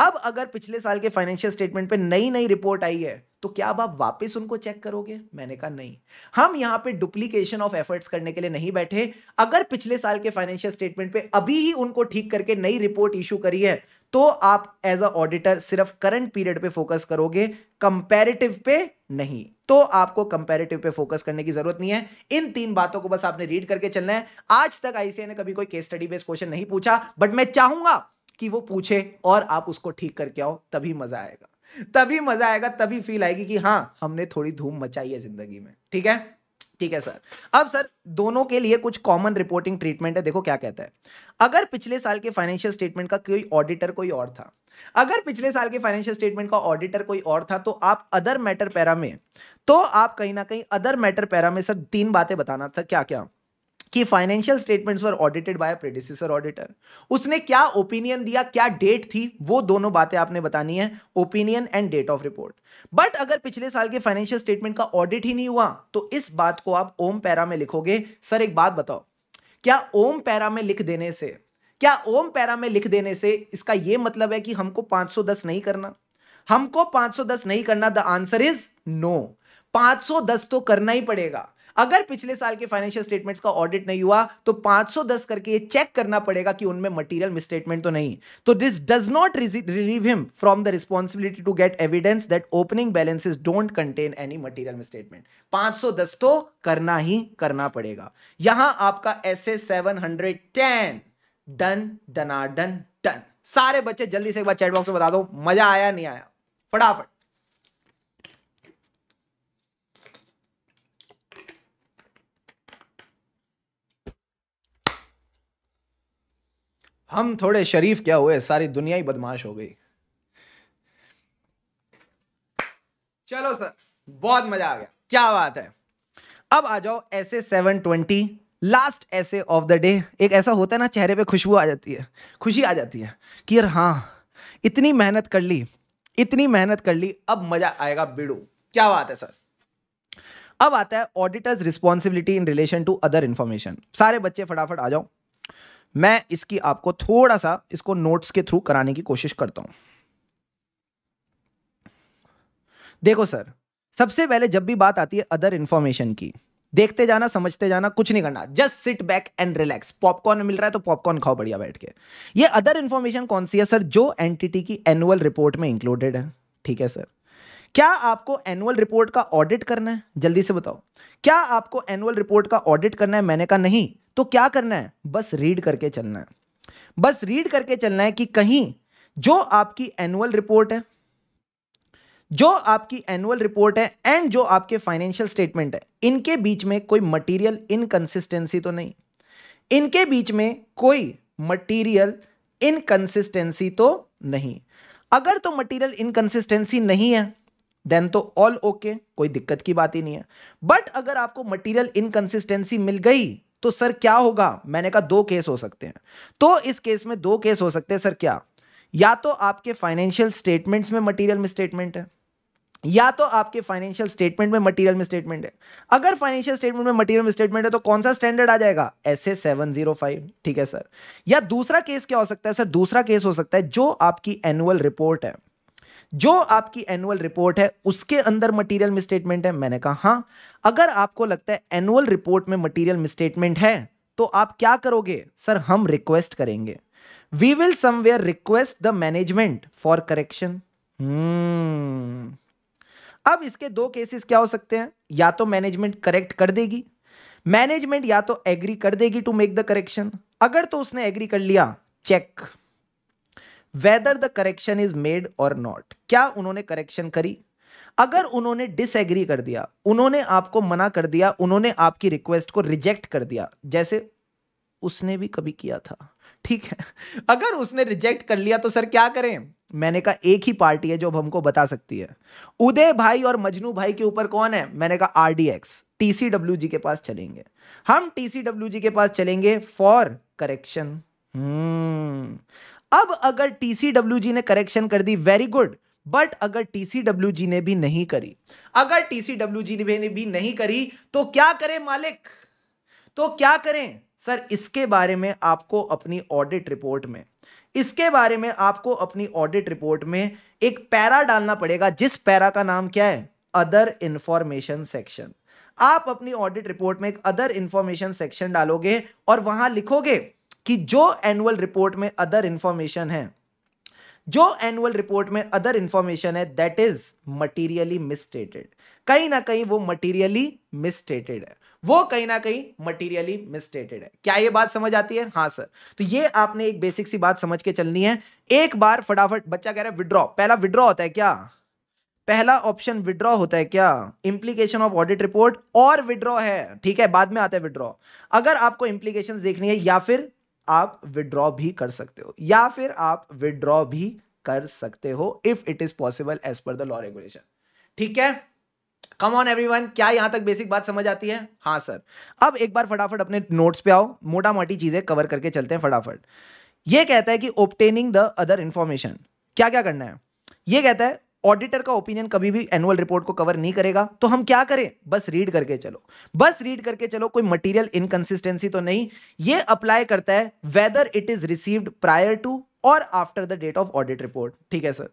अब अगर पिछले साल के फाइनेंशियल स्टेटमेंट पे नई नई रिपोर्ट आई है तो क्या अब आप वापस उनको चेक करोगे मैंने कहा नहीं हम यहां पे डुप्लीकेशन ऑफ एफर्ट्स करने के लिए नहीं बैठे अगर पिछले साल के फाइनेंशियल स्टेटमेंट पे अभी ही उनको ठीक करके नई रिपोर्ट इशू करी है तो आप एज अ ऑडिटर सिर्फ करंट पीरियड पे फोकस करोगे कंपैरेटिव पे नहीं तो आपको कंपैरेटिव पे फोकस करने की जरूरत नहीं है इन तीन बातों को बस आपने रीड करके चलना है आज तक आईसीए ने कभी कोई केस स्टडी बेस्ड क्वेश्चन नहीं पूछा बट मैं चाहूंगा कि वो पूछे और आप उसको ठीक करके आओ तभी मजा आएगा तभी मजा आएगा तभी फील आएगी कि हाँ हमने थोड़ी धूम मचाई है जिंदगी में ठीक है ठीक है सर अब सर दोनों के लिए कुछ कॉमन रिपोर्टिंग ट्रीटमेंट है देखो क्या कहता है अगर पिछले साल के फाइनेंशियल स्टेटमेंट का कोई ऑडिटर कोई और था अगर पिछले साल के फाइनेंशियल स्टेटमेंट का ऑडिटर कोई और था तो आप अदर मैटर पैरा में तो आप कहीं ना कहीं अदर मैटर पैरा में सर तीन बातें बताना था क्या क्या कि financial statements were audited by predecessor auditor उसने क्या ओपिनियन दिया क्या डेट थी वो दोनों बातें आपने बतानी है opinion and date of report but अगर पिछले साल के फाइनेंशियल स्टेटमेंट का ऑडिट ही नहीं हुआ तो इस बात को आप ओम पैरा में लिखोगे सर एक बात बताओ क्या ओम पैरा में लिख देने से क्या ओम पैरा में लिख देने से इसका यह मतलब है कि हमको 510 नहीं करना हमको 510 नहीं करना द आंसर इज नो 510 तो करना ही पड़ेगा अगर पिछले साल के फाइनेंशियल स्टेटमेंट्स का ऑडिट नहीं हुआ तो 510 करके ये चेक करना पड़ेगा कि उनमें मटेरियल मिसस्टेटमेंट तो नहीं तो this does not relieve him from the responsibility to get evidence that opening balances don't contain any material misstatement 510 तो करना ही करना पड़ेगा यहां आपका S A seven hundred ten done done सारे बच्चे जल्दी से एक बार चैट बॉक्स में बता दो मजा आया नहीं आया फटाफट हम थोड़े शरीफ क्या हुए सारी दुनिया ही बदमाश हो गई चलो सर बहुत मजा आ गया क्या बात है अब आ जाओ SA seven twenty last SA of the day एक ऐसा होता है ना चेहरे पे खुशबू आ जाती है खुशी आ जाती है कि यार हाँ इतनी मेहनत कर ली इतनी मेहनत कर ली अब मजा आएगा बिड़ू क्या बात है सर अब आता है auditor's responsibility in relation to other information सारे बच्चे फटाफट आ जाओ मैं इसकी आपको थोड़ा सा इसको नोट्स के थ्रू कराने की कोशिश करता हूं देखो सर सबसे पहले जब भी बात आती है अदर इंफॉर्मेशन की देखते जाना समझते जाना कुछ नहीं करना just sit back and relax popcorn मिल रहा है तो पॉपकॉर्न खाओ बढ़िया बैठ के ये अदर इंफॉर्मेशन कौन सी है सर जो एंटिटी की एनुअल रिपोर्ट में इंक्लूडेड है ठीक है सर क्या आपको एनुअल रिपोर्ट का ऑडिट करना है जल्दी से बताओ क्या आपको एनुअल रिपोर्ट का ऑडिट करना है मैंने कहा नहीं तो क्या करना है बस रीड करके चलना है बस रीड करके चलना है कि कहीं जो आपकी एनुअल रिपोर्ट है जो आपकी एनुअल रिपोर्ट है एंड जो आपके फाइनेंशियल स्टेटमेंट है इनके बीच में कोई मटीरियल इनकंसिस्टेंसी तो नहीं इनके बीच में कोई मटीरियल इनकंसिस्टेंसी तो नहीं अगर तो मटेरियल इनकंसिस्टेंसी नहीं है देन तो ऑल ओके okay, कोई दिक्कत की बात ही नहीं है बट अगर आपको मटेरियल इनकंसिस्टेंसी मिल गई तो सर क्या होगा मैंने कहा दो केस हो सकते हैं तो इस केस में दो केस हो सकते हैं सर क्या या तो आपके फाइनेंशियल स्टेटमेंट्स में मटेरियल मिसस्टेटमेंट है या तो आपके फाइनेंशियल स्टेटमेंट में मटेरियल मिसस्टेटमेंट है अगर फाइनेंशियल स्टेटमेंट में मटेरियल मिसस्टेटमेंट है तो कौन सा स्टैंडर्ड आ जाएगा S A seven zero five ठीक है सर या दूसरा केस क्या हो सकता है सर दूसरा केस हो सकता है जो आपकी एनुअल रिपोर्ट है जो आपकी एनुअल रिपोर्ट है उसके अंदर मटेरियल मिसस्टेटमेंट है मैंने कहा हाँ अगर आपको लगता है एनुअल रिपोर्ट में मटेरियल मिसस्टेटमेंट है तो आप क्या करोगे सर हम रिक्वेस्ट करेंगे we will somewhere request the management for correction अब इसके दो केसेस क्या हो सकते हैं या तो मैनेजमेंट करेक्ट कर देगी मैनेजमेंट या तो एग्री कर देगी टू मेक द करेक्शन अगर तो उसने एग्री कर लिया check whether the correction is made और नॉट क्या उन्होंने करेक्शन करी अगर उन्होंने डिसएग्री कर दिया उन्होंने आपको मना कर दिया उन्होंने आपकी रिक्वेस्ट को रिजेक्ट कर दिया जैसे उसने भी कभी किया था ठीक है अगर उसने रिजेक्ट कर लिया तो सर क्या करें मैंने कहा एक ही पार्टी है जो अब हमको बता सकती है उदय भाई और मजनू भाई के ऊपर कौन है मैंने कहा आरडीएक्स टीसीडब्ल्यू जी के पास चलेंगे हम टीसीडब्ल्यू जी के पास चलेंगे फॉर करेक्शन अब अगर जी ने करेक्शन कर दी वेरी गुड बट अगर जी ने भी नहीं करी अगर जी ने भी नहीं करी तो क्या करें मालिक तो क्या करें सर इसके बारे में आपको अपनी ऑडिट रिपोर्ट में इसके बारे में आपको अपनी ऑडिट रिपोर्ट में एक पैरा डालना पड़ेगा जिस पैरा का नाम क्या है अदर इंफॉर्मेशन सेक्शन आप अपनी ऑडिट रिपोर्ट में एक अदर इंफॉर्मेशन सेक्शन डालोगे और वहां लिखोगे कि जो एनुअल रिपोर्ट में अदर इंफॉर्मेशन है जो एनुअल रिपोर्ट में अदर इंफॉर्मेशन है दैट इज मटीरियली मिसस्टेटेड कहीं ना कहीं वो मटीरियली मिसस्टेटेड है वो कहीं ना कहीं मटीरियली मिसस्टेटेड है क्या ये बात समझ आती है हाँ सर तो ये आपने एक बेसिक सी बात समझ के चलनी है एक बार फटाफट बच्चा कह रहा है विड्रॉ पहला विड्रॉ होता है क्या पहला ऑप्शन विड्रॉ होता है क्या इंप्लीकेशन ऑफ ऑडिट रिपोर्ट और विड्रॉ है ठीक है बाद में आता है विड्रॉ अगर आपको इंप्लीकेशन देखनी है या फिर आप विड्रॉ भी कर सकते हो या फिर आप विड्रॉ भी कर सकते हो if it is possible as per the law regulation ठीक है कम ऑन वन क्या यहां तक बेसिक बात समझ आती है हाँ सर अब एक बार फटाफट अपने नोट्स पे आओ मोटा मोटी चीजें कवर करके चलते हैं फटाफट ये कहता है कि ओपटेनिंग द अदर इंफॉर्मेशन क्या क्या करना है ये कहता है ऑडिटर का ओपिनियन कभी भी एनुअल रिपोर्ट को कवर नहीं करेगा तो हम क्या करें बस रीड करके चलो बस रीड करके चलो कोई मटेरियल इनकंसिस्टेंसी तो नहीं ये अप्लाई करता है whether it is received prior to और after the date of audit report ठीक है सर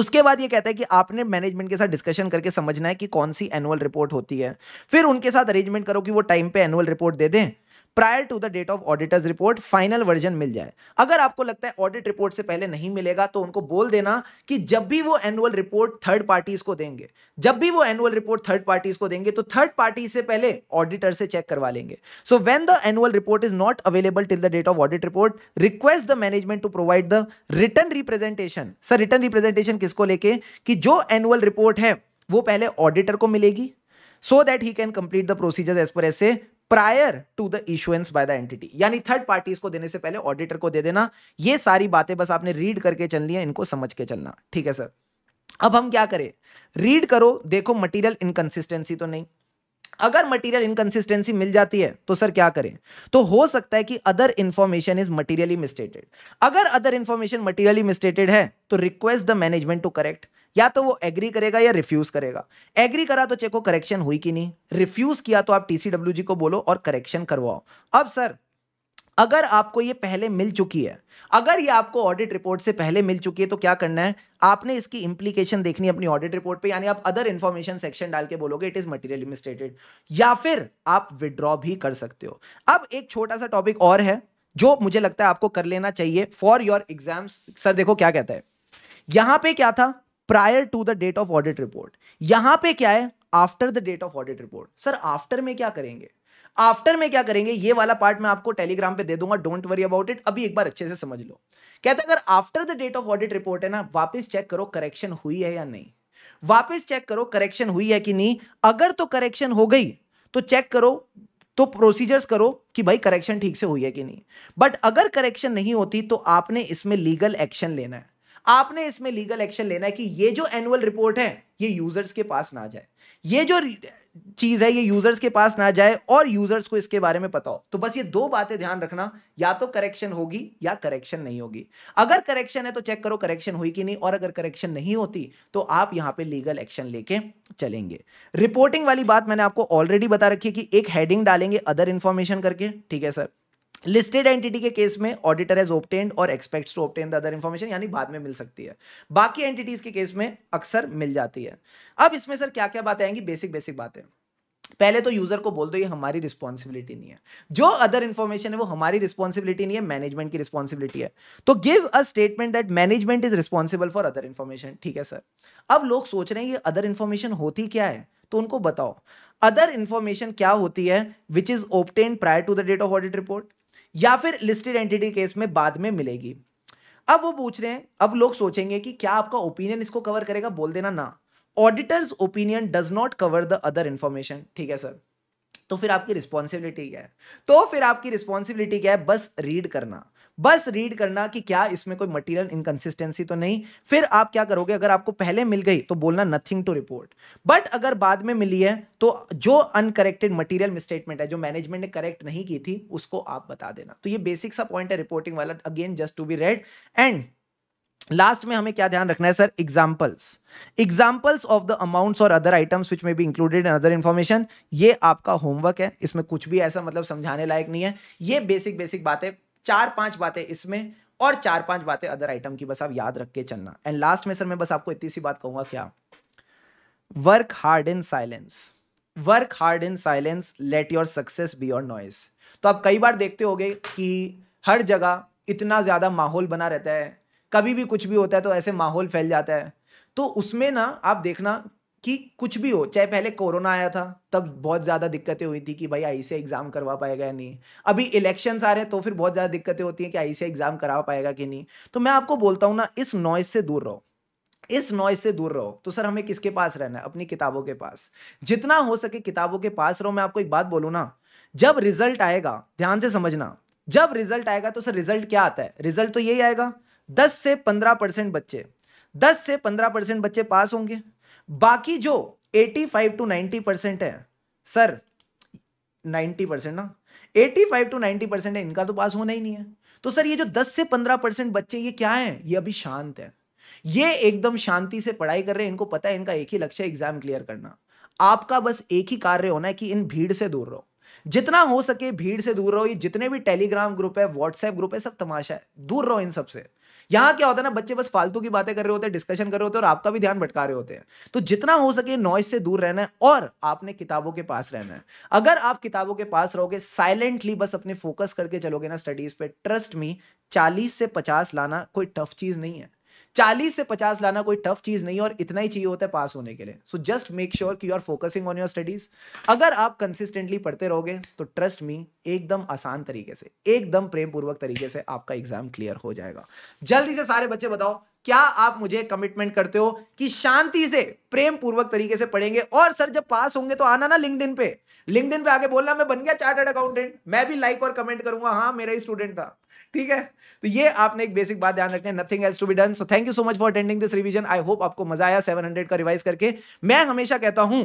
उसके बाद ये कहता है कि आपने मैनेजमेंट के साथ डिस्कशन करके समझना है कि कौन सी एनुअल रिपोर्ट होती है फिर उनके साथ अरेंजमेंट करो कि वो टाइम पे एनुअल रिपोर्ट दे दें prior to the date of auditors report final version मिल जाए अगर आपको लगता है ऑडिट रिपोर्ट से पहले नहीं मिलेगा तो उनको बोल देना कि जब भी वो एनुअल रिपोर्ट थर्ड पार्टीज को देंगे जब भी वो एनुअल रिपोर्ट थर्ड पार्टीज को देंगे तो थर्ड पार्टी से पहले ऑडिटर से चेक करवा लेंगे so when the annual report is not available till the date of audit report request the management to provide the return representation sir return representation किसको लेके कि जो एनुअल रिपोर्ट है वो पहले ऑडिटर को मिलेगी so that he can complete the procedure as per S A prior to the issuance by the entity यानी थर्ड पार्टीज को देने से पहले ऑडिटर को दे देना ये सारी बातें बस आपने रीड करके चलनी है इनको समझ के चलना ठीक है सर अब हम क्या करें रीड करो देखो मटेरियल इनकन्सिस्टेंसी तो नहीं अगर मटेरियल इनकंसिस्टेंसी मिल जाती है तो सर क्या करें तो हो सकता है कि other information is materially misstated अगर अदर इंफॉर्मेशन मटेरियली मिस्टेटेड है तो request the management to correct या तो वो एग्री करेगा या रिफ्यूज करेगा एग्री करा तो चेको करेक्शन हुई कि नहीं रिफ्यूज किया तो आप टीसीडब्ल्यू को बोलो और करेक्शन करवाओ अब सर अगर आपको ये पहले मिल चुकी है अगर ये आपको ऑडिट रिपोर्ट से पहले मिल चुकी है तो क्या करना है आपने इसकी इंप्लीकेशन देखनी अपनी ऑडिट रिपोर्ट पे यानी आप अदर इन्फॉर्मेशन सेक्शन डाल के बोलोगे इट इज मटेरियल मिस्टेटेड या फिर आप विड्रॉ भी कर सकते हो अब एक छोटा सा टॉपिक और है जो मुझे लगता है आपको कर लेना चाहिए फॉर योर एग्जाम्स सर देखो क्या कहता है यहां पर क्या था prior to the date of audit report यहां पे क्या है after the date of audit report sir after में क्या करेंगे आफ्टर में क्या करेंगे ये वाला पार्ट मैं आपको टेलीग्राम पे दे दूंगा डोंट वरी अबाउट इट अभी एक बार अच्छे से समझ लो कहते अगर after the date of audit report है ना वापस चेक करो करेक्शन हुई है या नहीं वापस चेक करो करेक्शन हुई है कि नहीं अगर तो करेक्शन हो गई तो चेक करो तो प्रोसीजर्स करो कि भाई करेक्शन ठीक से हुई है कि नहीं बट अगर करेक्शन नहीं होती तो आपने इसमें लीगल एक्शन लेना है आपने इसमें लीगल एक्शन लेना है कि ये जो एनुअल रिपोर्ट है ये यूजर्स के पास ना जाए ये जो चीज है ये यूजर्स के पास ना जाए और यूजर्स को इसके बारे में पता हो तो बस ये दो बातें ध्यान रखना या तो करेक्शन होगी या करेक्शन नहीं होगी अगर करेक्शन है तो चेक करो करेक्शन हुई कि नहीं और अगर करेक्शन नहीं होती तो आप यहां पे लीगल एक्शन लेके चलेंगे रिपोर्टिंग वाली बात मैंने आपको ऑलरेडी बता रखी है कि एक हेडिंग डालेंगे अदर इंफॉर्मेशन करके ठीक है सर लिस्टेड एंटिटी के केस में ऑडिटर हैज ऑप्टेंड और expects to obtain the other information यानी बाद में मिल सकती है बाकी एंटिटीज के केस में अक्सर मिल जाती है अब इसमें सर क्या क्या बातें आएंगी बेसिक बेसिक बातें पहले तो यूजर को बोल दो ये हमारी रिस्पॉन्सिबिलिटी नहीं है जो अदर इन्फॉर्मेशन है वो हमारी रिस्पॉन्सिबिलिटी नहीं है मैनेजमेंट की रिस्पॉन्सिबिलिटी है तो give a statement that management is responsible for other information ठीक है सर अब लोग सोच रहे हैं ये अदर इन्फॉर्मेशन होती क्या है तो उनको बताओ अदर इन्फॉर्मेशन क्या होती है which is obtain prior to the date of audit report या फिर लिस्टेड एंटिटी केस में बाद में मिलेगी अब वो पूछ रहे हैं अब लोग सोचेंगे कि क्या आपका ओपिनियन इसको कवर करेगा बोल देना ना auditors opinion does not cover the other information ठीक है सर तो फिर आपकी रिस्पॉन्सिबिलिटी क्या है तो फिर आपकी रिस्पॉन्सिबिलिटी क्या है बस रीड करना बस रीड करना कि क्या इसमें कोई मटेरियल इनकन्सिस्टेंसी तो नहीं फिर आप क्या करोगे अगर आपको पहले मिल गई तो बोलना नथिंग टू रिपोर्ट बट अगर बाद में मिली है तो जो अनकरेक्टेड मटीरियल स्टेटमेंट है जो मैनेजमेंट ने करेक्ट नहीं की थी उसको आप बता देना तो ये बेसिक सा पॉइंट है रिपोर्टिंग वाला again just to be read and last में हमें क्या ध्यान रखना है sir examples examples of the amounts और other items which may be included in other information ये आपका होमवर्क है इसमें कुछ भी ऐसा मतलब समझाने लायक नहीं है ये बेसिक बेसिक बातें चार पांच बातें इसमें और चार पांच बातें अदर आइटम की बस आप याद रख के चलना एंड लास्ट में सर मैं बस आपको इतनी सी बात कहूंगा क्या work hard in silence work hard in silence let your success be your noise तो आप कई बार देखते हो कि हर जगह इतना ज़्यादा माहौल बना रहता है कभी भी कुछ भी होता है तो ऐसे माहौल फैल जाता है तो उसमें ना आप देखना कि कुछ भी हो चाहे पहले कोरोना आया था तब बहुत ज़्यादा दिक्कतें हुई थी कि भाई आई से एग्ज़ाम करवा पाएगा या नहीं अभी इलेक्शंस आ रहे हैं तो फिर बहुत ज़्यादा दिक्कतें होती हैं कि आई से एग्ज़ाम करा पाएगा कि नहीं तो मैं आपको बोलता हूँ ना इस नॉइज से दूर रहो इस नॉइज से दूर रहो तो सर हमें किसके पास रहना है अपनी किताबों के पास जितना हो सके किताबों के पास रहो मैं आपको एक बात बोलूँ ना जब रिजल्ट आएगा ध्यान से समझना जब रिजल्ट आएगा तो सर रिजल्ट क्या आता है रिजल्ट तो यही आएगा दस से पंद्रह परसेंट बच्चे दस से पंद्रह परसेंट बच्चे पास होंगे बाकी जो 85 टू 90 परसेंट है सर 90 परसेंट ना 85 टू 90 परसेंट है इनका तो पास होना ही नहीं है तो सर ये जो 10 से 15 परसेंट बच्चे ये क्या है ये अभी शांत है ये एकदम शांति से पढ़ाई कर रहे हैं इनको पता है इनका एक ही लक्ष्य एग्जाम क्लियर करना आपका बस एक ही कार्य होना है कि इन भीड़ से दूर रहो जितना हो सके भीड़ से दूर रहो ये जितने भी टेलीग्राम ग्रुप है व्हाट्सएप ग्रुप है सब तमाशा है दूर रहो इन सबसे यहाँ क्या होता है ना बच्चे बस फालतू की बातें कर रहे होते हैं डिस्कशन कर रहे होते हैं और आपका भी ध्यान भटका रहे होते हैं तो जितना हो सके नॉइस से दूर रहना है और आपने किताबों के पास रहना है अगर आप किताबों के पास रहोगे साइलेंटली बस अपने फोकस करके चलोगे ना स्टडीज पे ट्रस्ट मी चालीस से पचास लाना कोई टफ चीज नहीं है चालीस से पचास लाना कोई टफ चीज नहीं और इतना ही चाहिए होता है पास होने के लिए सो जस्ट मेक श्योर कि you are focusing on your studies अगर आप कंसिस्टेंटली पढ़ते रहोगे तो ट्रस्ट मी एकदम आसान तरीके से एकदम प्रेम पूर्वक तरीके से आपका एग्जाम क्लियर हो जाएगा जल्दी से सारे बच्चे बताओ क्या आप मुझे कमिटमेंट करते हो कि शांति से प्रेम पूर्वक तरीके से पढ़ेंगे और सर जब पास होंगे तो आना ना लिंकड पे लिंकड पे आगे बोलना मैं बन गया चार्टर्ड अकाउंटेंट मैं भी लाइक और कमेंट करूंगा हाँ मेरा ही स्टूडेंट था ठीक है तो ये आपने एक बेसिक बात ध्यान रखना है nothing else to be done so thank you so much for attending this revision I hope आपको मजा आया सेवन का रिवाइज करके मैं हमेशा कहता हूं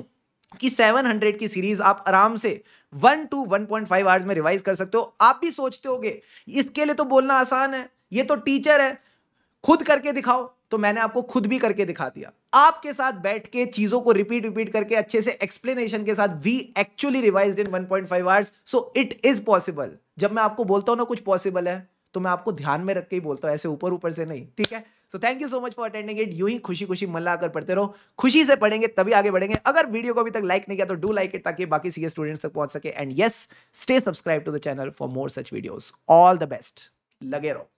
कि 700 की सीरीज आप आराम से 1 टू 1.5 पॉइंट आवर्स में रिवाइज कर सकते हो आप भी सोचते होगे इसके लिए तो बोलना आसान है ये तो टीचर है खुद करके दिखाओ तो मैंने आपको खुद भी करके दिखा दिया आपके साथ बैठ के चीजों को रिपीट रिपीट करके अच्छे से एक्सप्लेनेशन के साथ we actually revise in 1.5 point hours so it is possible जब मैं आपको बोलता हूं ना कुछ पॉसिबल है तो मैं आपको ध्यान में रख के ही बोलता हूँ ऐसे ऊपर ऊपर से नहीं ठीक है so thank you so much for attending it यू ही खुशी खुशी मल्ला कर पढ़ते रहो खुशी से पढ़ेंगे तभी आगे बढ़ेंगे अगर वीडियो को अभी तक लाइक नहीं किया तो डू लाइक इट ताकि बाकी सीए स्टूडेंट्स तक पहुंच सके and yes stay subscribe to the channel for more such videos all the best लगे रहो